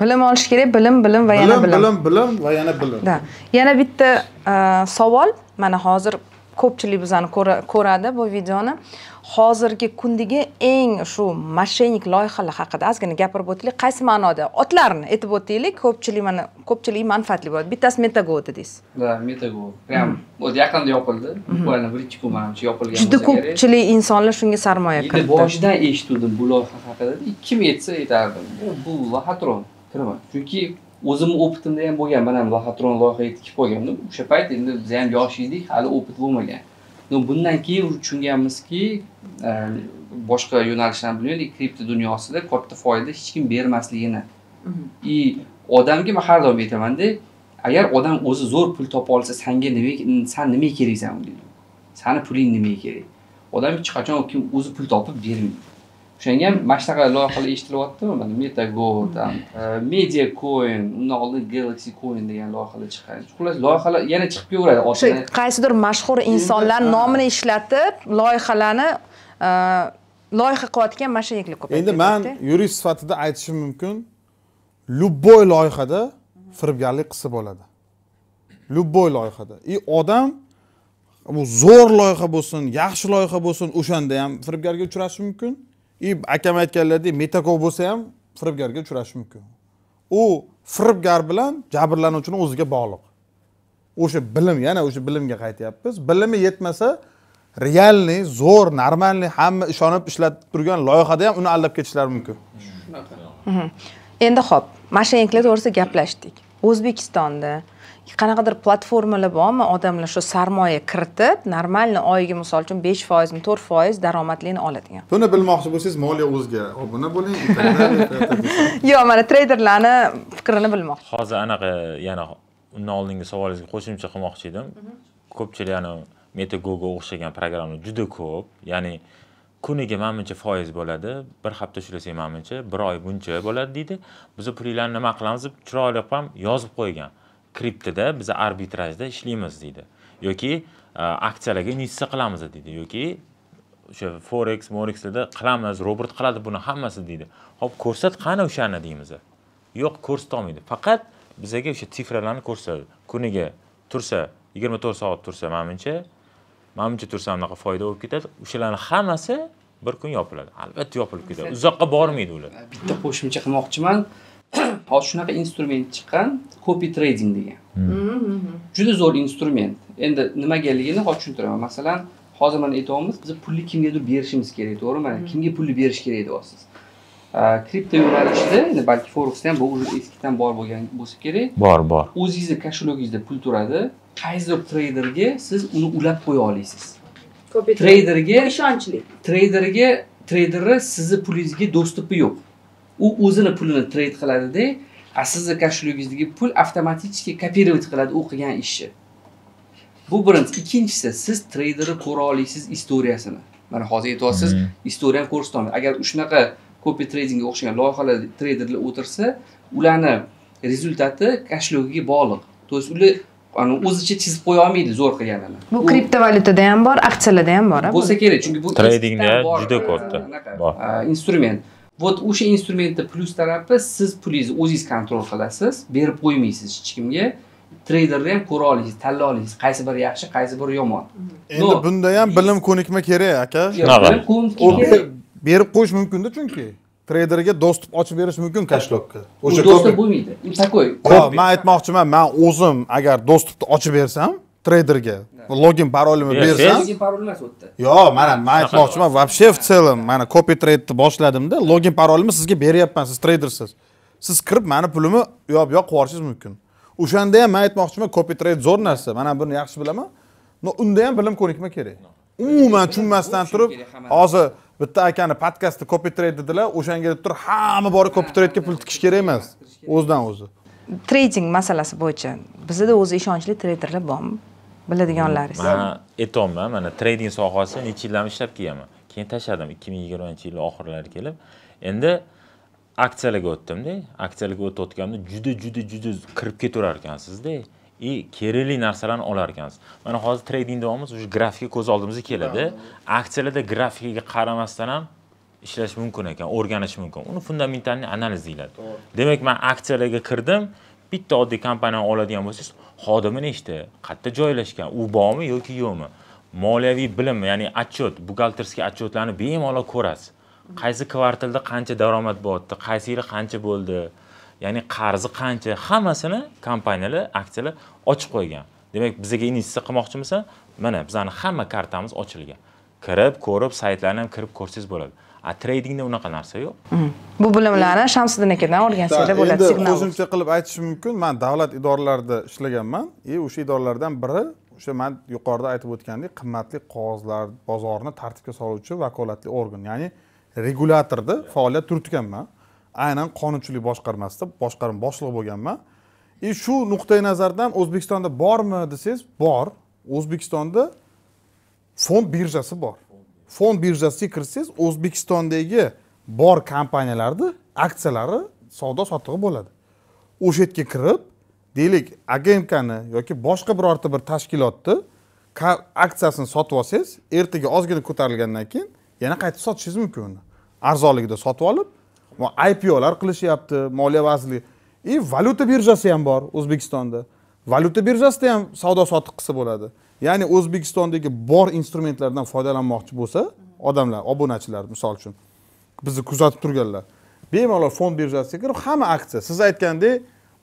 bilim olish kerak bilim bilim va yana bilim bilim bilim va yana bilim да yana bitta savol mana hozir ko'pchilik bizani ko'radi bu videoni hozirgi kundagi eng shu mashenik loyihalar haqida ozgina gapirib o'taylik qaysi ma'noda otlarini aytib o'taylik ko'pchilik mana ko'pchilik manfaatli bo'ladi bittasi metago dedingiz да metago прям вот yaqinda yopildi буквально bir ikki kun manimcha yopilgan juda ko'pchilik insonlar shunga sarmoya kiritdi boshidan eshituvdim bu loyiha haqida kim aytsa aytardim bu lohatron kirma chunki o'zimni o'pitimda ham bo'lgan mana lahatron loyiha kelib qolganda o'sha payt endi biz ham yosh edik hali o'pit bo'lmagan bundan keyin tushunganmizki e, boshqa yo'nalishlarni bilmaylik kripto dunyosida katta foyda hech kim bermasligini и mhm. odamga man har doim aytamanda agar odam o'zi zo'r pul topa olsa sanga nima san nimaga keraksan unga sani puling nimaga kerak odam hech qachon kim o'zi pul topib bermaydi o'shanga ham mana shunaqa loyihalar eshitilyapti mana metago там mm-hmm. e, media coin undan oldin galaxy coin degan loyihalar chiqqan xullas loyihalar yana chiqib kelaveradi o'sha qaysidir mashhur insonlar nomini ishlatib loyihalarni e, loyiha qilayotgan mashinaliklar ko'payib endi man yurist sifatida aytishim mumkin любой loyihada firibgarlik qilsa bo'ladi любой loyihada и odam bu zo'r loyiha bo'lsin yaxshi loyiha bo'lsin o'shanda ham firibgarga uchrashi mumkin и akam aytganlaridek metakov bo'lsa ham firibgarga uchrashi mumkin u firibgar bilan jabrlanuvchini o'ziga bog'liq o'sha bilim yana o'sha bilimga qaytyapmiz bilimi yetmasa realniy zo'r normalniy hamma ishonib ishlatib turgan loyihada ham uni aldab ketishlari mumkin shunaqa endi ho'p mashinniklar to'g'risida gaplashdik o'zbekistonda qanaqadir platformalar bormi odamlar shu sarmoya kiritib normalni oyiga misol uchun besh foizmi to'rt foiz daromadlini oladigan buni bilmoqchi bo'lsangiz moliya o'zga obuna bo'ling yo'q mana treyderlarni fikrini bilmoqchi hozir anaqa yana undan oldingi savolingizga qo'shimcha qilmoqchi edim mhm. ko'pchilik ana metagoga o'xshagan programmalar juda ko'p ya'ni kuniga manmuncha foiz bo'ladi bir hafta ishlasak manmuncha bir oy buncha bo'ladi deydi biza pulinglarni nima qilamiz deb chiroyli ham yozib qo'ygan kriptida biz arbitrajda ishlaymiz deydi yoki e, aksiyalarga investitsiya qilamiz deydi yoki o'sha forex morexlarda qilamiz robert qiladi buni hammasi deydi hop ko'rsat qani o'shani deymiz yo'q ko'rsata olmaydi faqat bizaga o'sha sifralarni ko'rsatadi kuniga tursa yigirma to'rt soat tursa mana buncha mana buncha tursa bunaqa foyda bo'lib ketadi o'shalarni hammasi bir kun yopiladi albatta yopilib ketadi uzoqqa bormaydi ular bitta qo'shimcha qilmoqchiman hozir shunaqa instrument chiqqan copy trading degan hmm. Hmm, hmm, juda zo'r instrument endi nimagaligini hozir tushuntiraman masalan hozir mana aytyapmiz biz pulni kimgadir berishimiz kerak to'g'rimi mana kimga pulni berish kerak deyapsiz kripto yo'nalishda endi balki forexda ham bu уже eskidan bor bo'lgan bo'lsa kerak bor bor o'zingizni kashelogingizda pul turadi qaysidir treyderga siz uni ulab qo'ya olasiz treyderga ishonchli treyderga treyderni sizni pulingizga доступi yo'q u o'zini pulini treyd qiladida a sizni kashlugingizdagi pul avtomatichески копировать qiladi u qilgan ishni bu birinchisi ikkinchisi siz treyderni ko'ra olasiz istoriyasini mana hozir aytyapsiz mm-hmm. istoriyani ko'rsatolmaydi agar shunaqa kopi tradingga o'xshagan loyihalar treyderlar o'tirsa ularni rezultati kashlugiga bog'liq то есть ular o'zicha chizib qo'ya olmaydi zo'r qilganini bu kriptovalyutada ham bor aksiyalarda ham bor bo'lsa kerak chunki bu tradingda juda katta bor instrument вот o'sha instrumentni plyus tarafi siz pulingizni o'zingiz kontrol qilasiz berib qo'ymaysiz hech kimga treyderni ham ko'ra olasiz tanlay olasiz qaysi biri yaxshi qaysi biri yomon endi bunda ham bilim ko'nikma kerak aka berib qo'yish mumkinda chunki treyderga dostуп ochib berish mumkin kashlokka o'sha dostуп bo'lmaydi такой yo'q man aytmoqchiman man o'zim agar dostупni ochib bersam treyderga login parolimni bersam login parolingiz emas u yerda yo'q mana man aytmoqchiman вообще в целом mana copy trade'ni boshladimda login parolimni sizga beryapman siz treydersiz siz kirib mani pulimni u yoq bu yoqqa yuborishingiz mumkin o'shanda ham man aytmoqchiman copy trade zo'r narsa man buni yaxshi bilaman но unda ham bilim ko'nikma kerak umuman tushunmasdan turib hozir bitta akani podkastda copy trade dedilar o'shanga turib hamma borib copy trade'ga pul tikish kerak emas o'zidan o'zi treyding masalasi bo'yicha bizada o'zi ishonchli treyderlar bormi biladiganlaringiz man aytyapman mana trading sohasida necha yildan ishlab kelganman keyin tashladim ikki ming yigirmanchi yil oxirlari kelib endi aksiyalarga o'tdimda aksiyalarga o'tayotganimda juda juda juda kirib ketaverar ekansizda и kerakli narsalarni olar ekansiz mana hozir trading deyapmiz уже grafika ko'z oldimizga keladi aksiyalarda grafikaga qaramasdan ham ishlash mumkin ekan o'rganish mumkin uni fundamentalniy analiz deyiladi demak man aksiyalarga kirdim bitta oddiy kompaniyani oladigan bo'lsangiz xodimi nechta qayerda joylashgan u bormi yoki yo'qmi moliyaviy bilim ya'ni отчет buxgalterskiy отчетlarni bemalol ko'rasiz qaysi kvartalda qancha daromad bo'lyapti qaysi yili qancha bo'ldi ya'ni qarzi qancha hammasini kompaniyalar aksiyalar ochib qo'ygan demak bizga investitsiya qilmoqchimisan mana bizani hamma kartamiz ochilgan kirib ko'rib saytlarni ham kirib ko'rsangiz bo'ladi a tradingda unaqa narsa yo'q bu bilimlarni shamsiddin akadan o'rgansangiz bo'ladi endi qo'shimcha qilib aytishim mumkin man davlat idoralarida ishlaganman и o'sha idoralardan biri o'sha man yuqorida aytib o'tgandek qimmatli qog'ozlar bozorini tartibga soluvchi vakolatli organ ya'ni regulyatorda faoliyat yuritganman aynan qonunchilik boshqarmasida boshqarma boshlig'i bo'lganman и shu nuqtai nazardan o'zbekistonda bormi desangiz bor o'zbekistonda fond birjasi bor fond birjasiga kirsangiz o'zbekistondagi bor kompaniyalarni aksiyalari savdo sotig'i bo'ladi o'sha yerga kirib deylik agentkani yoki boshqa birorta bir tashkilotni aksiyasini sotib olsangiz ertaga ozgina ko'tarilgandan keyin yana qayta sotishingiz mumkin uni arzonligida sotib olib ipolar qilishyapti moliya vazirligi и valyuta birjasi ham bor o'zbekistonda valyuta birjasida ham savdo sotiq qilsa bo'ladi ya'ni o'zbekistondagi bor instrumentlardan foydalanmoqchi bo'lsa odamlar obunachilar misol uchun bizni kuzatib turganlar bemalol fond birjasiga kirib hamma aksiya siz aytgandek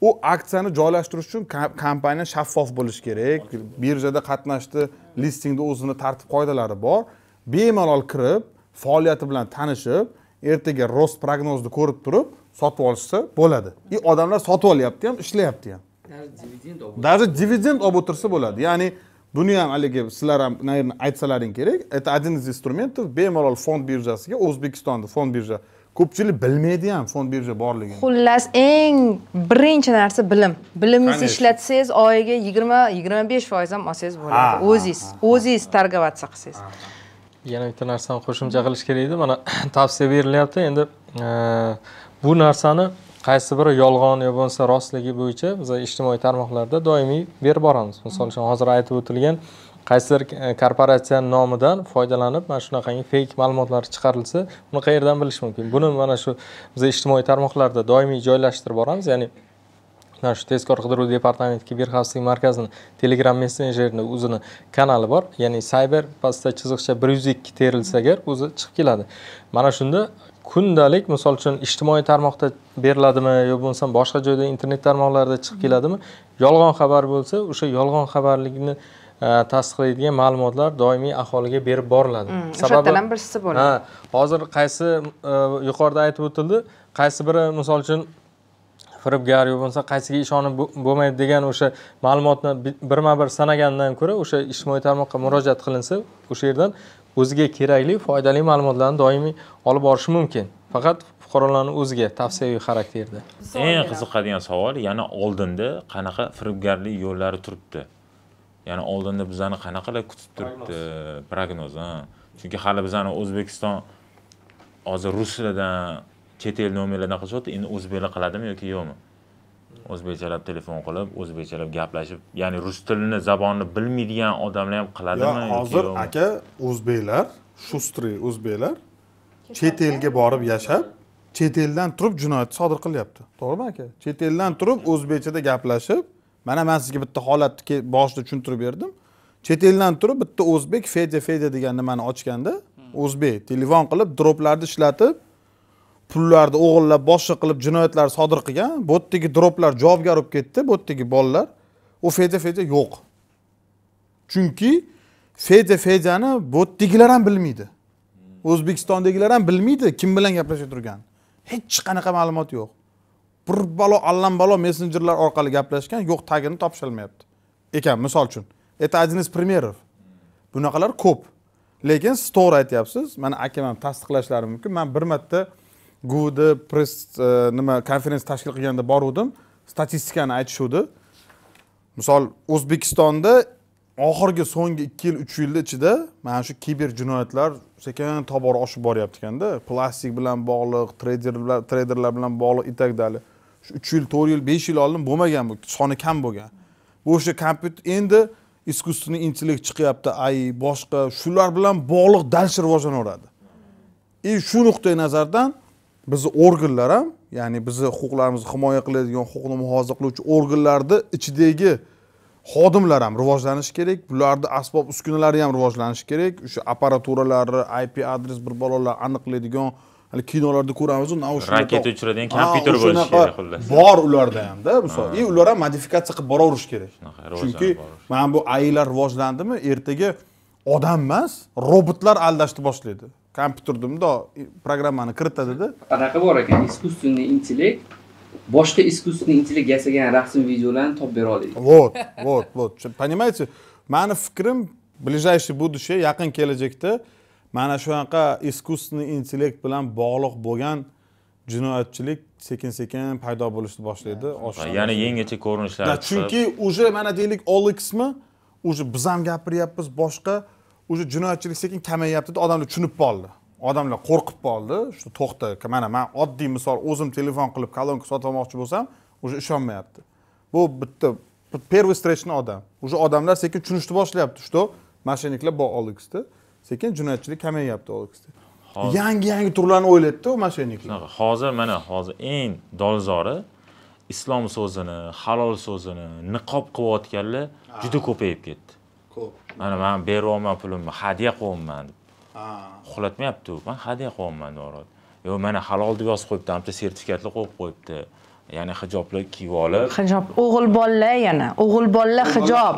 u aksiyani joylashtirish uchun kompaniya shaffof bo'lishi kerak birjada qatnashdi listingda o'zini tartib qoidalari bor bemalol kirib faoliyati bilan tanishib ertaga rost prognozni ko'rib turib sotib olishsa bo'ladi и e, odamlar sotib olyapti ham ishlayapti ham даже dividend olib o'tirsa bo'ladi ya'ni buni ham haligi sizlar ham наверное aytsalaring kerak это один из инструментов bemalol fond birjasiga o'zbekistonda fond birja ko'pchilik bilmaydi ham fond birja borligini xullas eng birinchi narsa bilim bilimingizni ishlatsangiz oyiga yigirma yigirma besh foiz ham olsangiz bo'ladi o'zingiz o'zingiz торговаться qilsangiz yana bitta narsani qo'shimcha qilish kerak edi mana tavsiya berilyapti endi e, bu narsani qaysi biri yolg'on yo bo'lmasa rostligi bo'yicha biz ijtimoiy tarmoqlarda doimiy berib boramiz misol uchun hozir aytib o'tilgan qaysidir e, korporatsiyani nomidan foydalanib mana shunaqangi feyk ma'lumotlar chiqarilsa uni qayerdan bilish mumkin buni mana shu biz ijtimoiy tarmoqlarda doimiy joylashtirib boramiz ya'ni mana shu tezkor qidiruv departamentiga bir xavfsizlik markazini telegram messenjerini o'zini kanali bor ya'ni cyber pastda chiziqcha bir yuz ikki terilsa agar o'zi chiqib keladi mana shunda kundalik misol uchun ijtimoiy tarmoqda beriladimi yo bo'lmasam boshqa joyda internet tarmoqlarida chiqib keladimi yolg'on xabar bo'lsa o'sha yolg'on xabarlikni e, tasdiqlaydigan ma'lumotlar doimiy aholiga berib boriladi hmm, sababi o'shadan birisi bo'ladi ha hozir qaysi e, yuqorida aytib o'tildi qaysi biri misol uchun firibgar yo bo'lmasa qaysiga ishonib bo'lmaydi degan o'sha ma'lumotni birma bir sanagandan ko'ra o'sha ijtimoiy tarmoqqa murojaat qilinsa o'sha yerdan o'ziga kerakli foydali ma'lumotlarni doimiy olib borishi mumkin faqat fuqarolarni o'ziga tavsiyaviy xarakterda eng qiziqadigan savol yana oldinda qanaqa firibgarlik yo'llari turibdi ya'ni oldinda bizani qanaqalar kutib turibdi prognoz chunki hali bizani o'zbekiston hozir rus tilidan chet el nomerlardan qilishyapti endi o'zbeklar qiladimi yoki yo'qmi o'zbekchalab telefon qilib o'zbekchalab gaplashib ya'ni rus tilini zabonni bilmaydigan odamlar ham qiladimi hozir aka o'zbeklar shustri o'zbeklar chet elga borib yashab chet eldan turib jinoyat sodir qilyapti to'g'rimi aka chet eldan turib o'zbekchada gaplashib mana man sizga bitta holatni boshida tushuntirib berdim chet eldan turib bitta o'zbek fedya fedya degan nimani ochganda hmm. o'zbek telefon qilib droplarni ishlatib pullarni o'g'irlab boshqa qilib jinoyatlar sodir qilgan bu yerdagi droplar javobgar bo'lib ketdi bu yerdagi bolalar u feda feda yo'q chunki feda fedani bu yerdagilar ham bilmaydi o'zbekistondagilar ham bilmaydi kim bilan gaplashib turgan hech qanaqa ma'lumot yo'q bir balo allambalo messenjerlar orqali gaplashgan yo'q tagini topisholmayapti ekan misol uchun это один из примеров bunaqalar ko'p lekin siz to'g'ri aytyapsiz mana akam ham tasdiqlashlari mumkin man bir marta guda press e, nima konferensiya tashkil qilganda boruvdim statistikani aytishuvdi misol o'zbekistonda oxirgi so'nggi ikki yil uch yilni ichida mana shu kiber jinoyatlar sekin tobora oshib boryapti ekanda plastik bilan bog'liq treyderlar treyderlar bilan bog'liq и так далее shu uch yil to'rt yil besh yil oldin bo'lmagan bu soni kam bo'lgan bu o'sha kompyuter endi искусственный intellekt chiqyapti ai boshqa shular bilan bog'liq дальше rivojlanaveradi и e, shu nuqtai nazardan bizni organlar ham ya'ni bizni huquqlarimizni himoya qiladigan huquqni muhofaza qiluvchi organlarni ichidagi xodimlar ham rivojlanishi kerak bularni asbob uskunalari ham rivojlanishi kerak o'sha apparaturalarni ip adres bir balolar aniqlaydigan hali kinolarda ko'ramiz naushnik raketa uchiradigan kompyuter bo'lishi kerak xullas bor ularda hamda misol и ular ham modifikatsiya qilib boraverish kerak chunki mana bu ailar rivojlandimi ertaga odam emas robotlar aldashni boshlaydi kompyuterni programmani kirita dedi anaqa bor ekan искусственный intellekt boshqa искусственный intellekt yasagan rasm videolarni topib bera oladi вот вот вот понимаете mani fikrim ближайший будущее yaqin kelajakda mana shunaqa искусственный intellekt bilan bog'liq bo'lgan jinoyatchilik sekin sekin paydo bo'lishni boshlaydi ya'ni yangicha ko'rinishlar chunki уже mana deylik olxmi уже biz ham gapiryapmiz boshqa уже jinoyatchilik sekin kamayyapti odamlar tushunib qoldi odamlar qo'rqib qoldi shu to'xta mana man oddiy misol o'zim telefon qilib kolonka sotib olmoqchi bo'lsam уже ishonmayapti bu bitta первый встречный odam уже odamlar sekin tushunishni boshlayapti что mashinaniklar bor olksda sekin jinoyatchilik kamayyapti olksda yangi yangi turlarni o'ylaydida u mashinaniklar hozir mana hozir eng dolzori islom so'zini halol so'zini niqob qilayotganlar juda ko'payib ketdi mana man beryapman pulimni hadya qilyapman deb uxlatmayapti u man hadya qilyapman aytadi. yo mana halol deb yozib qo'yibdi hamda sertifikatli qo'yib qo'yibdi ya'ni hijobli kiyib olib hijob o'g'il bolalar yana o'g'il bolalar hijob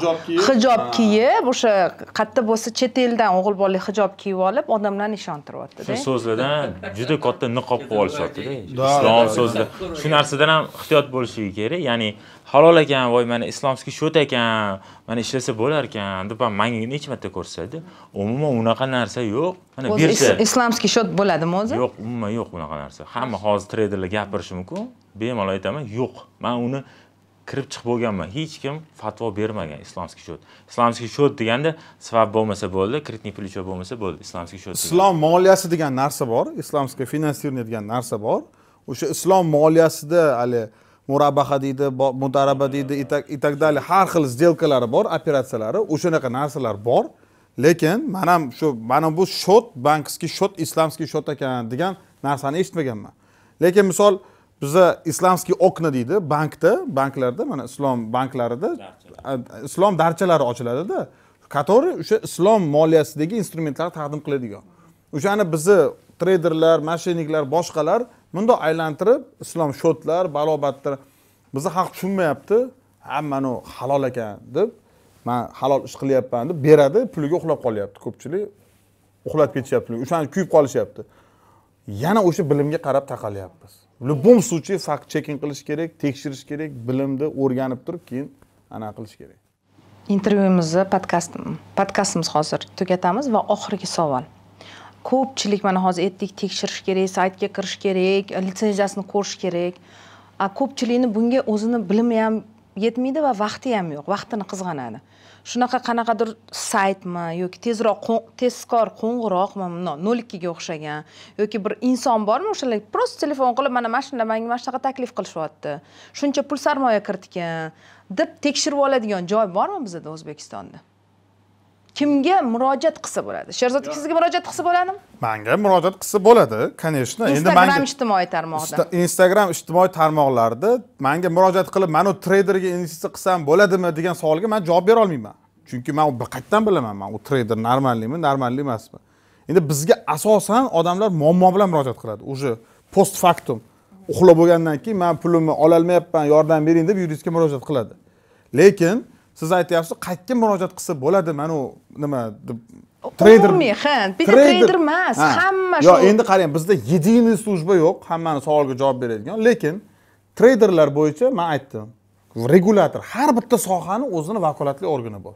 hijob kiyib o'sha qayerda bo'lsa chet eldan o'g'il bolalar hijob kiyib olib odamlarni ishontiryapti-da. shu so'zlardan juda katta niqob qilib olishyaptida islom so'zlar shu narsadan ham ehtiyot bo'lishligi kerak ya'ni halol ekan voy mana islomskiy shot ekan mana ishlasa bo'lar ekan deb manga necha marta ko'rsatdi umuman unaqa narsa yo'q mana birja islomskiy shot bo'ladimi o'zi yo'q umuman yo'q unaqa narsa hamma hozir treyderlar gapirishi mumkin bemalol aytaman yo'q man uni kirib chiqib bo'lganman hech kim fatvo bermagan islomskiy shot islomskiy shot deganda svab bo'lmasa bo'ldi kreditniy плечо bo'lmasa bo'ldi islomskiy shot islom moliyasi degan narsa bor islomskiy finansирование degan narsa bor o'sha islom moliyasida hali murabaha deydi mudaraba deydi и так далее har xil сделкалari bor operatsiyalari o'shanaqa narsalar bor lekin man ham shu mana bu shot bankskiy shot islamskiy shot ekan degan narsani eshitmaganman lekin misol biza islamskiy okna deydi bankda banklarda mana islom banklarida islom darchalari ochiladida qatori o'sha islom moliyasidagi instrumentlar taqdim qiladigan o'shani bizni treyderlar mashinniklar boshqalar bundoq aylantirib islom shotlar barobatdir bizni xalq tushunmayapti ha mana halol ekan deb man halol ish qilyapman deb beradi puliga uxlab qolyapti ko'pchilik uxlab ketishyapti o'shani kuyib qolishyapti yana o'sha bilimga qarab taqalyapmiz любом случае fakt cheking qilish kerak tekshirish kerak bilimni o'rganib turib keyin anaqa qilish kerak intervyumizni podkast podkastimiz hozir tugatamiz va oxirgi savol ko'pchilik mana hozir aytdik tekshirish kerak saytga kirish kerak litsenziyasini ko'rish kerak ko'pchilikni bunga o'zini bilimi ham yetmaydi va vaqti ham yo'q vaqtini qizg'anadi shunaqa qanaqadir saytmi yoki tezroq tezkor qo'ng'iroqmi nol ikkiga o'xshagan yoki bir inson bormi o'shalar просто telefon qilib mana mana shunda manga mana shunaqa taklif qilishyapti shuncha pul sarmoya kiritgan deb tekshirib oladigan joy bormi bizada o'zbekistonda kimga murojaat qilsa bo'ladi sherzod aka sizga murojaat qilsa bo'ladimi manga murojaat qilsa bo'ladi конечно endi instagram ijtimoiy tarmoqda instagram ijtimoiy tarmoqlarda manga murojaat qilib mana treyderga investitsiya qilsam bo'ladimi degan savolga man javob bera olmayman chunki man qayerdan bilaman man u treyder normalnimi normalniy emasmi endi bizga asosan odamlar muammo bilan murojaat qiladi уже post faktum uxlab bo'lgandan keyin man pulimni ololmayapman yordam bering deb yuristga murojaat qiladi lekin siz aytyapsiz qayerga murojaat qilsa bo'ladi mana u nima deb treyder umumiy ha bitta treyder emas hamma shu yo'q endi qarang bizda единый служба yo'q hammani savolga javob beradigan lekin treyderlar bo'yicha man aytdim regulyator har bitta sohani o'zini vakolatli organi bor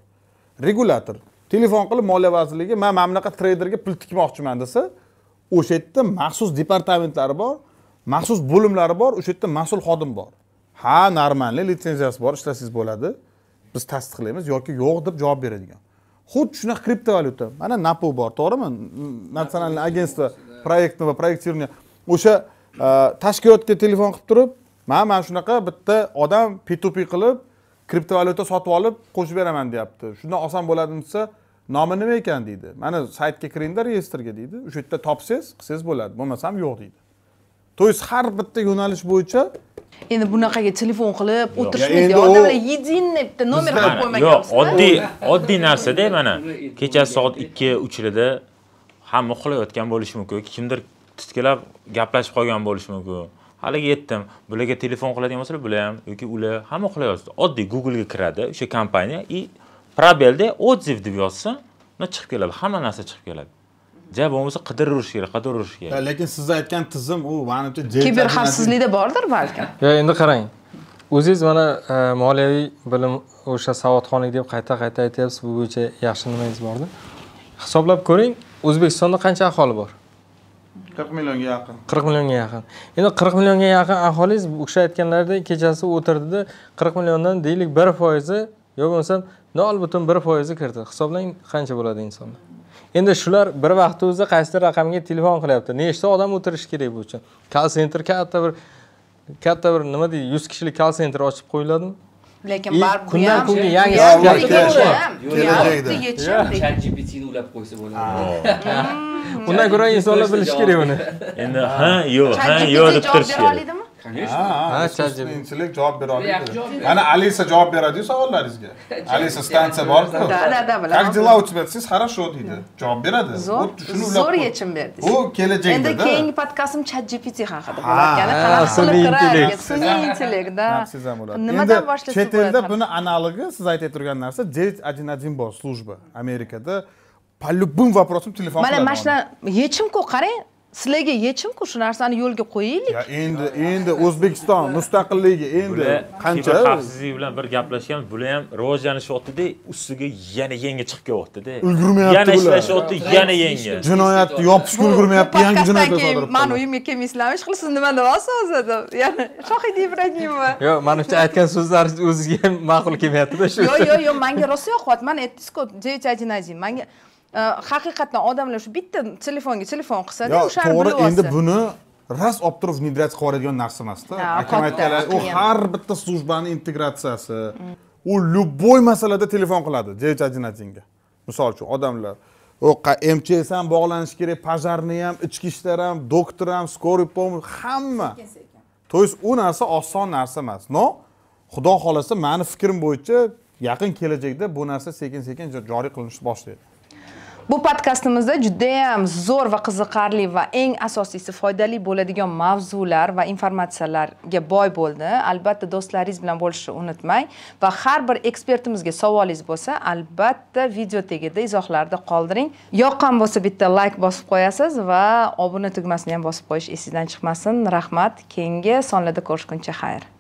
regulyator telefon qilib moliya vazirligiga man mana bunaqa treyderga pul tikmoqchiman desa o'sha yerda maxsus departamentlari bor maxsus bo'limlari bor o'sha yerda mas'ul xodim bor ha normalniy litsenziyasi bor ishlasangiz bo'ladi biz tasdiqlaymiz yoki yo'q deb javob beradigan xuddi shunaqa kriptovalyuta mana napu bor to'g'rimi nasionalniy agentство проектного проектирования o'sha e, tashkilotga telefon qilib turib man mana shunaqa bitta odam p2p qilib kriptovalyuta sotib olib qo'shib beraman deyapti shundan oson bo'ladimi desa nomi nima ekan deydi mana saytga kiringda reyestrga deydi o'sha yerda topsangiz qilsangiz bo'ladi bo'lmasam yo'q deydi то есть har bitta yo'nalish bo'yicha endi bunaqaga telefon qilib o'tirishmaydi odamlar bitta nomer qo'yib qo'ymagan yo'q oddiy oddiy narsada mana kechasi soat ikki uchlarda hamma uxlayotgan bo'lishi mumkin yoki kimdir titkilab gaplashib qolgan bo'lishi mumkin haligi yetdim bularga telefon qiladigan bo'lsa bular ham yoki ular hamma uxlayapti oddiy googlega kiradi o'sha kompaniya и probelda odziv deb yozsa chiqib keladi hamma narsa chiqib keladi ja bo'lmasa qidiruverish kerak qidiruverish kerak lekin siz aytgan tizim u manimcha kiber xavfsizlikda bordir balkim yo'q endi qarang o'zingiz mana e, moliyaviy bilim o'sha savodxonlik deb qayta qayta aytyapsiz bu bo'yicha yaxshi nimangiz bordi hisoblab ko'ring o'zbekistonda qancha aholi bor qirq millionga yaqin qirq millionga yaqin endi qirq millionga yaqin aholingiz o'sha aytganlaridek kechasi o'tirdida qirq milliondan deylik bir foizi yo bo'lmasam nol butun bir foizi kirdi hisoblang qancha bo'ladi insonlar endi shular bir vaqtni o'zida qaysidir raqamga telefon qilyapti nechta odam o'tirishi kerak bu uchun call center katta bir katta bir nima deydi yuz kishilik call center ochib qo'yiladimi lekin baribir kundan kunga yangi kelajakda chat ni ulab qo'ysa bo'ladi undan ko'ra insonlar bilishi kerak uni endi ha yo'q ha yo'q deb turish kerak конечно ha искусственный intellekt javob bera oladi mana alisa javob beradiyu savollaringizga alisa stansiya borku как дела у тебя siz хорошо deydi javob beradi zo'r zo'r yechim berdi bu kelajakda endi keyingi podkastim chat gpt haqida bo'larkan qanaqa qilib sun'iy intellekt да nimadan boshlasak chet elda buni analogi siz aytib turgan narsa девять один один bor служба amerikada по любым вопросам телефон mana mana shular yechimku qarang sizlarga yechimku shu narsani yo'lga qo'yaylik endi endi o'zbekiston mustaqilligi endi qancha xavfsizlik bilan bir gaplashgan bular ham rivojlanishyaptida ustiga yana yangi chiqib kelyaptida ulgurmayapti yana ishlashyapti yana yangi jinoyatni yopishga ulgurmayapti yangi jinoyat sodir mani uyimga kelmaysizlarmi ish qilib siz nima deyapsiz o'zi deb yana shohida ibragimova yo'q manimcha aytgan so'zlar o'ziga ham ma'qul kelmayaptida shu yo'q yo'q yo'q manga rosa yoqyapti man aytdingizku девять один один manga Э, haqiqatdan odamlar shu bitta telefonga telefon qilsada o'shani to'g'ri endi buni раз olib turib внедрять qilib yuboradigan narsa emasda akam aytganlar u har bitta службani integratsiyasi u любой masalada telefon qiladi девять один одинga misol uchun odamlar u mchs ham bog'lanishi kerak пожарный ham ichki ishlar ham doktor ham скорый помощь hamma то есть u narsa oson narsa emas но xudo xohlasa mani fikrim bo'yicha yaqin kelajakda bu narsa sekin sekin joriy qilinishni boshlaydi bu podkastimizda judayam zo'r va qiziqarli va eng asosiysi foydali bo'ladigan mavzular va informatsiyalarga boy bo'ldi albatta do'stlaringiz bilan bo'lishni unutmang va har bir ekspertimizga savolingiz bo'lsa albatta video tagida izohlarda qoldiring yoqqan bo'lsa bitta layk bosib qo'yasiz va obuna tugmasini ham bosib qo'yish esingizdan chiqmasin rahmat keyingi sonlarda ko'rishguncha xayr